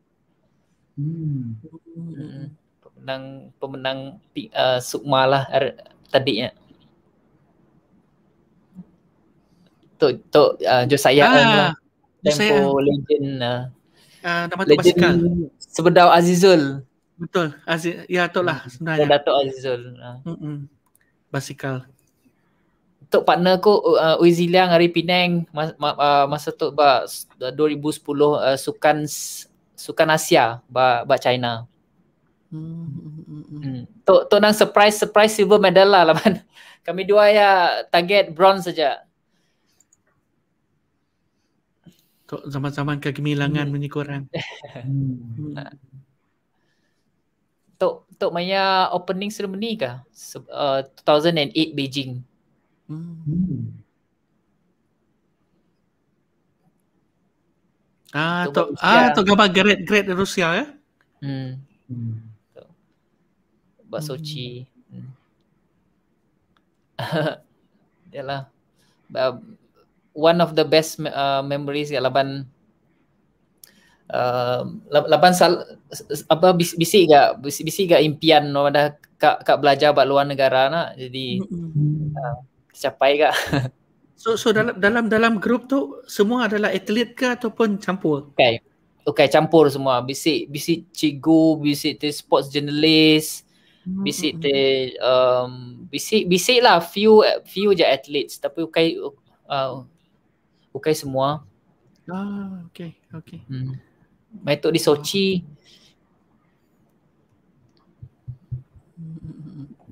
Hmm. hmm. Pemenang pemenang uh, Sukma lah er, tadinya. Tu tu uh, Josaya ah, lah. Tempo legend uh, uh, legend basikal. Azizul. Betul. Aziz, ya to lah sebenarnya. Datuk Azizul. Uh. Mm-mm. Basikal. Tok partner aku uh, Uzi Liang hari ma- ma- uh, masa tu ba 2010 uh, sukan sukan Asia ba ba China. Hmm. hmm. Tok tok nang surprise surprise silver medal lah laban. Kami dua ya target bronze saja. Tok zaman-zaman kegemilangan kan hmm. menyikuran. hmm. Ha. Tok tok maya opening ceremony ke? Uh, 2008 Beijing. 2008 Ah, to ah, to gambar great great Rusia ya. Hmm. hmm. Bak suci. Hmm. hmm. Yalah. one of the best uh, memories ya laban uh, laban sal, apa bisik gak bisik gak impian nak kak kak belajar bak luar negara nak jadi hmm uh, tercapai ke so so dalam dalam dalam grup tu semua adalah atlet ke ataupun campur okay okay oh, campur semua bisik bisik cikgu bisik the sports journalist hmm, bisik hmm, the hmm. um bisik bisik lah few few je atlet. tapi okay uh, okay semua ah okay okay hmm. metode di sochi ah.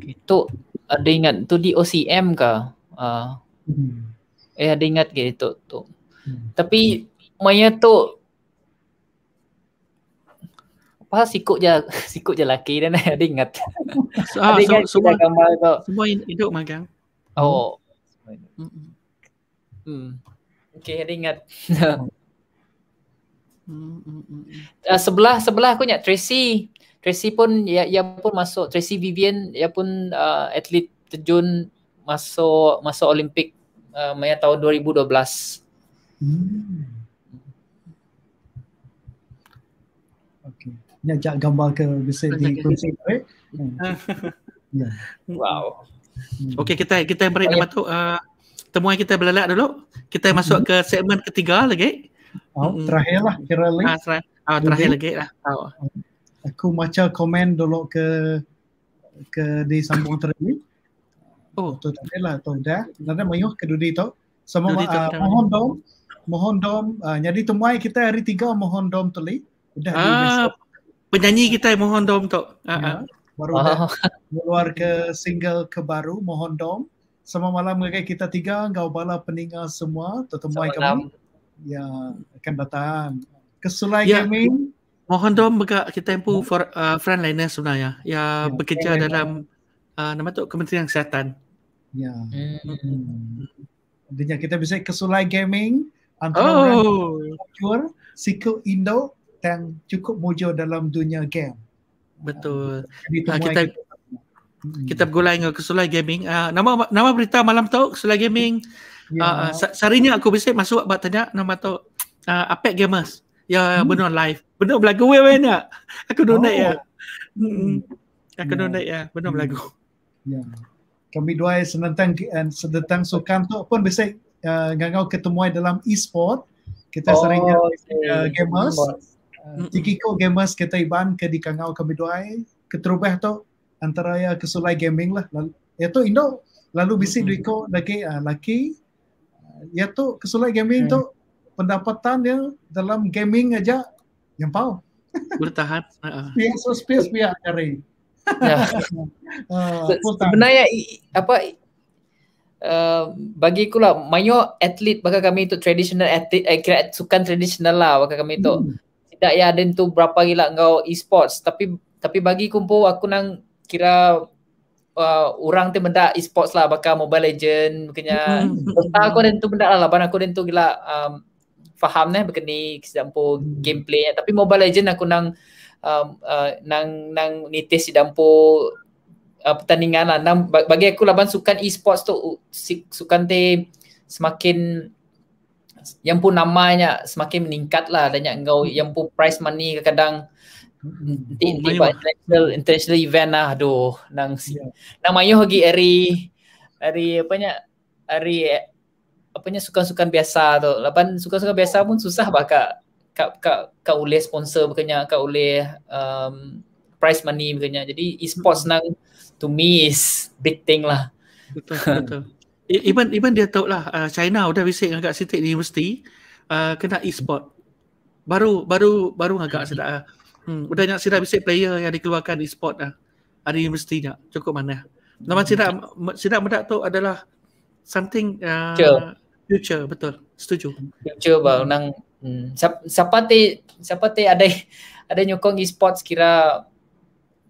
Itu ada ingat tu di OCM ke? Uh, Eh ada ingat ke Tok Tok? Hmm. Tapi hmm. maya Tok apa sikut je sikut je laki dan ada ingat. ada ingat so, ah, so, semua, tu. Semua hidup magang. Oh. Hmm. Hmm. hmm. Okay, ada ingat. hmm. uh, sebelah sebelah aku ingat Tracy. Tracy pun ya ya pun masuk Tracy Vivian ya pun uh, atlet terjun masuk masuk Olimpik uh, tahun 2012. Hmm. Okey. Ni ajak gambar ke bisa di konsep eh. Ya. Wow. Hmm. Okey kita kita beri nama tu uh, temuan kita belalak dulu. Kita hmm. masuk ke segmen ketiga lagi. Oh, hmm. terakhir lah kira lagi. Ah, terakhir, oh, terakhir lagi lah. Oh. Aku macam komen dulu ke ke di sambung terakhir. Oh, tu tak lah tu dah. Nada mayuh ke dudi tu. Semua uh, mohon dom, mohon dom. Uh, jadi temuai kita hari tiga mohon dom tu Dah ah, penyanyi kita mohon dom tu. Ah, ya, ah. baru oh. keluar ke single ke baru mohon dom. Semua malam mereka kita tiga gaul bala peninggal semua tu temuai kami. Ya, akan datang. Kesulai ya. kami. Mohon dom bega kita yang pun for, uh, frontliner sebenarnya yang ya, bekerja ya, ya, ya. dalam uh, nama tu Kementerian Kesihatan. Ya. Hmm. kita bisa ke Sulai Gaming antara oh. Siku Indo yang cukup mujur dalam dunia game. Betul. Ah, kita kita, hmm. kita bergulai dengan Kesulai Gaming. Uh, nama nama berita malam tu Kesulai Gaming. Yeah. Ya. Uh, ah, sarinya aku bisa masuk buat tanya nama tu uh, Apex Gamers. Ya hmm. benar live. Benar berlagu weh weh nak. Aku donate oh. ya. Hmm. hmm. Aku yeah. donate ya. Benar hmm. berlagu. Ya. Yeah kami dua sedang sedang senantang tu pun biasa uh, eh, ngangau ketemu dalam e-sport. Kita oh, sering uh, eh, gamers. Eh, Tiki ko gamers kita iban ke di kangau kami dua keterubah tu antara ya kesulai gaming lah. Ya tu Indo lalu bisi mm ko lagi uh, laki. Ya tu kesulai gaming okay. tu pendapatan dia dalam gaming aja yang pau. Bertahan. Uh -huh. Space, space, space, space, Ya. Ah, sebenarnya apa uh, bagi aku lah mayo atlet bagi kami itu traditional atlet eh, kira sukan tradisional lah bagi kami itu hmm. tidak ya ada tu berapa gila engkau e-sports tapi tapi bagi kumpu aku nang kira uh, orang tu benda e-sports lah bakal mobile legend bukannya hmm. aku ada tu benda lah lah aku ada tu gila um, faham lah berkini kisah hmm. gameplay tapi mobile legend aku nang um, uh, nang nang nitis di dampur uh, pertandingan lah. Nang, bagi aku laban sukan e-sports tu sukan tu semakin yang pun namanya semakin meningkat lah banyak engkau yang pun price money kadang-kadang nanti hmm. nanti oh, international, international event lah aduh nang ya. nang mayu lagi hari hari apa nya hari eh, apa nya sukan-sukan biasa tu lapan sukan-sukan biasa pun susah baka kak kak kak oleh sponsor bukannya kak oleh um, prize money bukannya jadi esports hmm. nang to me is big thing lah betul betul e-, even even dia tahu lah uh, China sudah bisik agak sedikit di universiti uh, kena esport baru baru baru agak sedap. sedar hmm, udah nak sidak bisik player yang dikeluarkan e-sport lah ada universitinya cukup mana nama sidak sidak medak tu adalah something uh, future. future betul setuju future baru hmm. nang Hmm, siapa te siapa te ada ada nyokong e-sports kira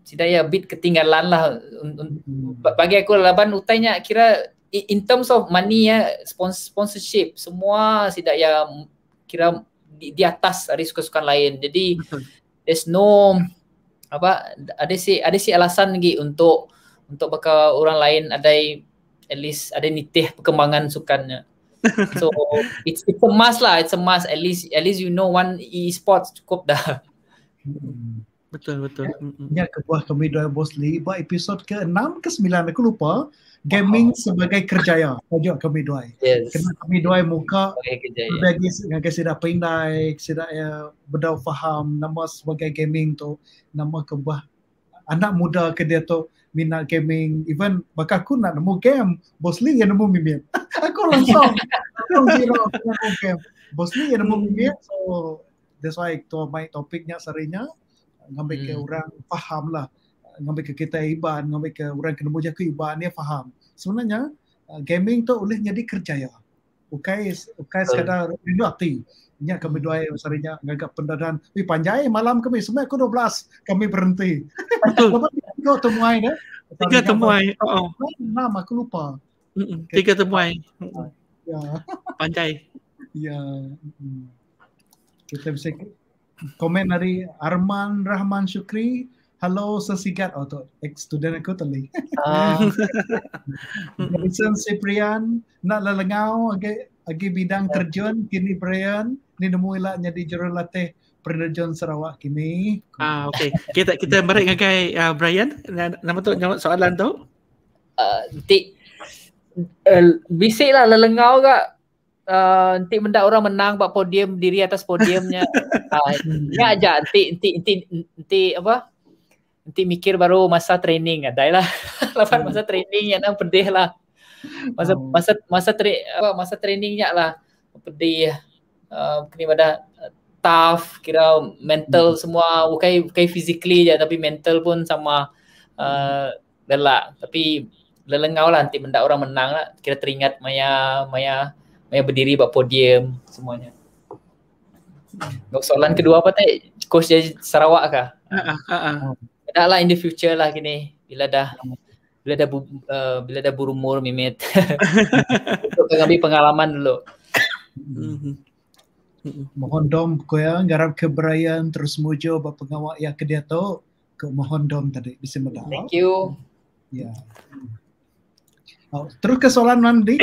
tidak ya bit ketinggalan lah hmm. bagi aku laban utainya kira in terms of money ya sponsorship semua tidak ya kira di, di atas dari sukan-sukan lain jadi there's no apa ada si ada si alasan lagi untuk untuk bakal orang lain ada at least ada nitih perkembangan sukannya So it's it's a must lah. It's a must. At least at least you know one e-sports cukup dah. Hmm. Betul betul. Ya, hmm, hmm. ya ke kami dua bosli. Ba episod ke enam ke sembilan aku lupa gaming wow. sebagai kerjaya saja kami dua. Yes. Kena kami dua muka Bagi dengan kasih dah pindai kasih ya bedau faham nama sebagai gaming tu nama ke anak muda ke dia tu minat gaming even bakal aku nak nemu game bosli, lima yang nemu mimin. pun langsung. Langsung zero. Okay. Bos ni yang nombor bimbit. So, that's why tu my topiknya serinya. Ngambil ke hmm. orang faham lah. Ngambil ke kita iban. Ngambil ke orang kena buat jaga iban. Dia faham. Sebenarnya, uh, gaming tu boleh jadi kerja ya. Bukai, bukai sekadar rindu hati. Ini akan berdoa yang besarnya menganggap pendadaan. Wih, panjai malam kami. Semua aku 12. Kami berhenti. Betul. Lepas tiga temuai dah. Tiga temuai. Oh. Nama aku lupa. Mm-mm. Tiga temuan. Ya. Pandai. Ya. Kita bisa komen dari Arman Rahman Syukri. Hello sesikat oh, tu ex student aku tadi. Ah. uh. Cyprian nak lelengau agi agi bidang ya. terjun kini Brian ni nemui lah jadi jurulatih penerjun Sarawak kini. Ah okay. Kita kita merek dengan uh, Brian nama tu jawab soalan tu. Uh, Eh, bisik lah lelengau ke uh, ah, nanti mendak orang menang buat podium diri atas podiumnya ni uh, ah, aja nanti nanti nanti nanti apa nanti mikir baru masa training dah lah lepas masa training yang nak pedih lah masa um. masa masa tra- apa masa trainingnya lah pedih uh, ah, pada tough kira mental hmm. semua bukan bukan physically ya, tapi mental pun sama uh, dalam tapi lelengau lah nanti benda orang menang lah. Kira teringat Maya, Maya, Maya berdiri buat podium semuanya. Hmm. Soalan kedua apa tak? Coach dia Sarawak kah? Uh, uh, uh. Tak lah in the future lah kini Bila dah bila dah bu, uh, bila dah berumur mimit. Untuk mengambil pengalaman dulu. Mhm. Mohon dom kau ya garap keberayaan terus mujo ba pengawak ya kedia tu ke mohon dom tadi bisa mendoa. Thank you. Ya. Yeah. Oh, terus ke soalan nanti.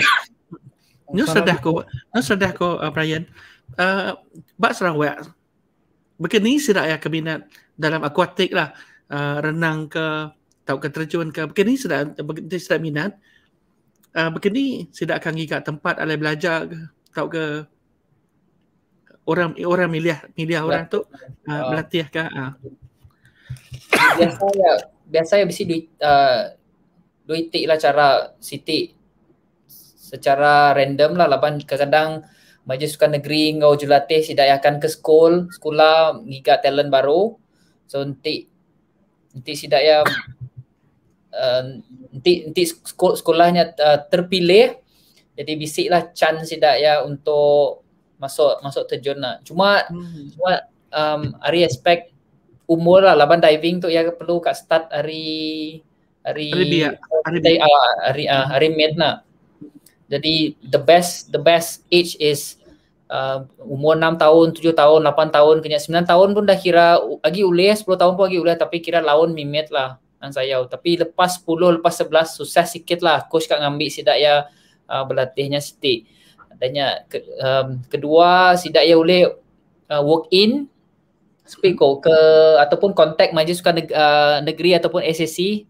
Nus sedah ko, nus sedah ko uh, Brian. Uh, Bak serang wek. Begini sudah rakyat keminat dalam akuatik lah. Uh, renang ke, tahu ke terjun ke. Begini sudah begini sudah minat. Uh, begini sudah akan pergi ke tempat alai belajar tahu ke orang orang milih milih orang tu uh, oh. Ah. berlatih ke. Uh. Biasanya biasanya mesti duit uh, dua itik lah cara sitik secara random lah laban kadang majlis sukan negeri ngau julatih sidai akan ke sekolah sekolah ngiga talent baru so nanti nanti sidai ya nanti eh, uh, nanti sekolah sekolahnya uh, terpilih jadi bisik lah chance sidai ya untuk masuk masuk terjun lah. cuma hmm. cuma um, hari expect umur lah laban diving tu ya perlu kat start hari hari hari uh, hari, uh, hari medna jadi the best the best age is uh, umur 6 tahun 7 tahun 8 tahun kena 9 tahun pun dah kira lagi uleh 10 tahun pun lagi uleh tapi kira laun mimet lah dan saya tapi lepas 10 lepas 11 susah sikit lah coach kat ngambil sidak ya uh, berlatihnya sitik adanya ke, um, kedua sidak ya uleh uh, work in speak ke ataupun contact majlis sukan neg- uh, negeri ataupun SSC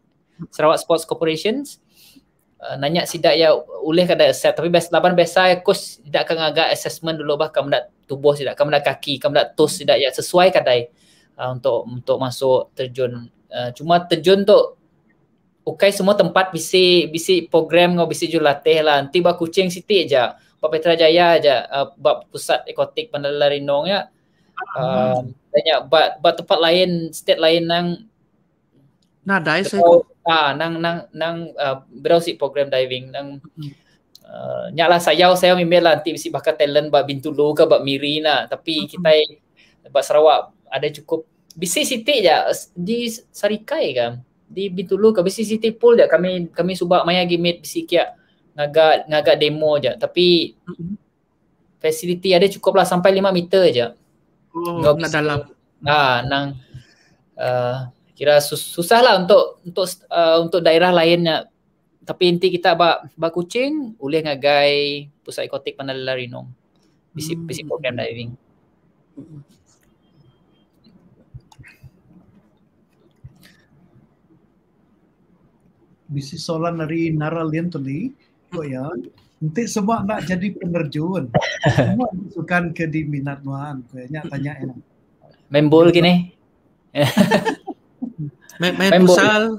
Sarawak Sports Corporation uh, nanya si ya boleh kada accept tapi best laban biasa kos tidak akan agak assessment dulu bah kamu nak tubuh tidak kamu nak kaki kamu nak tos tidak ya sesuai kada uh, untuk untuk masuk terjun uh, cuma terjun tu Okay, semua tempat bisi bisi program ngau bisi jual latih lah. Nanti bah kucing city aja, bah Petra Jaya aja, uh, bah pusat ekotik Pandala Rinong ya. Ah. Uh, banyak, but, but tempat lain, state lain yang Na dive saya. Ah, nang nang nang uh, ah, browse program diving nang uh, ah, nyala saya saya memang lah nanti mesti bakat talent ba bintulu ke ba miri na tapi uh-huh. kita ba Sarawak ada cukup bisi siti ja di Sarikai kan di bintulu ke bisi siti pool ja kami kami subak maya gimit bisi kia ngaga ngaga demo ja tapi facility ada cukup lah sampai 5 meter ja. Oh, nang dalam. Ah, nang uh, kira sus- susahlah untuk untuk uh, untuk daerah lainnya tapi inti kita bak bak kucing boleh ngagai pusat ekotik Mandala Rinong. Bisi hmm. bisi program diving. Bisi soalan dari Nara Lientuli, kau ya. Nanti semua nak jadi penerjun. Semua bukan ke diminat nuan. Kau tanya enak. Membol gini main main, main pusal.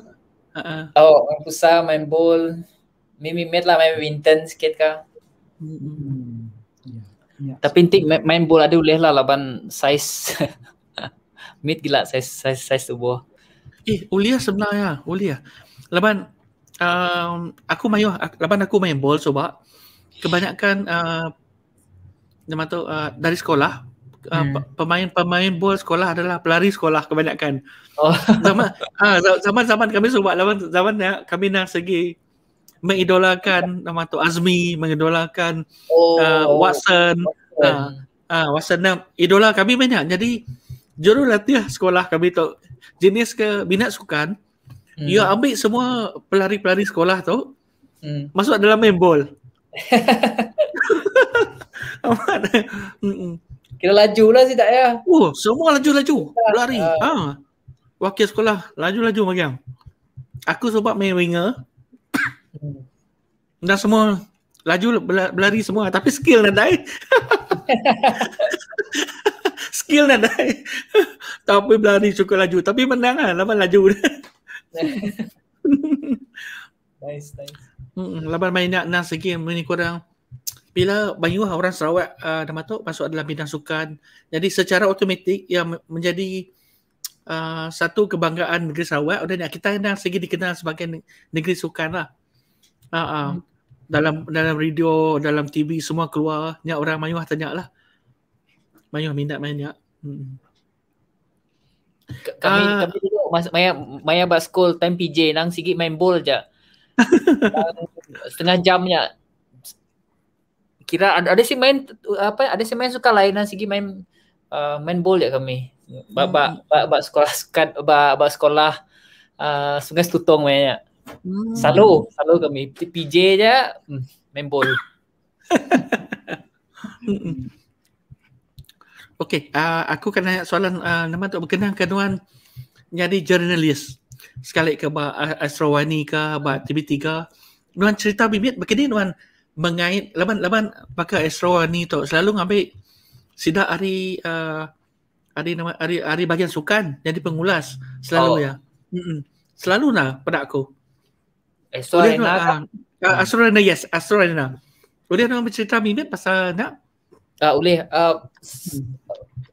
Uh-uh. Oh, main pusal, main bowl. Mimi met lah main badminton sikit ke. Mm-hmm. Yeah. Hmm. Yeah. Tapi so, main bowl ada boleh lah lawan saiz. Mid gila saiz saiz saiz tubuh. Eh, uliah sebenarnya, uliah. Lawan, um, aku mayo lawan aku main bowl sebab kebanyakan uh, nama tu uh, dari sekolah uh, hmm. pemain-pemain bola sekolah adalah pelari sekolah kebanyakan. Oh. Zaman, uh, zaman-zaman kami sobat zaman zaman ya, kami nak segi mengidolakan nama tu Azmi, mengidolakan oh. uh, Watson. Ah, uh, uh, Watson nak idola kami banyak. Jadi jurulatih sekolah kami tu jenis ke minat sukan hmm. you ambil semua pelari-pelari sekolah tu hmm. masuk dalam main bola. Kira laju lah sih tak ya. Oh, semua laju-laju. Ah, Lari. Uh. Ah. Ha. Wakil sekolah laju-laju macam. Aku sebab main winger. Hmm. Dah semua laju berlari semua tapi skill nak dai. skill nak dai. tapi berlari cukup laju tapi menang lah lawan laju. nice, nice. Hmm, lawan main nak nak segi ni kurang bila banyak orang Sarawak uh, nama tu masuk dalam bidang sukan jadi secara automatik yang menjadi uh, satu kebanggaan negeri Sarawak dan kita yang segi dikenal sebagai negeri sukan lah uh, uh, hmm. dalam dalam radio dalam TV semua keluar banyak orang Mayuah tanya lah Mayuah minat banyak hmm. kami uh, kami dulu mas, Maya Maya basket time PJ nang sikit main bola je setengah jamnya kira ada, ada si main apa ada sih main suka lain lah sigi main uh, main bola ya kami. Ba ba hmm. ba, ba sekolah sukan ba ba sekolah uh, Sungai Setutong mainnya. Hmm. Selalu selalu kami PJ je hmm, main bola. Okey, uh, aku kena tanya soalan uh, nama tu berkenaan ke tuan jadi jurnalis. Sekali ke ba Astrowani ke ba TV3. Tuan cerita bibit begini tuan mengait laban laban pakai astro ni tu selalu ngambil sida hari uh, hari nama hari hari bahagian sukan jadi pengulas selalu oh. ya hmm selalu nah pada aku astro ni uh, astro ni nah boleh nak bercerita mimi pasal nak tak uh, boleh uh,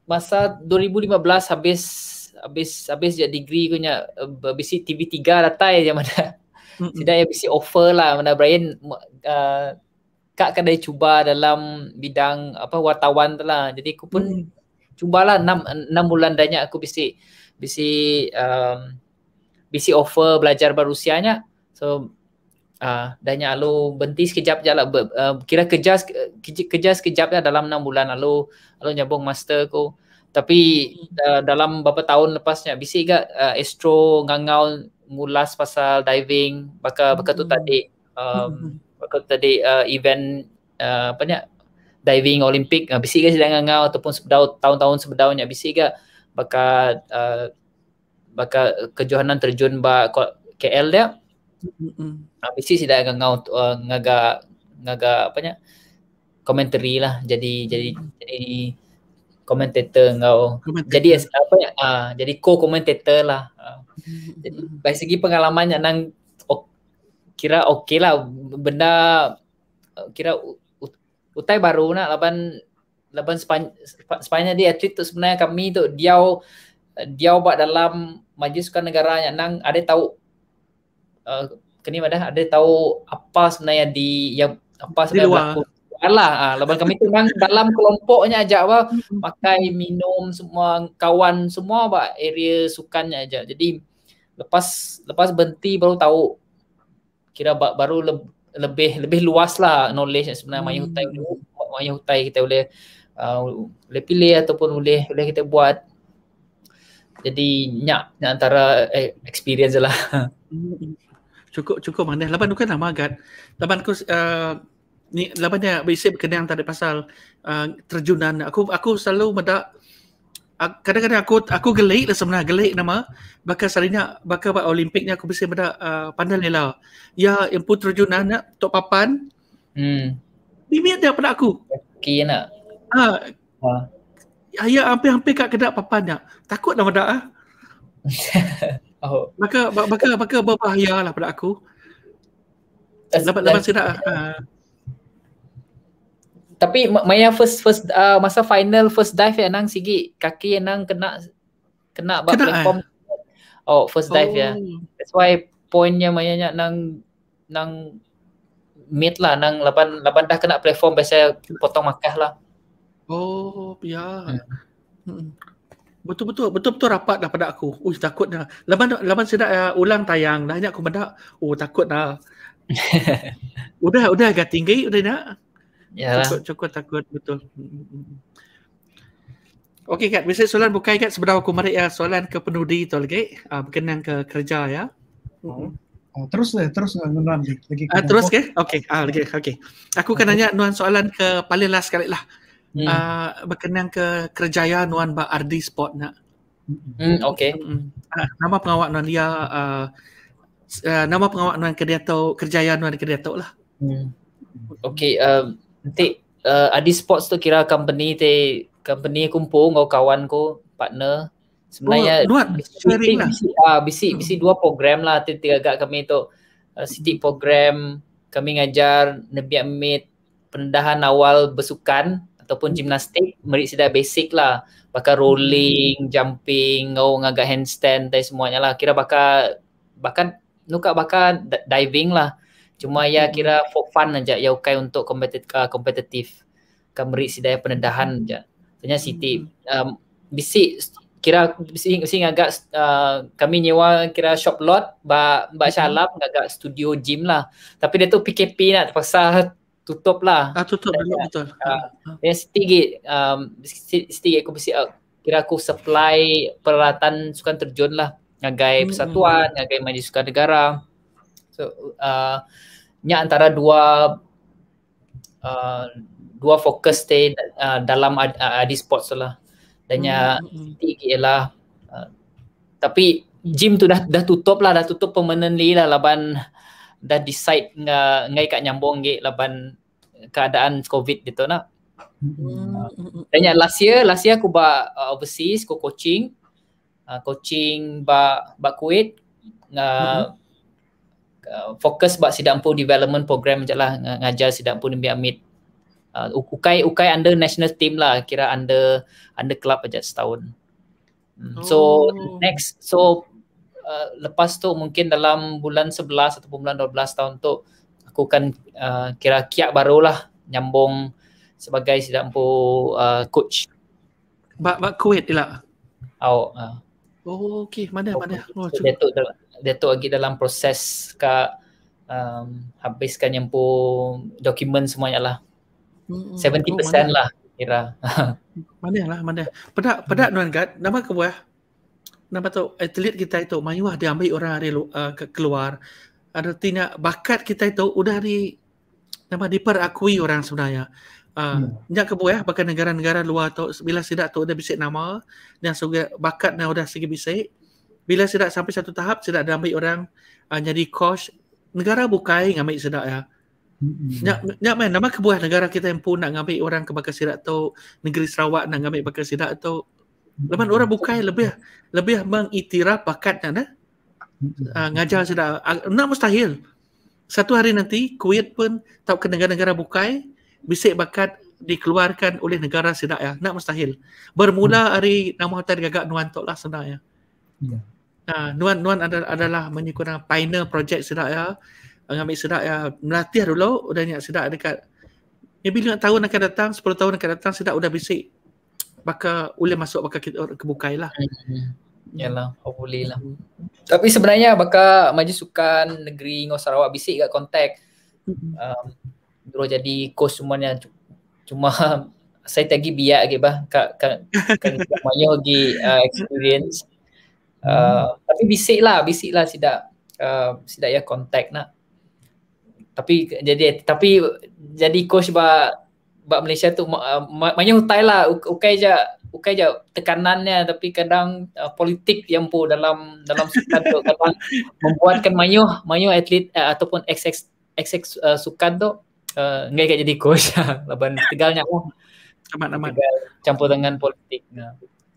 masa 2015 habis habis habis jadi degree kunya habis eh, TV3 datai zaman mana mm-hmm. sida habis offer lah mana Brian uh, kak kena cuba dalam bidang apa wartawan tu lah. Jadi aku pun hmm. cubalah 6 6 bulan danya aku bisi bisi um, bisi offer belajar barusianya. So ah uh, danya alu berhenti sekejap je lah. Uh, kira kerja kerja sekejap lah dalam 6 bulan alu alu nyambung master ko. Tapi uh, dalam beberapa tahun lepasnya bisi gak uh, astro ngangau ngulas pasal diving baka baka tu hmm. tadi um, hmm kata tadi uh, event uh, apa ni diving Olympic, uh, bisik ke sedang ngau ataupun sebedau tahun-tahun sebedaunya bisik ke baka uh, baka kejohanan terjun ba KL dia mm -hmm. bisik sedang ngau uh, ngaga ngaga apa ni commentary lah jadi jadi jadi commentator ngau jadi apa ya uh, jadi co commentator lah uh, jadi, dari segi pengalamannya nang kira okey lah benda kira utai baru nak laban laban Sepan Sepanya dia atlet tu sebenarnya kami tu dia dia buat dalam majlis sukan negara yang nang ada tahu uh, eh, kini mana ada tahu apa sebenarnya di yang apa sebenarnya berlaku Alah, ah, laban kami tu memang dalam kelompoknya aja apa pakai minum semua kawan semua apa area sukannya aja. Jadi lepas lepas berhenti baru tahu kira baru le- lebih lebih luas lah knowledge yang sebenarnya maya hutai hmm. maya hutai kita boleh uh, boleh pilih ataupun boleh boleh kita buat jadi nyak antara eh, experience lah cukup cukup mana laban tu kan nama agak laban aku uh, ni labannya yang berisik berkenaan tadi pasal uh, terjunan aku aku selalu medak kadang-kadang aku aku gelik lah sebenarnya gelik nama bakal selalunya bakal buat olimpik ni aku mesti pada uh, pandai ni lah ya yang pun terjun nak tok papan hmm bimbing dia pada aku okey nak ah. ha ha ya hampir-hampir kat kedak papan nak takut nama lah dak ah oh. maka bakal bakal bakal lah pada aku dapat dapat sedak ah tapi Maya first first uh, masa final first dive ya nang sigi kaki ya nang kena kena bak platform. Eh. Oh first dive ya. oh. ya. That's why pointnya Maya nya nang nang mid lah nang laban laban dah kena platform biasa potong makah lah. Oh ya. Hmm. Betul betul betul betul rapat dah pada aku. Ui takut dah. Laban laban sedak uh, ya, ulang tayang nanya aku pada. Oh takut dah. udah udah agak tinggi udah nak. Yalah. Cukup, cukup takut betul. Mm-hmm. Okey Kak, mesej soalan buka ingat sebenarnya aku marik ya uh, soalan ke penudi tu lagi okay? uh, berkenan ke kerja ya. Mm-hmm. Oh. Oh, terus deh, lah, terus lah, ngeran lagi. Ah, terus ke? Okey, ah, okay. okay. Ah, okay. Aku akan okay. nanya nuan soalan ke paling last sekali lah. Hmm. Uh, berkenan ke kerjaya nuan Mbak Ardi Sport nak. Hmm, hmm. okey. Uh, mm-hmm. ah, nama pengawak nuan dia, ya, uh, uh, nama pengawak nuan kerja atau kerjaya nuan kerja atau lah. Hmm. Okey, uh, um, nanti uh, Adi Sports tu kira company te company kumpul kau kawan kau partner sebenarnya oh, dua sharing lah bisi ah, bisi hmm. dua program lah titik agak kami tu uh, city program kami ngajar nebi amit pendahan awal besukan ataupun hmm. gimnastik merik sida basic lah bakal rolling hmm. jumping ngau ngaga handstand te semuanya lah kira bakal bahkan nuka bakal diving lah Cuma ya hmm. kira for fun aja lah, ya ukai untuk ah, kompetitif uh, kan kompetitif kemeri sidaya pendedahan aja. Hmm. Tanya Siti. Hmm. Um, bisi kira bising bisi agak uh, kami nyewa kira shop lot ba ba syalam mm agak studio gym lah. Tapi dia tu PKP nak terpaksa tutup lah. Ah tutup tanya, betul. Uh, ah, ya sedikit um sedikit aku bisi uh, kira aku supply peralatan sukan terjun lah ngagai persatuan, mm ngagai majlis sukan negara. So uh, nya antara dua uh, dua fokus stay uh, dalam uh, adi sports lah dan mm-hmm. ya tinggi ialah uh, tapi gym tu dah dah tutup lah dah tutup permanently lah laban dah decide ngai ngai kat nyambung ngai laban keadaan covid gitu nak hmm, dan yang last year last year aku ba uh, overseas aku coaching uh, coaching ba ba uh, mm-hmm uh, fokus buat pun development program macam lah ngajar Sidampu pun ambil uh, ukai ukai under national team lah kira under under club aja setahun hmm. so oh. next so uh, lepas tu mungkin dalam bulan 11 atau bulan 12 tahun tu aku kan uh, kira kiat barulah nyambung sebagai Sidampu uh, coach but but Kuwait lah oh uh. Oh, okay. Mana, oh, mana? Oh, cukup. Dia tu lagi dalam proses kak um, habiskan yang pun dokumen semuanya lah. seventy hmm 70% lah kira. mana lah, mana. Pedak, pedak hmm. Nuan nama ke Nama tu atlet kita itu, mayuah dia ambil orang dari uh, keluar. Ada tina bakat kita itu, udah di nama diperakui orang sebenarnya. Uh, hmm. Nyak kebo ya, bahkan negara-negara luar tu, bila tidak tu ada bisik nama, dan sebagai bakat yang sudah segi bisik, bila sedak sampai satu tahap sedak dah ambil orang uh, jadi coach negara bukai ngambil sedak ya mm-hmm. nak nak main nama kebuah negara kita yang pun nak ngambil orang ke bakar sidak tu negeri Sarawak nak ngambil bakar sidak tu lepas orang bukai lebih lebih mengiktiraf bakat nak nah? Mm-hmm. uh, ngajar sidak uh, nak mustahil satu hari nanti kuit pun tak ke negara-negara bukai bisik bakat dikeluarkan oleh negara sidak ya nak mustahil bermula mm-hmm. hari nama hutan gagak nuantoklah sebenarnya ya yeah. Ha, Nuan Nuan adalah, adalah menyukurang final project sedap ya. Ambil sedap ya. Melatih dulu. Udah niat sedap dekat. Maybe lima tahun akan datang. Sepuluh tahun akan datang. Sedap udah bisik. Maka boleh masuk bakal kita kebukai lah. Hmm. Yalah, hopefully lah. Hmm. Tapi sebenarnya bakal maju sukan negeri Ngau Sarawak bisik kat kontak. Hmm. Um, Dulu jadi coach semuanya cuma saya tagi biak, lagi bah kan kan banyak lagi experience Hmm. Uh, tapi bisik lah, bisik lah sidak uh, sidak ya contact nak. Tapi jadi tapi jadi coach ba ba Malaysia tu banyak uh, hutai lah. Ukai je ukai je tekanannya tapi kadang uh, politik yang pun dalam dalam sukan tu kadang membuatkan mayuh mayuh atlet uh, ataupun ex ex uh, sukan tu enggak uh, jadi coach laban tegalnya oh. Aman, aman. Tegal, campur dengan politik.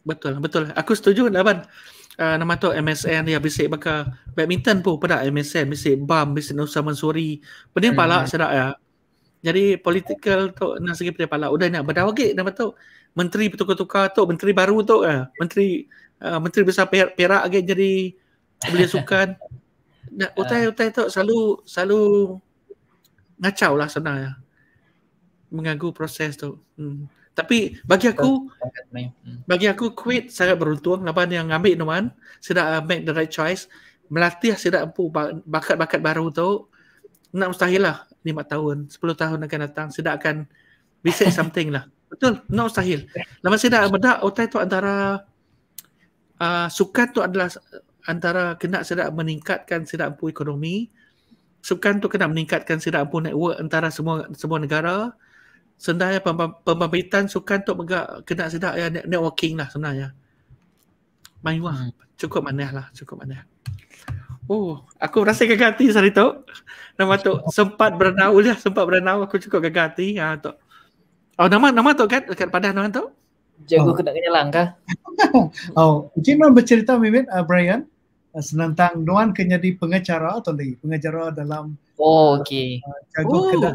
Betul, betul. Aku setuju, Laban uh, nama tu MSN dia bisik baka badminton pun pada MSN bisik BAM bisik Nusa Suri, pening hmm. palak sedap ya jadi political tu nak segi pada palak udah nak berdawagi nama tu menteri bertukar-tukar tu menteri baru tu ya. Ah. menteri uh, menteri besar per- perak lagi jadi belia sukan nak utai-utai tu selalu selalu ngacau lah sebenarnya mengganggu proses tu hmm. Tapi bagi aku bagi aku quit sangat beruntung lawan yang ambil Noan sudah uh, make the right choice melatih sudah empu bakat-bakat baru tu nak mustahil lah 5 tahun 10 tahun akan datang sudah akan bisa something lah betul nak mustahil lama sudah ada otai tu antara uh, sukan tu adalah antara kena sudah meningkatkan sudah empu ekonomi sukan tu kena meningkatkan sudah empu network antara semua semua negara sebenarnya pembangkitan sukan untuk megak kena sedap ya networking lah sebenarnya. Main wah, hmm. cukup manis lah, cukup manis. Oh, aku rasa gagal hati sehari tu. Nama tu sempat berenau lah, sempat berenau aku cukup gagal hati ya ha, tu. Oh, nama nama tu kan dekat padah nama tu? Jago oh. kena kenyalang kah? oh, mungkin okay, bercerita Mimin uh, Brian uh, senantang doan kena di pengacara atau di pengacara dalam Oh, okey. Uh, uh jago oh. kena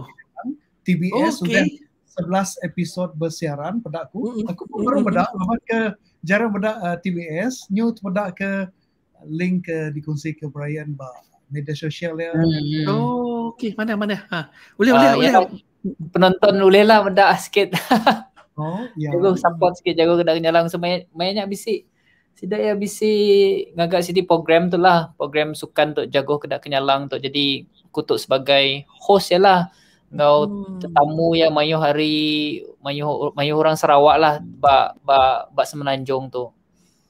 TBS okay. sudah Sebelas episod bersiaran pedak aku. Aku pun baru pedak lama ke jarang pedak uh, eh, TBS, new pedak ke link ke uh, dikongsi ke Brian bah media sosial dia. Hmm. Oh, okey, mana mana. Ha. Boleh ah, boleh uh, boleh. penonton boleh lah pedak sikit. oh, ya. Yeah. support sikit jaga kena kena langsung main main bisik. Sidak ya bisi ngagak sidi program tu lah, program sukan untuk jago kedak kenyalang untuk jadi kutuk sebagai host ya lah kau hmm. tetamu yang mayuh hari mayuh mayuh orang Sarawak lah ba ba ba semenanjung tu.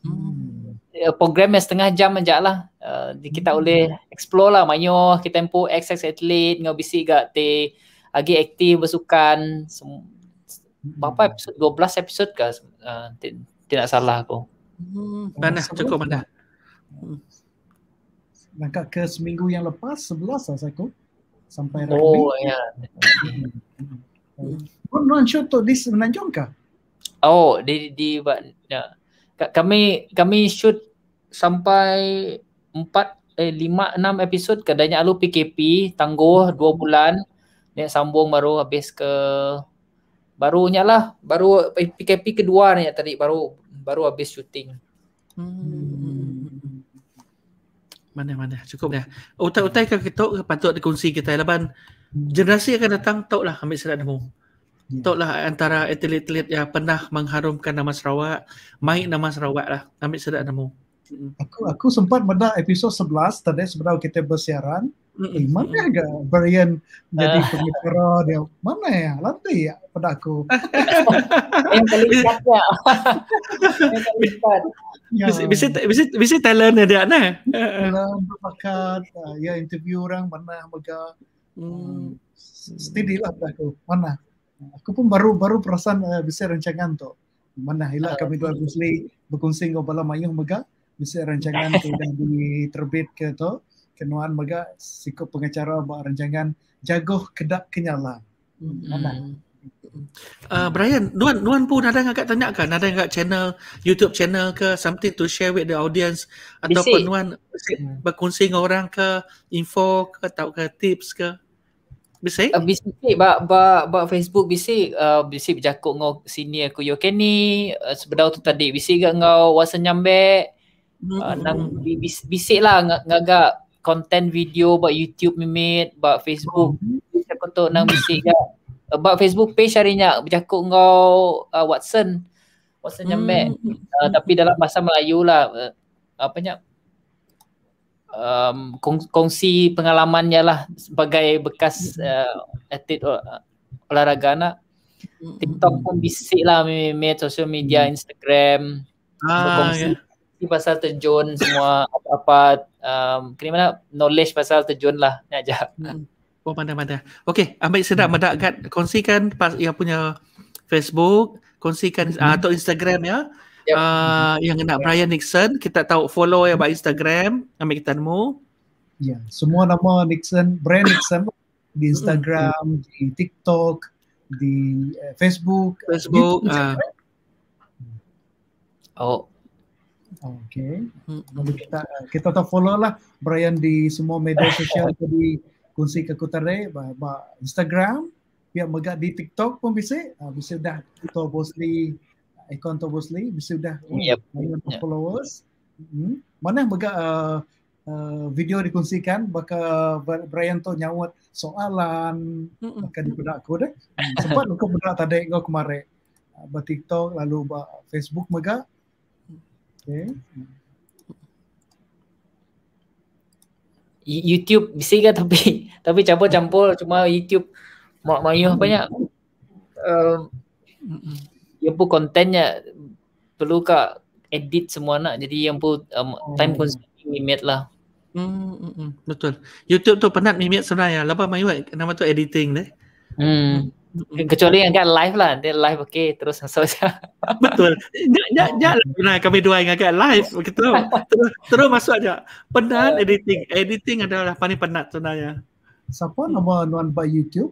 Hmm. Uh, program yang setengah jam aja lah. Uh, kita hmm. explore lah mayuh kita tempo ex atlet ngau bisi gak te lagi aktif bersukan sem- hmm. berapa episode 12 episode ke uh, tidak salah aku. Hmm. Mana cukup mana? Hmm. Langkah ke seminggu yang lepas sebelas lah saya kok sampai oh, rugby. Oh ya. Yeah. Mm-hmm. Kau nonton tu di Semenanjung ke? Oh, di di, di ya. kami kami shoot sampai 4 eh 5 6 episod ke Danyak Alu PKP tangguh 2 mm-hmm. bulan ni sambung baru habis ke baru nyalah baru PKP kedua ni tadi baru baru habis syuting. Hmm. Mana mana cukup dah. Utai-utai kan kita tahu, patut dikongsi kita laban generasi akan datang tahu lah ambil silat demo. Ya. Tahu lah antara atlet-atlet yang pernah mengharumkan nama Sarawak, main nama Sarawak lah ambil silat demo. Aku aku sempat mendak episod 11 tadi sebelum kita bersiaran. Eh, mana agak Brian jadi uh. Ah. pengacara dia? Mana ya? Lantai ya pada aku. yang paling dekat ya. ya. Bisa bisa bisa talent dia ana. Talent berbakat, uh, ya interview orang mana mega. Hmm. Hmm, steady lah pada aku. Mana? Aku pun baru baru perasan uh, bisa rancangan tu. Mana hilang uh, ah, kami dua Gusli berkongsi dengan Bala Mayung Mega. Bisa rancangan tu dah diterbit ke tu. Kenuan Mega sikap pengacara buat rancangan Jagoh kedak Kenyala. Hmm. Uh, Brian, Nuan, Nuan pun ada yang agak tanya ke? Kan? Ada yang channel, YouTube channel ke? Something to share with the audience? atau Bisik. Nuan hmm. berkongsi dengan orang ke? Info ke? Atau ke tips ke? Bisik? Uh, bisik, bak, bak, bak Facebook bisik. Uh, bisik berjakut dengan sini aku yuk ni. Uh, Sebelah tu tadi bisik ke dengan wasan nyambek. Hmm. Uh, hmm. nang, bisik, lah. Ngagak content video buat YouTube mimit, buat Facebook. Saya tu nak mesti ya. Buat Facebook page hari nya bercakap ngau uh, Watson. Watson hmm. jambek. Uh, tapi dalam bahasa Melayu lah. Uh, apa nya? Um, kong- kongsi pengalamannya lah sebagai bekas uh, atlet ol- olahraga nak. Hmm. TikTok pun bisik lah, media sosial hmm. media, Instagram. Ah, kongsi. Yeah mesti pasal terjun semua apa-apa um, kena mana knowledge pasal terjun lah ni aja. Hmm. Oh pandai pandai. Okey, ambil sedap hmm. medak kat kongsikan pas yang punya Facebook, kongsikan hmm. uh, atau Instagram ya. Yep. Uh, yang nak Brian Nixon kita tahu follow ya by Instagram ambil kita nemu. Ya, yeah. semua nama Nixon, Brian Nixon di hmm. Instagram, di TikTok, di eh, Facebook, Facebook, ah. Oh, Okay. hmm Lalu kita kita tak follow lah Brian di semua media sosial jadi kunci ke kutare, Instagram, pihak megah di TikTok pun bisa, uh, bisa dah itu bosli, ikon tu bosli, bisa dah mm, yep. Yep. followers. Hmm. Mana megak uh, Uh, video dikongsikan baka Brian tu nyawat soalan mm akan dipedak aku deh. Hmm, sempat aku pedak tadi kau kemarin uh, TikTok lalu ba Facebook megah. YouTube bisa lah ke tapi tapi campur-campur cuma YouTube mak mayu banyak. Um, yang pun kontennya perlu ke edit semua nak jadi yang pun um, time oh. consuming mimet lah. Hmm, hmm, hmm, betul. YouTube tu penat mimet sebenarnya. Lepas mayu nama tu editing deh. Hmm. Kecuali yang kan live lah, dia live okay terus masuk je. Betul. Jangan ja, ja, pernah kami dua yang agak live gitu. Terus, terus masuk aja. Penat editing. Editing adalah paling penat sebenarnya. Siapa nama Nuan Pak YouTube?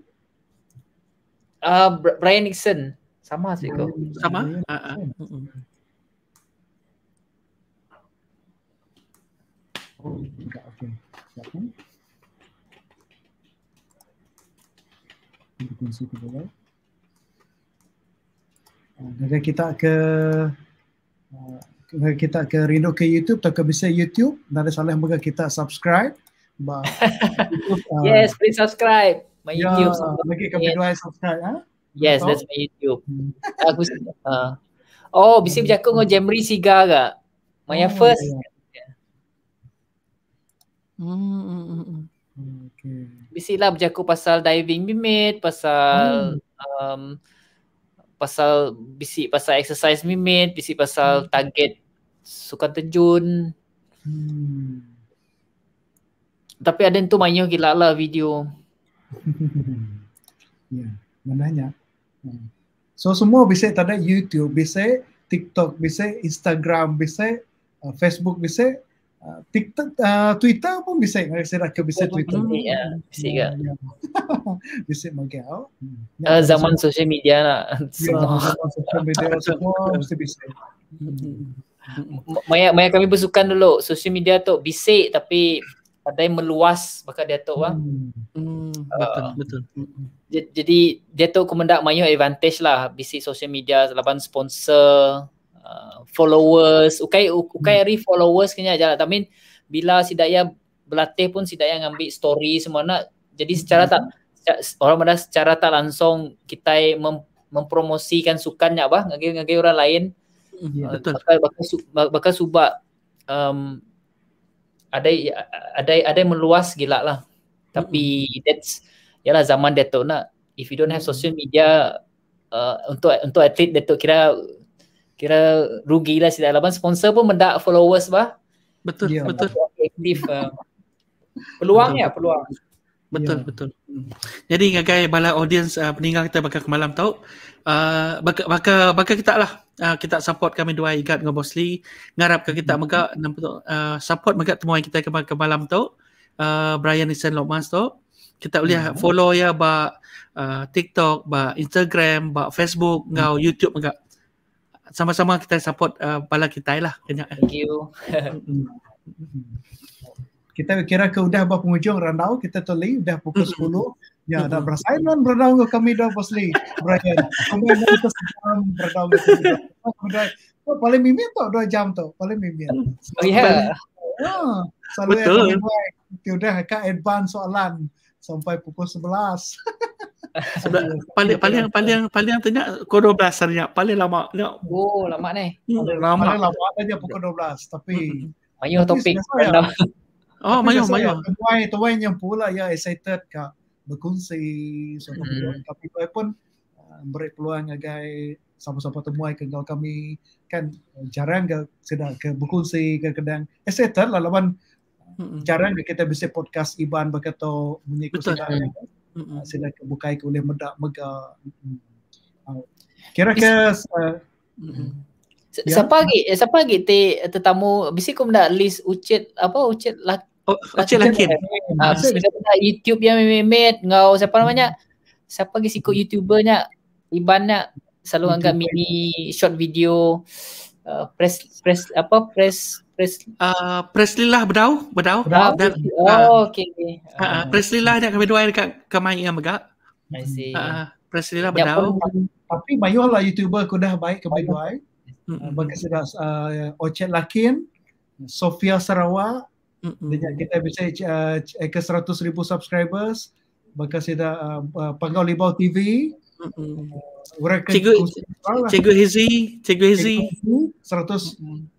Uh, Brian Nixon. Sama sih tu. Sama? Uh, uh. Oh, okay. Okay. Kita kongsi ke dalam. Dari kita ke uh, kita ke Rino ke YouTube atau ke bisa YouTube dari salah moga kita subscribe. But, uh, yes, please subscribe my yeah, YouTube. Bagi kami yes. dua subscribe. Huh? Ha? Yes, that's my YouTube. Aku uh. Oh, bisa bercakap dengan Jemri Siga ke? My oh, first. Yeah. Ya. Hmm, hmm, hmm, hmm. Okay. BBC lah berjaku pasal diving mimit, pasal hmm. um, pasal bisik pasal exercise mimit, bisik pasal hmm. target sukan terjun. Hmm. Tapi ada tu mayuh gila lah video. ya, mana nya? Hmm. So semua bisa tanda YouTube, bisa TikTok, bisa Instagram, bisa uh, Facebook, bisa Ah, TikTok, uh, Twitter pun bisa ingat saya rasa ya, bisa ya, ya. oh, Twitter. Ya, yeah, bisa juga. bisa mungkin oh. Uh, zaman so, sosial media lah. Semua. Yeah, sosial media semua mesti bisa. Maya, Maya kami bersukan dulu. Sosial media tu bisa, tapi ada yang meluas bakal dia tu lah. Hmm. Uh, betul, betul. Jadi dia tu kemendak Maya advantage lah bisa sosial media lawan sponsor Uh, followers ukai ukai hmm. followers kena ajalah tapi bila si sidaya berlatih pun si sidaya ngambil story semua nak jadi secara hmm. tak orang pada secara tak langsung kita mem, mempromosikan sukannya bah, ngagi ngagi orang lain hmm, ya, uh, betul. bakal bakal, bakal subak um, ada ada ada meluas gila lah tapi mm-hmm. that's yalah zaman tu nak if you don't have hmm. social media uh, untuk untuk atlet tu kira kira rugilah si dalaman sponsor pun mendak followers bah betul yeah. Ya, betul aktif ah. peluang ya peluang betul yeah. betul hmm. jadi gagai bala audience uh, ah, peninggal kita bakal ke malam tau Uh, bakal bakal bakal kita lah uh, kita support kami dua ikat dengan bosli ngarap ke kita hmm. mega uh, support mega temuan kita ke, ke malam tu uh, Brian Isen Lomas tu kita boleh yeah. Hmm. follow ya ba uh, TikTok ba Instagram ba Facebook mm. ngau YouTube mega sama-sama kita support uh, bala kita lah. Eh. Thank you. kita kira ke udah buat penghujung randau kita tolong udah pukul mm-hmm. Ya, mm-hmm. dah berasa Ainun berdaun ke kami dah pasli, Brian. Kami dah kita sedang berdaun ke kami. paling mimin tu, dua jam tu. Paling mimin. Oh, yeah. Paling, ya, Betul. Ya, kami, kita udah ke advance soalan sampai pukul sebelas. Sebelah paling paling paling paling tanya pukul 12 sebenarnya paling lama. No. Oh, lama ni. Hmm. Lama paling lama tanya pukul 12 tapi hmm, hmm. mayuh topik. Oh, tapi mayuh mayuh. Tuai tuai yang pula ya excited ka berkunci. Hmm. tapi tuai pun uh, beri peluang agai sama-sama temui ke kami kan jarang ke sedang ke berkongsi ke kedang excited lah lawan Jarang kita bisa podcast Iban berkata menyikut sedang. Mm-hmm. Uh, sedangkan buka boleh medak megah. kira-kira uh, ya. siapa lagi eh, siapa lagi te eh, tetamu bisi kum dah list ucit apa ucit lak oh, ucit lakin ah uh, youtube yang memet ngau siapa namanya siapa lagi sikut youtubernya ibannya selalu angkat mini short video uh, press press apa press Ah, Presley lah berdau, berdau. Dan, ah, oh, okay. Uh, okay. Uh, Presley lah yang kami dua dekat kemai yang megak. I see. Uh, Presley lah ya, berdau. Tapi mayu lah YouTuber aku dah baik kami dua. Bagus sudah Ocet Lakin, Sofia Sarawak. Mm kita bisa uh, ke 100 ribu subscribers. Bagus sudah Uh, uh, Panggau Libau TV. Mm-hmm. Uh, cikgu, lah. cikgu, cikgu Hizi, Cikgu Hizi. 100 mm-hmm.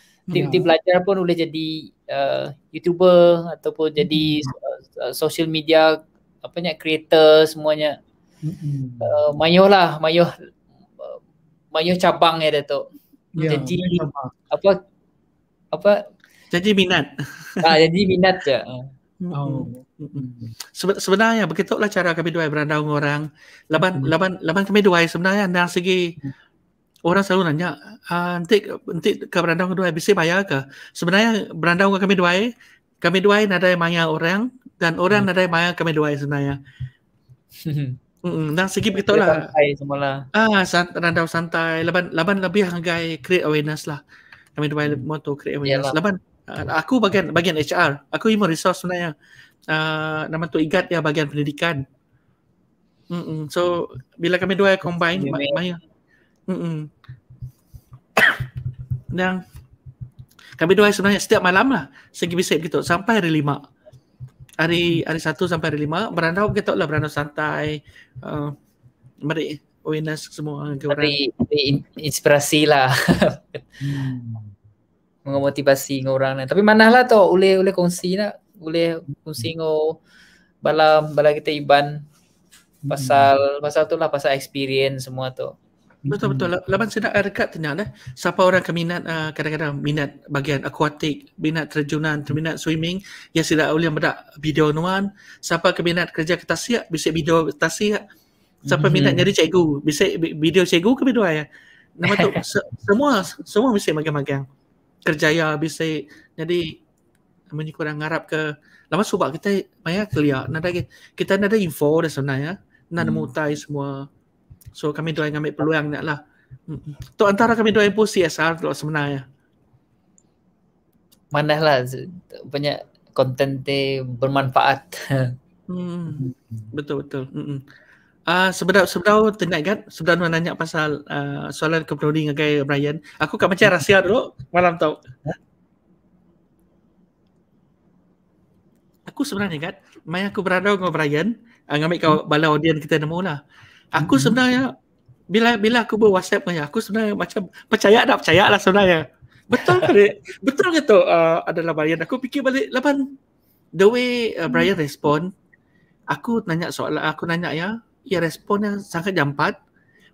tim-tim yeah. belajar pun boleh jadi uh, youtuber ataupun mm jadi uh, uh, social media apa nya creator semuanya mm-hmm. uh, mayuh lah mayuh uh, mayuh cabang ya Datuk yeah, jadi apa apa jadi minat ah jadi minat je ah. Oh. Mm-hmm. sebenarnya begitulah cara kami dua berandau orang. Laban mm-hmm. laban laban kami dua sebenarnya dari segi mm orang selalu nanya ah, nanti nanti ke berandau kedua habis bayar ke sebenarnya berandau ke kami dua kami dua ada yang maya orang dan orang hmm. ada yang maya kami dua sebenarnya Mm, segi begitu lah. Ah, santai, randau santai. Laban, laban lebih hanggai create awareness lah. Kami dua hmm. moto create awareness. Yalah. Laban, aku bagian bagian HR. Aku human resource sebenarnya. Uh, nama tu igat ya bagian pendidikan. Mm-mm. So, bila kami dua combine, maya. Ma- Mm-mm. Dan kami doai sebenarnya setiap malam lah segi bisik begitu sampai hari lima. Hari hari satu sampai hari lima berandau kita lah berandau santai. Uh, mari awareness semua ke orang. Tapi inspirasi lah. hmm. orang lah. Tapi mana lah tu boleh, boleh kongsi lah. Boleh kongsi hmm. balam bala kita iban pasal pasal tu lah pasal experience semua tu. Betul betul. Hmm. Laban sedap air dekat tenang eh. Siapa orang akan minat uh, kadang-kadang minat bagian akuatik, minat terjunan, minat swimming, yang sila ulian bedak video nuan, siapa akan minat kerja ketasiak, bisa video ketasiak. Siapa hmm. minat jadi cikgu, bisa video cikgu ke video ayah. Nama tu se- semua semua bisa magang-magang. Kerjaya bisa jadi menyikuran ngarap ke lama sebab kita banyak kelihatan nada kita ada info dah sebenarnya nada hmm. mutai semua So kami doa yang ambil peluang ni lah. Tu antara kami doa yang pun CSR tu sebenarnya. Mana lah banyak konten ni bermanfaat. Hmm. Betul betul. Ah uh, sebenar sebenar tenat kan sebenar nak tanya pasal uh, soalan kepenuhi dengan gaya Brian. Aku kat macam rahsia dulu malam tau. Aku sebenarnya kan, main aku berada dengan Brian, uh, ngambil kau bala audien kita nemu lah aku hmm. sebenarnya bila bila aku buat WhatsApp dengan aku sebenarnya macam percaya tak percaya lah sebenarnya. Betul ke? dia? Betul ke tu uh, adalah Brian? Aku fikir balik lapan the way uh, hmm. Brian hmm. respond aku tanya soalan aku tanya ya ia respon yang sangat jampat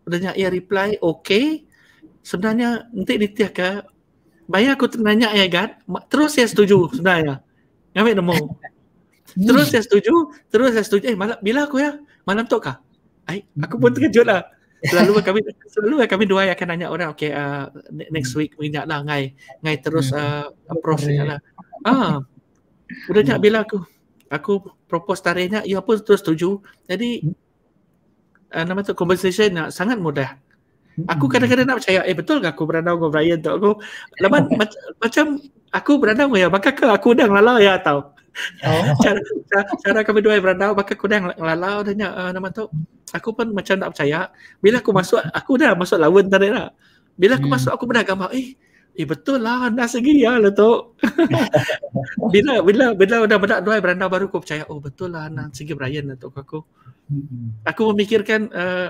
Sebenarnya ia reply okay sebenarnya nanti ditiak ke Bayar aku tanya ya gad. terus saya setuju sebenarnya ngambil nemu terus saya setuju terus saya setuju eh malam, bila aku ya malam tu kah I, aku pun terkejut lah. Selalu kan kami selalu kan kami dua yang akan nanya orang, okay, uh, next week mungkin lah, ngai, ngai terus hmm. uh, approve ni lah. Hmm. Ah, udah nak hmm. bila aku, aku propose tarinya, ia pun terus setuju. Jadi, uh, nama tu conversation nak sangat mudah. Aku kadang-kadang nak percaya, eh betul ke aku berada dengan Brian tu? Aku, lepas macam aku berada dengan ya, bakal ke aku dah ngelala ya tau cara, oh. cara, cara kami dua yang berandau maka aku dah lalau tanya uh, eh, nama tu aku pun macam tak percaya bila aku masuk aku dah masuk lawan tadi lah bila aku hmm. masuk aku pernah gambar eh Eh betul lah, nak segi ya lah tu. bila, bila, bila dah berdak dua beranda baru aku percaya, oh betul lah nak segi Brian lah tu aku. Hmm. Aku memikirkan, uh, eh,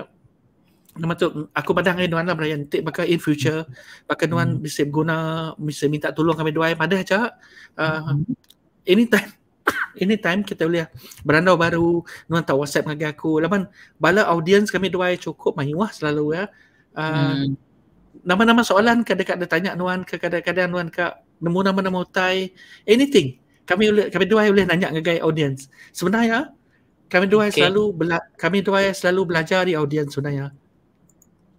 nama tu, aku pandang dengan eh, lah Brian, tak maka in future, maka tuan hmm. bisa guna, bisa minta tolong kami dua yang padah je. Uh, anytime, ini time kita boleh berandau baru, nuan tahu WhatsApp dengan aku. Laban bala audience kami dua cukup mahiwah selalu ya. Uh, hmm. Nama-nama soalan kadang-kadang ada tanya nuan ke kadang-kadang nuan ke nemu nama-nama utai anything. Kami boleh kami dua boleh nanya dengan audience. Sebenarnya kami dua okay. selalu bela- kami dua selalu belajar di audience sebenarnya.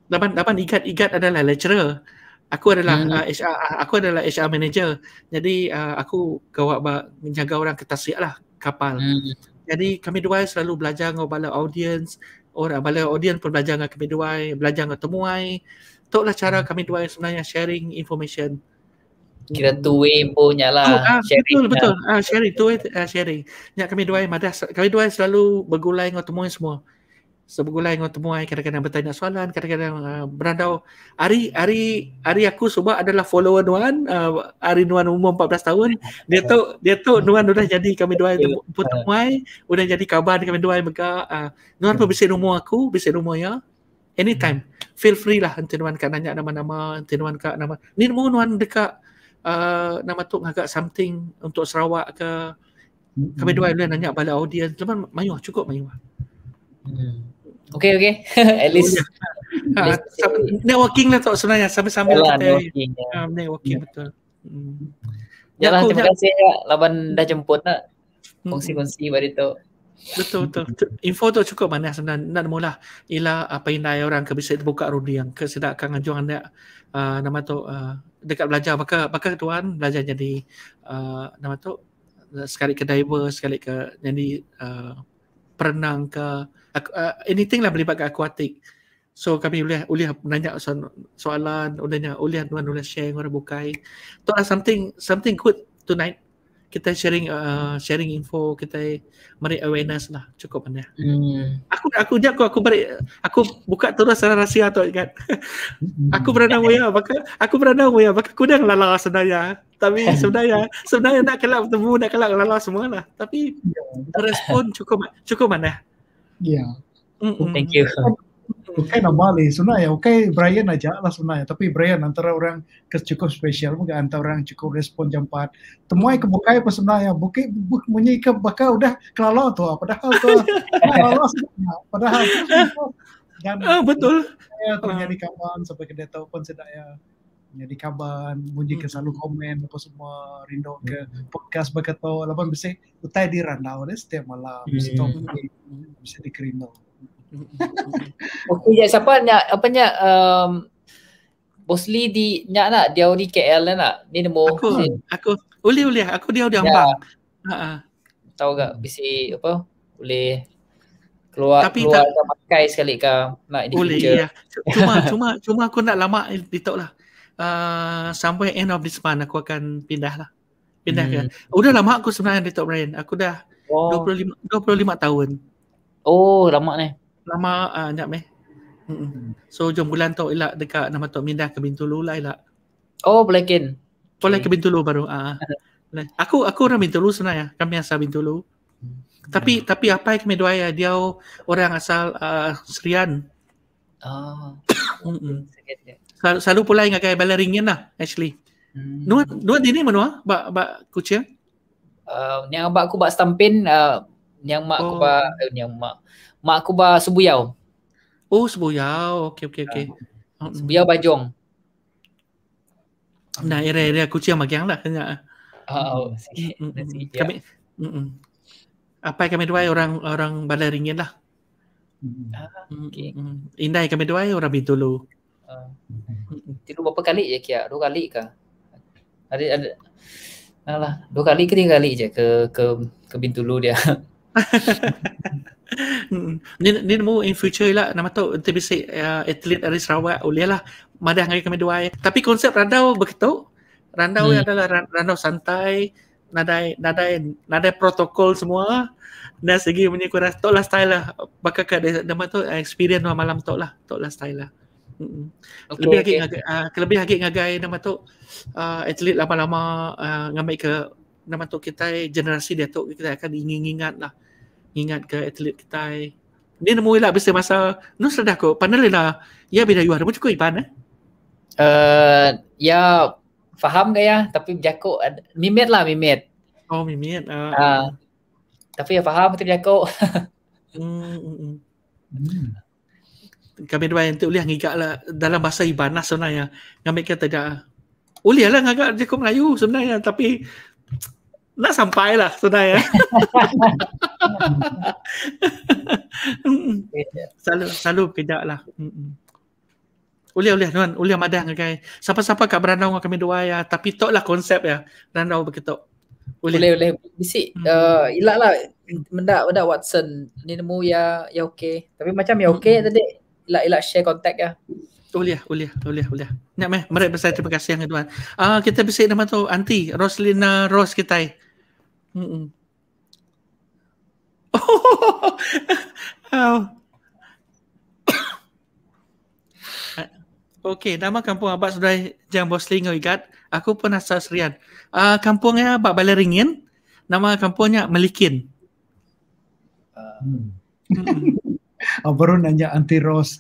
Laban laban ikat-ikat adalah lecturer aku adalah hmm. uh, HR uh, aku adalah HR manager jadi uh, aku kawa menjaga orang ke tasiklah kapal hmm. jadi kami dua selalu belajar dengan bala audience orang bala audience pun belajar dengan kami dua belajar dengan temuai itulah cara hmm. kami dua sebenarnya sharing information kira two way punya lah oh, ah, sharing betul lah. betul ah, sharing two way uh, sharing Nyak kami dua madah kami dua selalu bergulai dengan temuai semua sebegulai dengan temuai kadang-kadang bertanya soalan kadang-kadang uh, berandau hari hari hari aku sebab adalah follower Nuan uh, hari Nuan umur 14 tahun dia tu dia tu Nuan sudah jadi kami dua itu temuai sudah jadi kabar dengan kami dua mega uh, Nuan pun bisa umur aku bisa umur ya anytime feel free lah nanti Nuan kan nanya nama-nama nanti Nuan kak nama ni mu Nuan dekat uh, nama tu agak something untuk Sarawak ke kami hmm. dua boleh nanya balik audiens teman mayuh cukup mayuh hmm. Okay, okay. At least. Oh, yeah. networking lah tu sebenarnya. Sambil-sambil Yalah, kita. Networking, ya. um, networking ya. betul. Hmm. Yalah, terima kasih ya. Laban dah jemput nak. Hmm. Kongsi-kongsi pada tu. Betul betul. Info tu cukup mana sebenarnya nak mula ila apa yang dai orang kebisa terbuka rodi yang kesedak kang anjung anda uh, nama tu uh, dekat belajar maka maka tuan belajar jadi uh, nama tu sekali ke diver sekali ke jadi uh, perenang ke uh, aku, uh, anything lah melibatkan akuatik, So kami boleh boleh nanya so- soalan, boleh boleh tuan boleh share orang bukai. Tu lah something something good tonight. Kita sharing uh, sharing info, kita mari awareness lah cukup banyak. Hmm. Aku aku je aku aku beri aku buka terus salah rahsia tu kan. aku berada moya, maka aku berada moya, maka aku dah lala sebenarnya. Tapi sebenarnya sebenarnya nak kelak bertemu, nak kelak lala semua lah. Tapi ya. respon cukup cukup mana? Ya, Thank you. Okay, nak balik sebenarnya. Okay, Brian aja lah sebenarnya. Tapi Brian antara orang cukup special, mungkin antara orang cukup respon jampat. Temui ke buka apa sebenarnya? Bukit bunyi ke baka udah kelala tu. Ah, padahal tu ah. kelala sebenarnya. Ah, padahal. oh, betul. Saya tanya di kawan sampai kedai tahu pun sedaya jadi kaban, bunyi ke selalu komen apa semua rindu ke podcast berkata lapan bisa utai di randau ni setiap malam mesti tahu pun bisa di kerindu okey ya siapa nak apa nya um, Bosli di nak nak dia di KL lah nak ni nombor aku si. aku boleh boleh aku dia di Ampang ya. ha tahu gak bisa apa boleh keluar Tapi keluar tak, pakai sekali ke nak di boleh ya. cuma cuma cuma aku nak lama di tok lah uh, sampai end of this month aku akan pindah lah. Pindah hmm. ke. Udah lama aku sebenarnya di Top Ryan. Aku dah oh. 25, 25 tahun. Oh, lama ni. Lama, uh, jap meh. Hmm. So, jom bulan tu ilak dekat nama tu pindah ke Bintulu lah ilak. Oh, kan? Boleh okay. ke Bintulu baru. Uh. aku aku orang Bintulu sebenarnya. Kami asal Bintulu. Hmm. Tapi hmm. tapi apa yang kami dua ya, dia orang asal uh, Serian. Oh. Mm-mm selalu, selalu pula ingat kan bala ringin lah actually. Hmm. dua di ni mana ah? Bak bak kucing. Uh, yang abak aku bak stampin uh, yang mak aku oh. eh, yang mak mak aku ba sebuyau. Oh sebuyau. okay okay okay. Uh, ah, sebuyau bajong. Nah, area-area kucing macam lah kena. Oh, Kami Apa yang kami dua orang orang Bandar Ringin lah. Mm-hmm. Ah, okay. Hmm, hmm. Indah yang kami dua orang Bintulu. Tidur berapa kali je Kia? Dua kali ke? Ada ada alah, dua kali ke tiga kali je ke ke ke pintu lu dia. ni ni mu in future lah nama tu nanti bisa uh, atlet dari Sarawak boleh lah madah hari kami dua Tapi konsep randau begitu. Randau hmm. adalah randau santai, nadai nadai nadai protokol semua. Dan segi punya kurang tok style lah. Bakal ke nama tu experience lah, malam tolah lah, tok style lah. Okay, lebih agak okay. uh, lebih agak ngagai nama tu uh, ah, atlet lama-lama uh, ngambil ke nama tu kita generasi dia tu kita akan ingat-ingat lah ingat ke atlet kita dia nemu lah bisa masa nu sedah ko panel lah ya bila you ada pun cukup iban eh uh, ya faham ke ya tapi jago mimet lah mimet oh mimet uh. uh tapi ya faham tu jago. kami dua yang boleh ngigak lah dalam bahasa Ibanas sebenarnya ngambil kata dia boleh lah ngagak dia ke Melayu sebenarnya tapi nak sampai lah sebenarnya selalu selalu kedak lah boleh boleh tuan boleh madang kan siapa-siapa kat beranau kami dua ya tapi tok lah konsep ya beranau berketuk boleh boleh, boleh. bisik mm. uh, ilak lah mendak mendak Watson ni nemu ya ya okey tapi macam ya okey tadi lah elak share contact ya. uliah uliah uliah uliah Nak meh, merek besar terima kasih yang tuan. Ah uh, kita bisik nama tu anti Roslina Ros kita. Hmm. Oh. oh. Okey, nama kampung abah sudah jang bos lingo igat. Aku pun asal Serian. Ah uh, kampungnya abah Balai Ringin. Nama kampungnya Melikin. Uh. Hmm uh, baru nanya anti Ros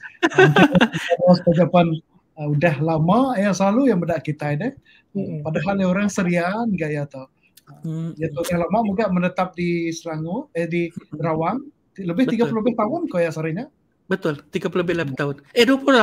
Ros ke depan uh, udah lama yang selalu yang beda kita ini hmm. padahal hmm. orang serian gaya tu Hmm. Ya tu yang lama juga menetap di Selangor, eh di Rawang. Lebih tiga puluh lebih tahun kau ya sarinya? Betul, tiga puluh lebih lebih tahun. Eh 28. 28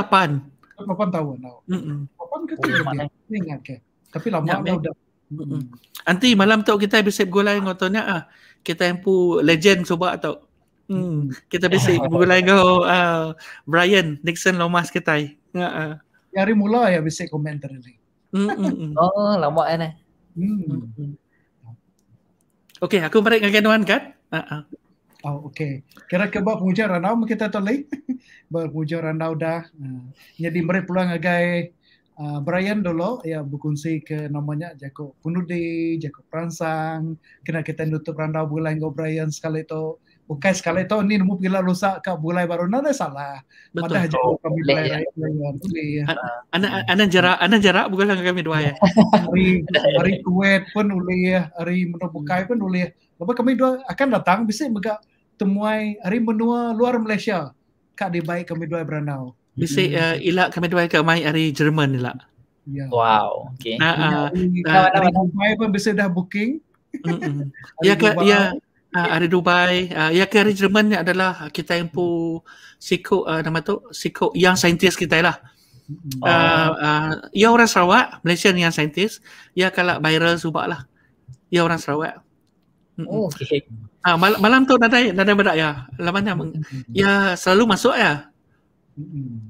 tahun tau. No. Mm -mm. 28 tahun oh, oh Ingat ke. Tapi lama dah. Ya, Mm-mm. Nanti malam tu kita gula yang ngotonya ah. Kita yang pu legend coba atau. Hmm. hmm. Kita bisik mulai kau uh, Brian Nixon lomas kita. Ha. Uh-uh. Hari mula ya bisik komen tadi. Hmm. hmm, hmm. Oh, lama kan eh. Hmm. Okey, aku balik dengan kawan kan? Uh-uh. Oh, okay. Kira ke buat pengujian randau kita tahu lagi. buat pengujian randau dah. Uh, jadi beri peluang agai uh, Brian dulu ya berkongsi ke namanya Jako Punudi, Jako Pransang. Kena kita nutup randau bulan dengan Brian sekali itu. Bukan sekali tu ni mu pergi rosak kat bulan baru nana salah. Betul. Pada oh, kami bulan ya. Anak bukan langkah kami dua ya. hari hari kuat pun boleh hari menu bukai pun boleh. Lepas kami dua akan datang bisa mega temuai hari menua luar Malaysia. Kak di baik kami dua beranau. Bisa hmm. ilak eh, kami dua ke mai hari Jerman ilak. Ya. Wow. Okay. Nah, uh, nah, nah, nah, nah, nah, nah, nah, nah, nah, nah, nah, nah, nah, uh, ada Dubai. Uh, ah, yang ke Jerman ni adalah kita yang hmm. pun siku uh, ah, nama tu siku yang saintis kita lah. Uh, uh, ya orang Sarawak, Malaysia ni yang saintis. Ya kalau viral subak lah. Ya orang Sarawak. Hmm. Oh, okay. Uh, malam, tu nanti nanti berada ya. Lama ni ya selalu masuk ya.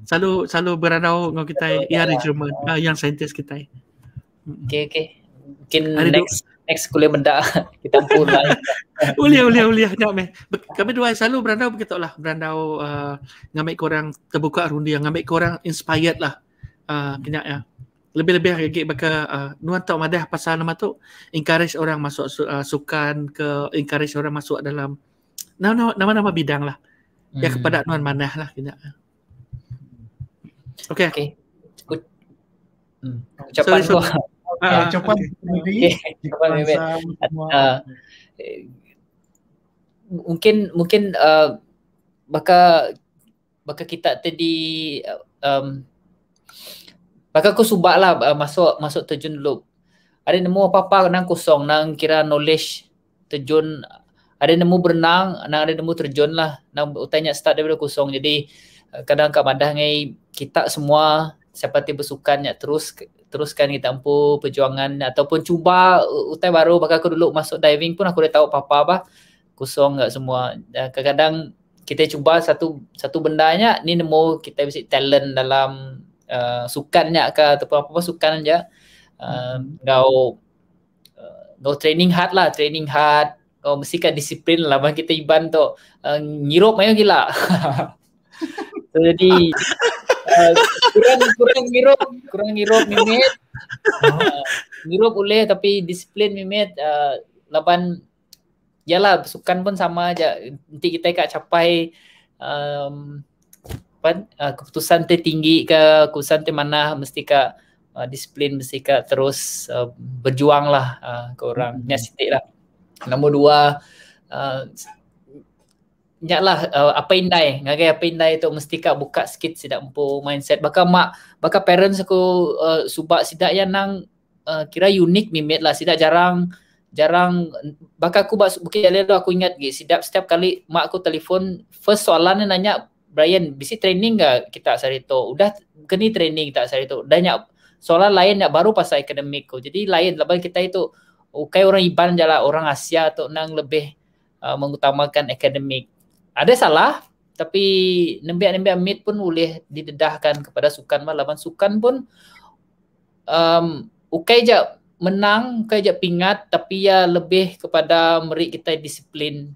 Selalu selalu berada dengan kita ya di ya. uh, yang saintis kita. Okay okay. Mungkin next next benda kita pun lah. Uliah, uliah, uliah. Tak, meh. Kami dua selalu berandau begitu lah. Berandau uh, ngambil korang terbuka rundi. Ngambil korang inspired lah. Uh, kenyak ya. Lebih-lebih lagi baka uh, nuan tak madah pasal nama tu encourage orang masuk uh, sukan ke encourage orang masuk dalam nama-nama bidang lah. Hmm. Ya kepada nuan mana lah. Kenyak. Ya. Okay. Okay. Hmm. Ucapan so, so, okay. Uh, cepat Cepat mungkin mungkin uh, ah, baka baka kita tadi um, baka aku subak lah uh, masuk masuk terjun dulu ada nemu apa-apa nang kosong nang kira knowledge terjun ada nemu berenang nang ada nemu terjun lah nang utanya start daripada kosong jadi kadang kadang madah ngai kita semua siapa tiba ya terus teruskan kita tempo perjuangan ataupun cuba uh, utai baru bakal aku dulu masuk diving pun aku dah tahu apa-apa apa. Kosong enggak semua. Kadang-kadang kita cuba satu satu benda nya ni nemu kita mesti talent dalam uh, sukannya ke ataupun apa-apa sukan aja. Um, kau uh, hmm. kau uh, training hard lah, training hard. Kau mesti kan disiplin lah bang kita iban tu uh, ngirup mayo gila. jadi Eh, kurang kurang ngirup, kurang ngirup mimet. Uh, eh, ngirup boleh tapi disiplin mimet uh, eh, lawan jala sukan pun sama aja. Nanti kita kak capai um, apa, uh, keputusan tertinggi ke keputusan termana mesti kak uh, disiplin mesti kak terus uh, berjuang lah uh, ke orang mm-hmm. lah. Nombor dua uh, nyatlah uh, apa indai ngagai apa indai tu mesti kak buka sikit sidak empu mindset baka mak baka parents aku uh, subak sidak yang nang uh, kira unik mimet lah sidak jarang jarang baka aku buat bukit jalan tu aku ingat gi sidak setiap kali mak aku telefon first soalan nanya Brian bisi training ke kita sehari tu udah kini training tak sehari tu dan nyak soalan lain nyak baru pasal akademik ko jadi lain lebih kita itu ukai oh, orang iban jala orang asia tu nang lebih Uh, mengutamakan akademik ada salah tapi nembek-nembek mid pun boleh didedahkan kepada sukan mah lawan sukan pun um, ukai je menang ukai je pingat tapi ya lebih kepada meri kita disiplin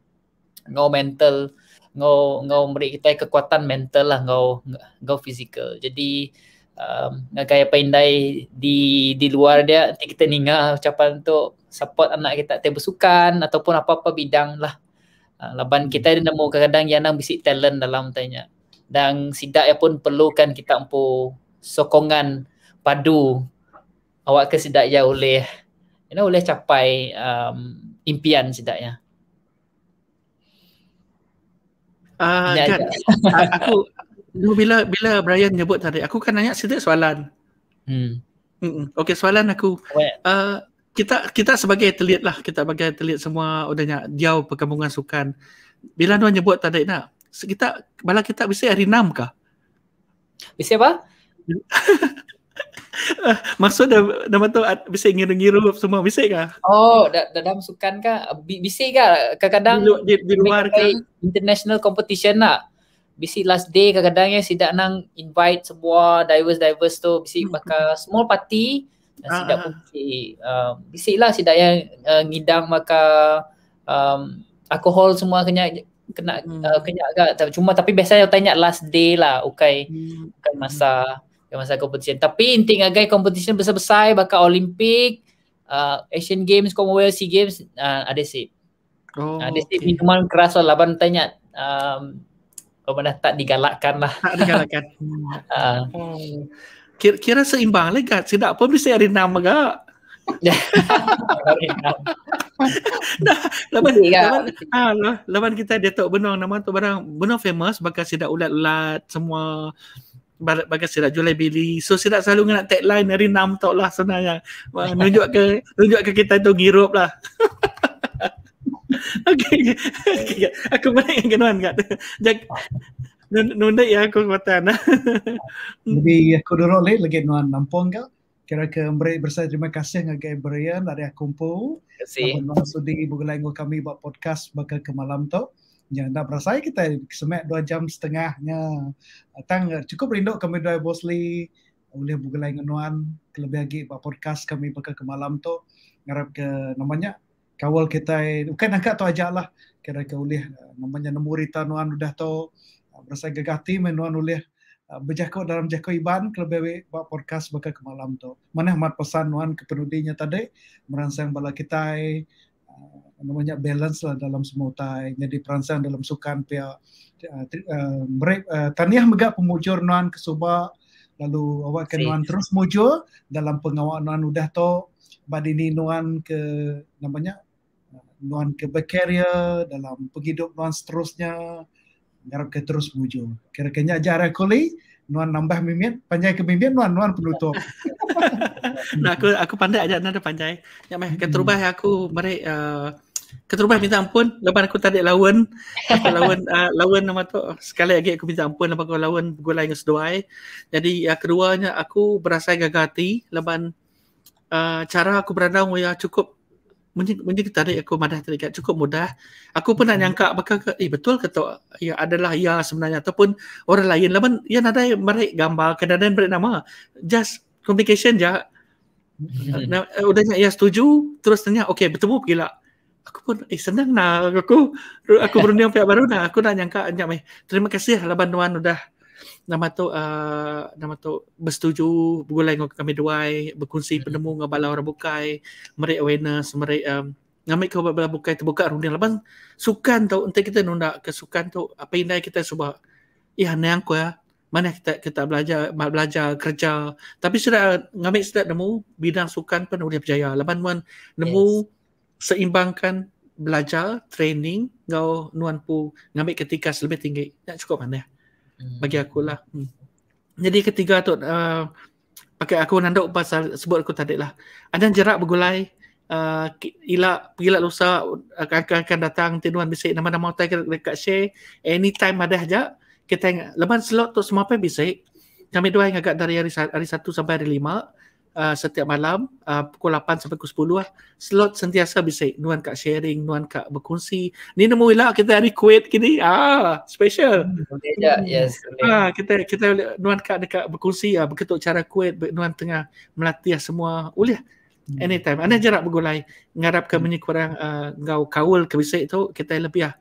ngau mental ngau ngau meri kita kekuatan mental lah ngau ngau physical. jadi um, kayak pindai di di luar dia nanti kita ninga ucapan untuk support anak kita tebusukan ataupun apa-apa bidang lah Uh, laban kita ada nemu kadang-kadang yang nak bisik talent dalam tanya. Dan sidak ya pun perlukan kita empu sokongan padu awak ke sidak ya oleh, you know, boleh capai um, impian sidaknya. Ah, uh, kan. aku bila bila Brian nyebut tadi, aku kan nanya sidak soalan. Hmm. Mm-mm. Okay, soalan aku. Uh, kita kita sebagai atlet lah kita sebagai atlet semua odanya diau perkembangan sukan bila tuan nyebut tak ada kita bala kita bisa hari enam kah bisa apa maksud dah nama tu bisa ngiru-ngiru semua bisa kah oh da- dalam sukan kah bisa kah kadang-kadang di, di, luar ke international competition lah bisi last day kadang-kadangnya sidak nang invite semua diverse-diverse tu bisi bakal small party sidak ah, uh, ah. putih um, bisik lah sidak yang uh, ngidang maka um, alkohol semua kena kena hmm. uh, kena agak cuma tapi biasanya tanya last day lah okay hmm. bukan masa bukan masa competition tapi inti agak competition besar-besar bakal olimpik uh, Asian Games, Commonwealth, SEA Games uh, ada sip oh, ada sip okay. minuman keras lah laban tanya um, kalau mana tak digalakkan lah tak digalakkan uh. Ah. oh. Hmm kira, kira seimbang lah kan. Sedap pun mesti hari 6 ke. Dah, laman, laman, ah, laman kita dia tok benong nama tu barang benong famous bakal sedap ulat-ulat semua bagi saya jual beli. So saya selalu nak tagline hari 6 tau lah sebenarnya. menunjuk ke, nunjuk ke kita tu girup lah. okay. okay. Aku balik dengan kan. Nunda ya aku kuatan. Jadi aku dorong lagi lagi nuan nampung kau. Kira ke beri bersama terima kasih dengan Gay dari aku kumpul. Terima kasih. Sudi bukan kami buat podcast bakal ke malam tu. Yang tak berasa kita semak dua jam setengahnya. Tang cukup rindu kami dua bosli boleh bukan lain nuan kelebih lagi buat podcast kami bakal ke malam tu. Ngarap ke namanya kawal kita bukan angkat tu ajalah kira ke boleh eh, namanya nemu rita nuan sudah tu berasa gegah ti menuan ulih uh, berjako dalam jako iban kelebewe buat podcast baka ke malam tu. Mana amat pesan nuan kepenudinya tadi merangsang bala kita uh, namanya balance lah dalam semua utai jadi perancang dalam sukan pia uh, break uh, uh taniah mega pemujur nuan kesuba lalu awak kan nuan terus mujur dalam pengawal nuan udah tu. badini nuan ke namanya nuan ke berkarya dalam penghidup nuan seterusnya ngarap ke terus muju. Kira-kira jarak koli, nuan nambah mimin, panjai ke mimin, nuan nuan penutup. nah, aku aku pandai aja nada panjai. Ya meh, hmm. keterubah hmm. aku mari uh, eh, keterubah minta ampun, lepas aku tadi lawan, lawan uh, lawan nama tu. Sekali lagi aku minta ampun lepas aku lawan gulai yang seduai. Jadi kedua nya aku berasa gagati lepas uh, cara aku berada ya cukup Mungkin kita ada, aku madah terikat cukup mudah. Aku pernah nak hmm. nyangka apakah ke, eh betul ke tak ia ya, adalah ya sebenarnya ataupun orang lain lawan ia ya ada merek gambar kedadan beri nama. Just communication je. Hmm. Nah, eh, udah ia ya setuju terus tanya okey bertemu pergi lah. Aku pun eh senang nak aku aku berunding pihak baru nak aku nak nyangka nyak terima kasih lawan tuan udah nama tu uh, nama tu bersetuju bergulai dengan kami dua berkongsi hmm. penemu dengan bala orang bukai merek awareness merek um, ngambil ke bala bukai terbuka runding lepas sukan tu entah kita nunda ke sukan tu apa indah kita cuba eh, ya nang ya mana kita kita belajar belajar kerja tapi sudah ngamik sudah nemu bidang sukan pun boleh berjaya lepas tuan nemu yes. seimbangkan belajar training kau nuan pu ngamik ketika lebih tinggi tak cukup mana bagi aku lah. Hmm. Jadi ketiga tu, uh, pakai aku nanduk pasal sebut aku tadi lah. Ada jerak bergulai, uh, ilak, pergilak lusa, akan-akan datang, tinuan. Bisa nama-nama otai dekat share, anytime ada aja, kita ingat, leban slot tu semua pun bisik, kami dua yang agak dari hari, hari satu sampai hari lima, uh, setiap malam uh, pukul 8 sampai pukul 10 lah. Slot sentiasa bisik. Nuan kak sharing, nuan kak berkongsi. Ni nama wila kita hari kuit kini. Ah, special. Okay, yeah, hmm. yes. Okay. Ah, kita kita nuan kak dekat berkongsi, uh, ah, begitu cara kuit, nuan tengah melatih semua. Uliah. Hmm. Anytime. anda jarak bergulai. Ngarap ke hmm. menyekurang uh, ngau kawal ke tu, kita lebih lah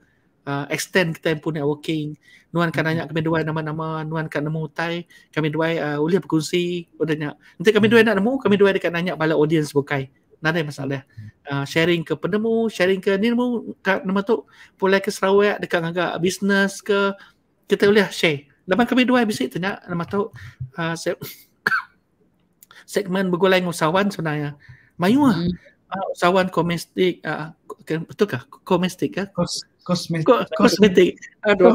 uh, extend time pun networking. Nuan kan hmm. nanya kami dua nama-nama, nuan kan nama utai, kami dua uh, ah, boleh berkongsi, boleh Nanti kami dua hmm. nak nemu, kami dua dekat nanya balik audience bukai. Nada masalah. Uh, sharing ke penemu, sharing ke ni nemu kat nama tu, boleh ke Sarawak dekat agak bisnes ke kita boleh share. Lepas kami dua bisik tanya nama tu uh, se- segmen bergulai usahawan sebenarnya. Mayuah lah. Uh, usahawan komestik, uh, betul ke? Komestik ke? kosmetik. Kosmetik.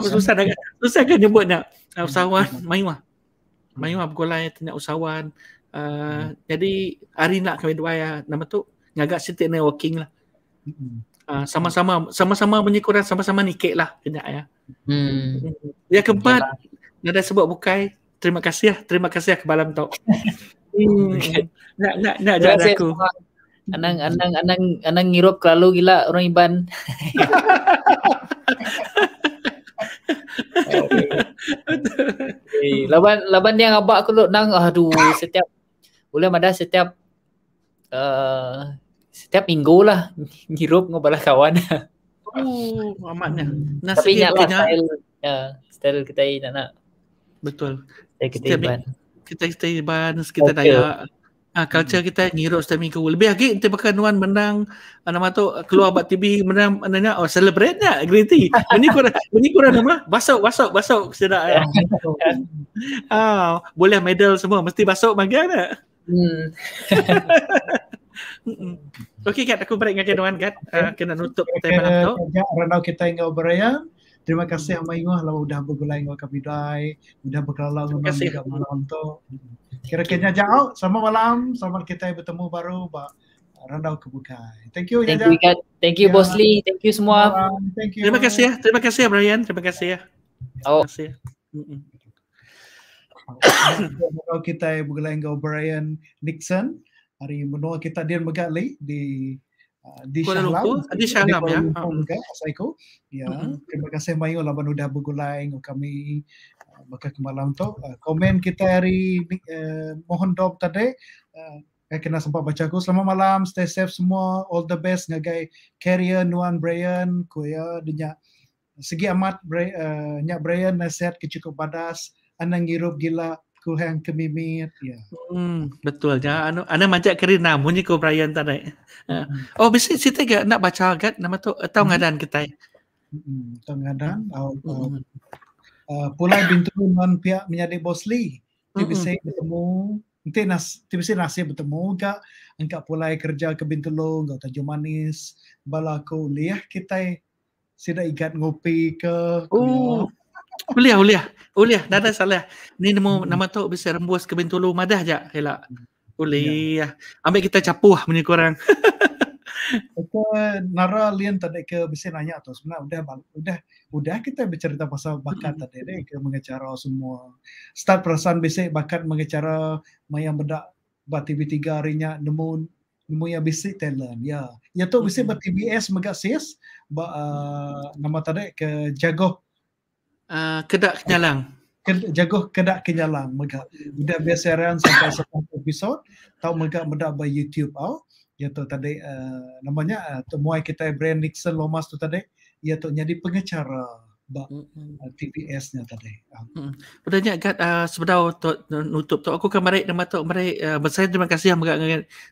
Susah nak susah kan nyebut nak uh, usahawan hmm. Maimah. Maimah pergolai tindak usahawan. Uh, hmm. Jadi hari nak kami dua ya nama tu ngagak setiap networking lah. Hmm. Uh, sama-sama sama-sama menyekuran sama-sama nikik lah kena ya. Hmm. Yang keempat okay, lah. sebut bukai terima kasih ya terima kasih ya lah kebalam tau. hmm. nak nak nak jaga aku. Anang anang anang anang ngirup kelalu gila orang Iban. okay. Laban laban yang abak aku tu nang aduh setiap boleh ada setiap uh, setiap minggu lah ngirup ngobalah kawan. Oh, amatnya. Hmm. Nasib Tapi ingatlah kena. style, ya, style kita ini nak. Betul. Kita setiap iban. Kita kita iban sekitar okay. daya. Ah, culture kita ngiruk setiap minggu. Lebih lagi, nanti pakai Nuan menang uh, nama tu keluar buat TV menang mananya, oh celebrate nya lah, Gritty. ini kurang ini kurang nama. Basok, basok, basok. Sedap. ya. ah, boleh medal semua. Mesti basok bagi kan? Lah. Hmm. okay, Kat. Aku break dengan Nuan, Kat. Ah, okay. Uh, kena nutup okay. malam tu. Ranau kita ingat beraya. Terima kasih sama Ingoh lah udah bergulai dengan kami dai, udah berkelala dengan kami malam tu. Kira-kira okay. jajak out. Selamat malam. Selamat kita bertemu baru. Pak Randau Kebuka. Thank you, Thank Jajak. you, Thank you, yeah. Boss Lee. Thank you semua. thank you. Terima kasih ya. Terima kasih ya, Brian. Terima kasih ya. Terima kasih. Oh. Terima kasih. Ya. kita bergelenggau Brian Nixon. Hari menua kita, Dian Megali di Ah, di Shahlam. Di Shahlam ya. Kuala Lumpur, Asaiko. Ya. Mm-hmm. Terima kasih banyak lah banu dah bergulai dengan kami. Maka ah, kemalam tu. Ah, komen kita hari eh, mohon dob tadi. eh, kena sempat baca aku. Selamat malam. Stay safe semua. All the best. Ngagai Carrier, Nuan, Brian, Kuya, Denya. Segi amat, Bre, eh, Nyak Brian, nasihat kecukup badas. Anang hirup gila Tuhan kami ya. Yeah. Hmm, betul. Jangan anu anu majak kerin nah munyi ko Brian tadi. Ha. Hmm. Oh, bisi cerita ke nak baca agak nama tu atau eh, hmm. ngadan kita. Hmm, tahu ngadan. Tahu. Hmm. hmm. Uh, pulai bintu non pihak menjadi bosli. Tapi saya hmm. hmm. bertemu Nanti nas, tiba -tiba nasi bertemu ke, engkau pulai kerja ke Bintulu, engkau tajuk manis, balaku lihat kita, sida ikat ngopi ke, oh. Boleh, boleh. Boleh, dah ada salah. Ni nama hmm. nama tu bisa rembus ke bentulu madah je. Helak. Boleh. Ya. Ambil kita capuh lah punya korang. kita nara lian tadi ke bisa nanya tu sebenarnya udah udah udah kita bercerita pasal bakat tadi ni ke mengecara semua start perasaan bisa bakat mengecara maya benda batv tiga harinya nemu nemu yang bisa talent ya ya tu bisa ber TBS mega sis uh, nama tadi ke jagoh Ah, kedak kenyalang. jagoh kedak kenyalang megak. Bidak biasa rehan sampai satu episod Tahu megak mendak by YouTube au. Ya tu tadi uh, namanya uh, ah, temuai kita brand Nixon Lomas tu tadi. Ia tu jadi pengecara ba TPS nya tadi. Hmm. Budanya gad uh, sebedau tu nutup tu aku kemari nama tu mari uh, terima kasih yang megak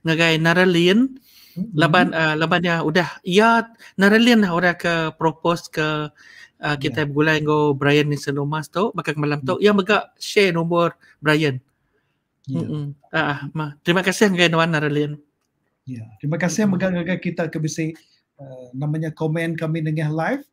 ngagai Naralin. Mm-hmm. Laban uh, labannya udah ya Naralin lah orang ke propose ke uh, kita yeah. bergulai dengan Brian ni selomas tu makan malam tu yeah. Hmm. yang begak share nombor Brian. Ya. Yeah. Hmm, hmm. Ah, ma. Terima kasih kepada Nuan Naralian. Ya. Terima kasih mm-hmm. yang megang kita ke bisi uh, ah, namanya komen kami dengan live.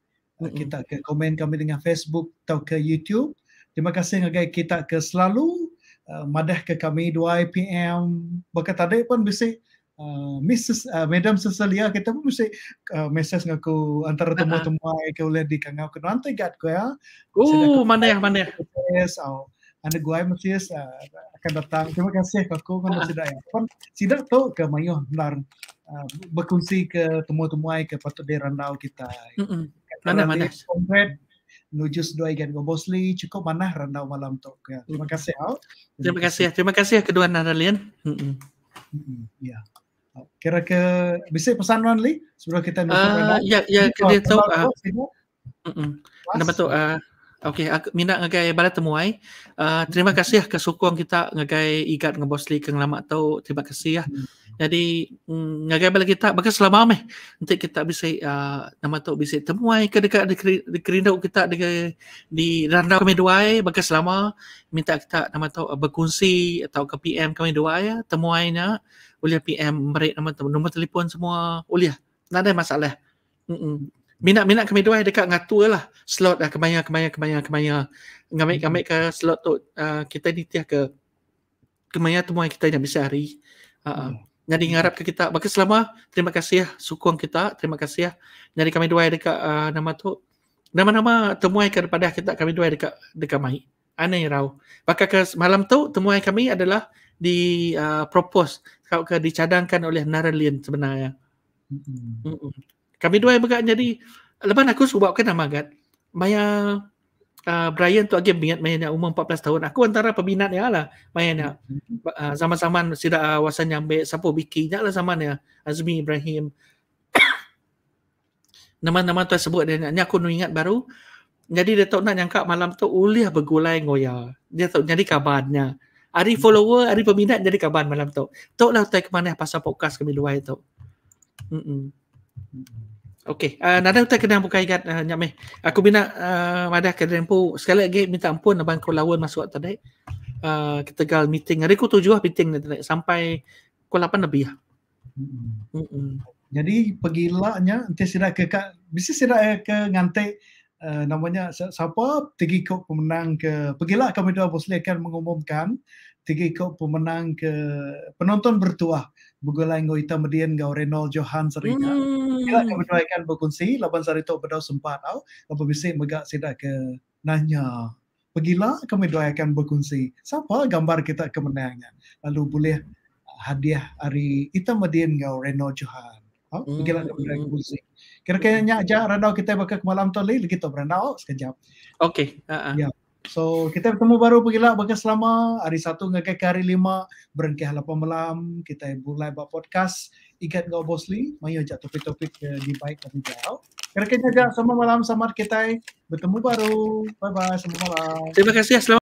Mm-hmm. Kita ke komen kami dengan Facebook atau ke YouTube. Terima kasih kepada kita ke selalu uh, madah ke kami 2 PM. Bukan tadi pun bisi Uh, Mrs. Uh, Madam Cecilia kita pun mesti uh, message dengan aku antara temu-temu uh-huh. aku boleh di kangau ke nanti gat ku ya. Oh mana ya mana ya. Yes, oh. Anda gua eh, mesti uh, akan datang. Terima kasih ke aku kan sudah ya. Kan sudah tahu ke mayuh benar uh, berkongsi ke temu-temu ke patut di randau kita. Mm-mm. Mana mana. Komplet Nujus dua ikan gue bosli cukup mana randau malam tu. Ya. Terima kasih. Terima kasih. Oh. Terima kasih. Terima kasih kedua narasian. Mm-mm. Mm-mm. Yeah kira ke bisa pesan Ron Lee sebelum kita nak uh, ah, ya ya kita tahu uh, Mm-mm. Nampak tu uh, ah. Okay, aku minat ngagai balai temuai uh, Terima kasih lah ke sokong kita Ngagai igat dengan bos Lee lama tau Terima kasih ya Jadi mm, ngagai balai kita Bagus selama meh Nanti kita bisa uh, Nama tu bisa temuai ke dekat Di kerindau kita Di, di randa kami dua Bagus selama Minta kita nama tu berkunci Atau ke PM kami dua ya Temuainya Uliah PM merik nombor, nombor telefon semua Uliah Tak ada masalah Mm-mm. Minat-minat kami dua dekat ngatur lah Slot dah kemaya kemaya kemaya kemaya Ngamik-ngamik ke slot tu uh, Kita ni tiah ke Kemaya temuan kita yang bisa hari uh, mm. Jadi ngarap ke kita Bagi selama terima kasih ya lah. Sukuan kita terima kasih ya Jadi kami dua dekat uh, nama tu Nama-nama temuan kepada kita kami dua dekat dekat mai Aneh rau Maka ke malam tu temuan kami adalah di uh, propose ke dicadangkan oleh Naralian sebenarnya. Mm-hmm. Kami dua yang bergerak jadi lepas aku sebab nama magat. Maya uh, Brian tu agak ingat Maya yang umur 14 tahun. Aku antara peminat dia lah Maya nak. Uh, zaman-zaman sida uh, wasan yang baik siapa bikin lah zaman ya. Azmi Ibrahim. Nama-nama tu sebut dia nak. aku ingat baru. Jadi dia tak nak nyangka malam tu uliah bergulai ngoya. Dia tak jadi kabarnya. Ari follower, ari peminat jadi kaban malam tu. Tok lah utai ke mana pasal podcast kami luar itu. Mm -mm. Okay, uh, nada utai kena buka ikat uh, nyame. Aku bina uh, madah ke dempu. Sekali lagi minta ampun abang kau lawan masuk waktu tadi. Uh, kita gal meeting. Hari ku tujuh lah meeting tadi. Sampai ku lapan lebih. Mm -mm. Mm -mm. Jadi pergilahnya nanti sidak ke kak. Bisa sidak ke ngantai Eh, namanya siapa tiga ikut pemenang ke pergilah kami dua bosli akan mengumumkan tiga ikut pemenang ke penonton bertuah Bukulah yang kita median dengan Renol Johan Serina. Kita hmm. akan berkunci berkongsi. Lepas hari itu berdua sempat tau. Lepas bisa megak sida ke nanya. Pergilah kami dua akan berkunci Siapa gambar kita kemenangan? Lalu boleh hadiah hari kita median dengan Renol Johan. Oh, pergilah kami doakan berkongsi. Hmm. Kira-kira aja radau kita bakal ke malam tu lagi kita berandau sekejap. Okey. Uh-huh. Yeah. So kita bertemu baru pergi lah bakal selama hari satu ngakai ke hari lima berengkai lapan malam kita mulai buat podcast ikat ngau bosli mai aja topik-topik uh, di baik kami jauh. Kira-kira aja sama malam sama kita bertemu baru. Bye bye sama malam. Terima kasih. Selamat.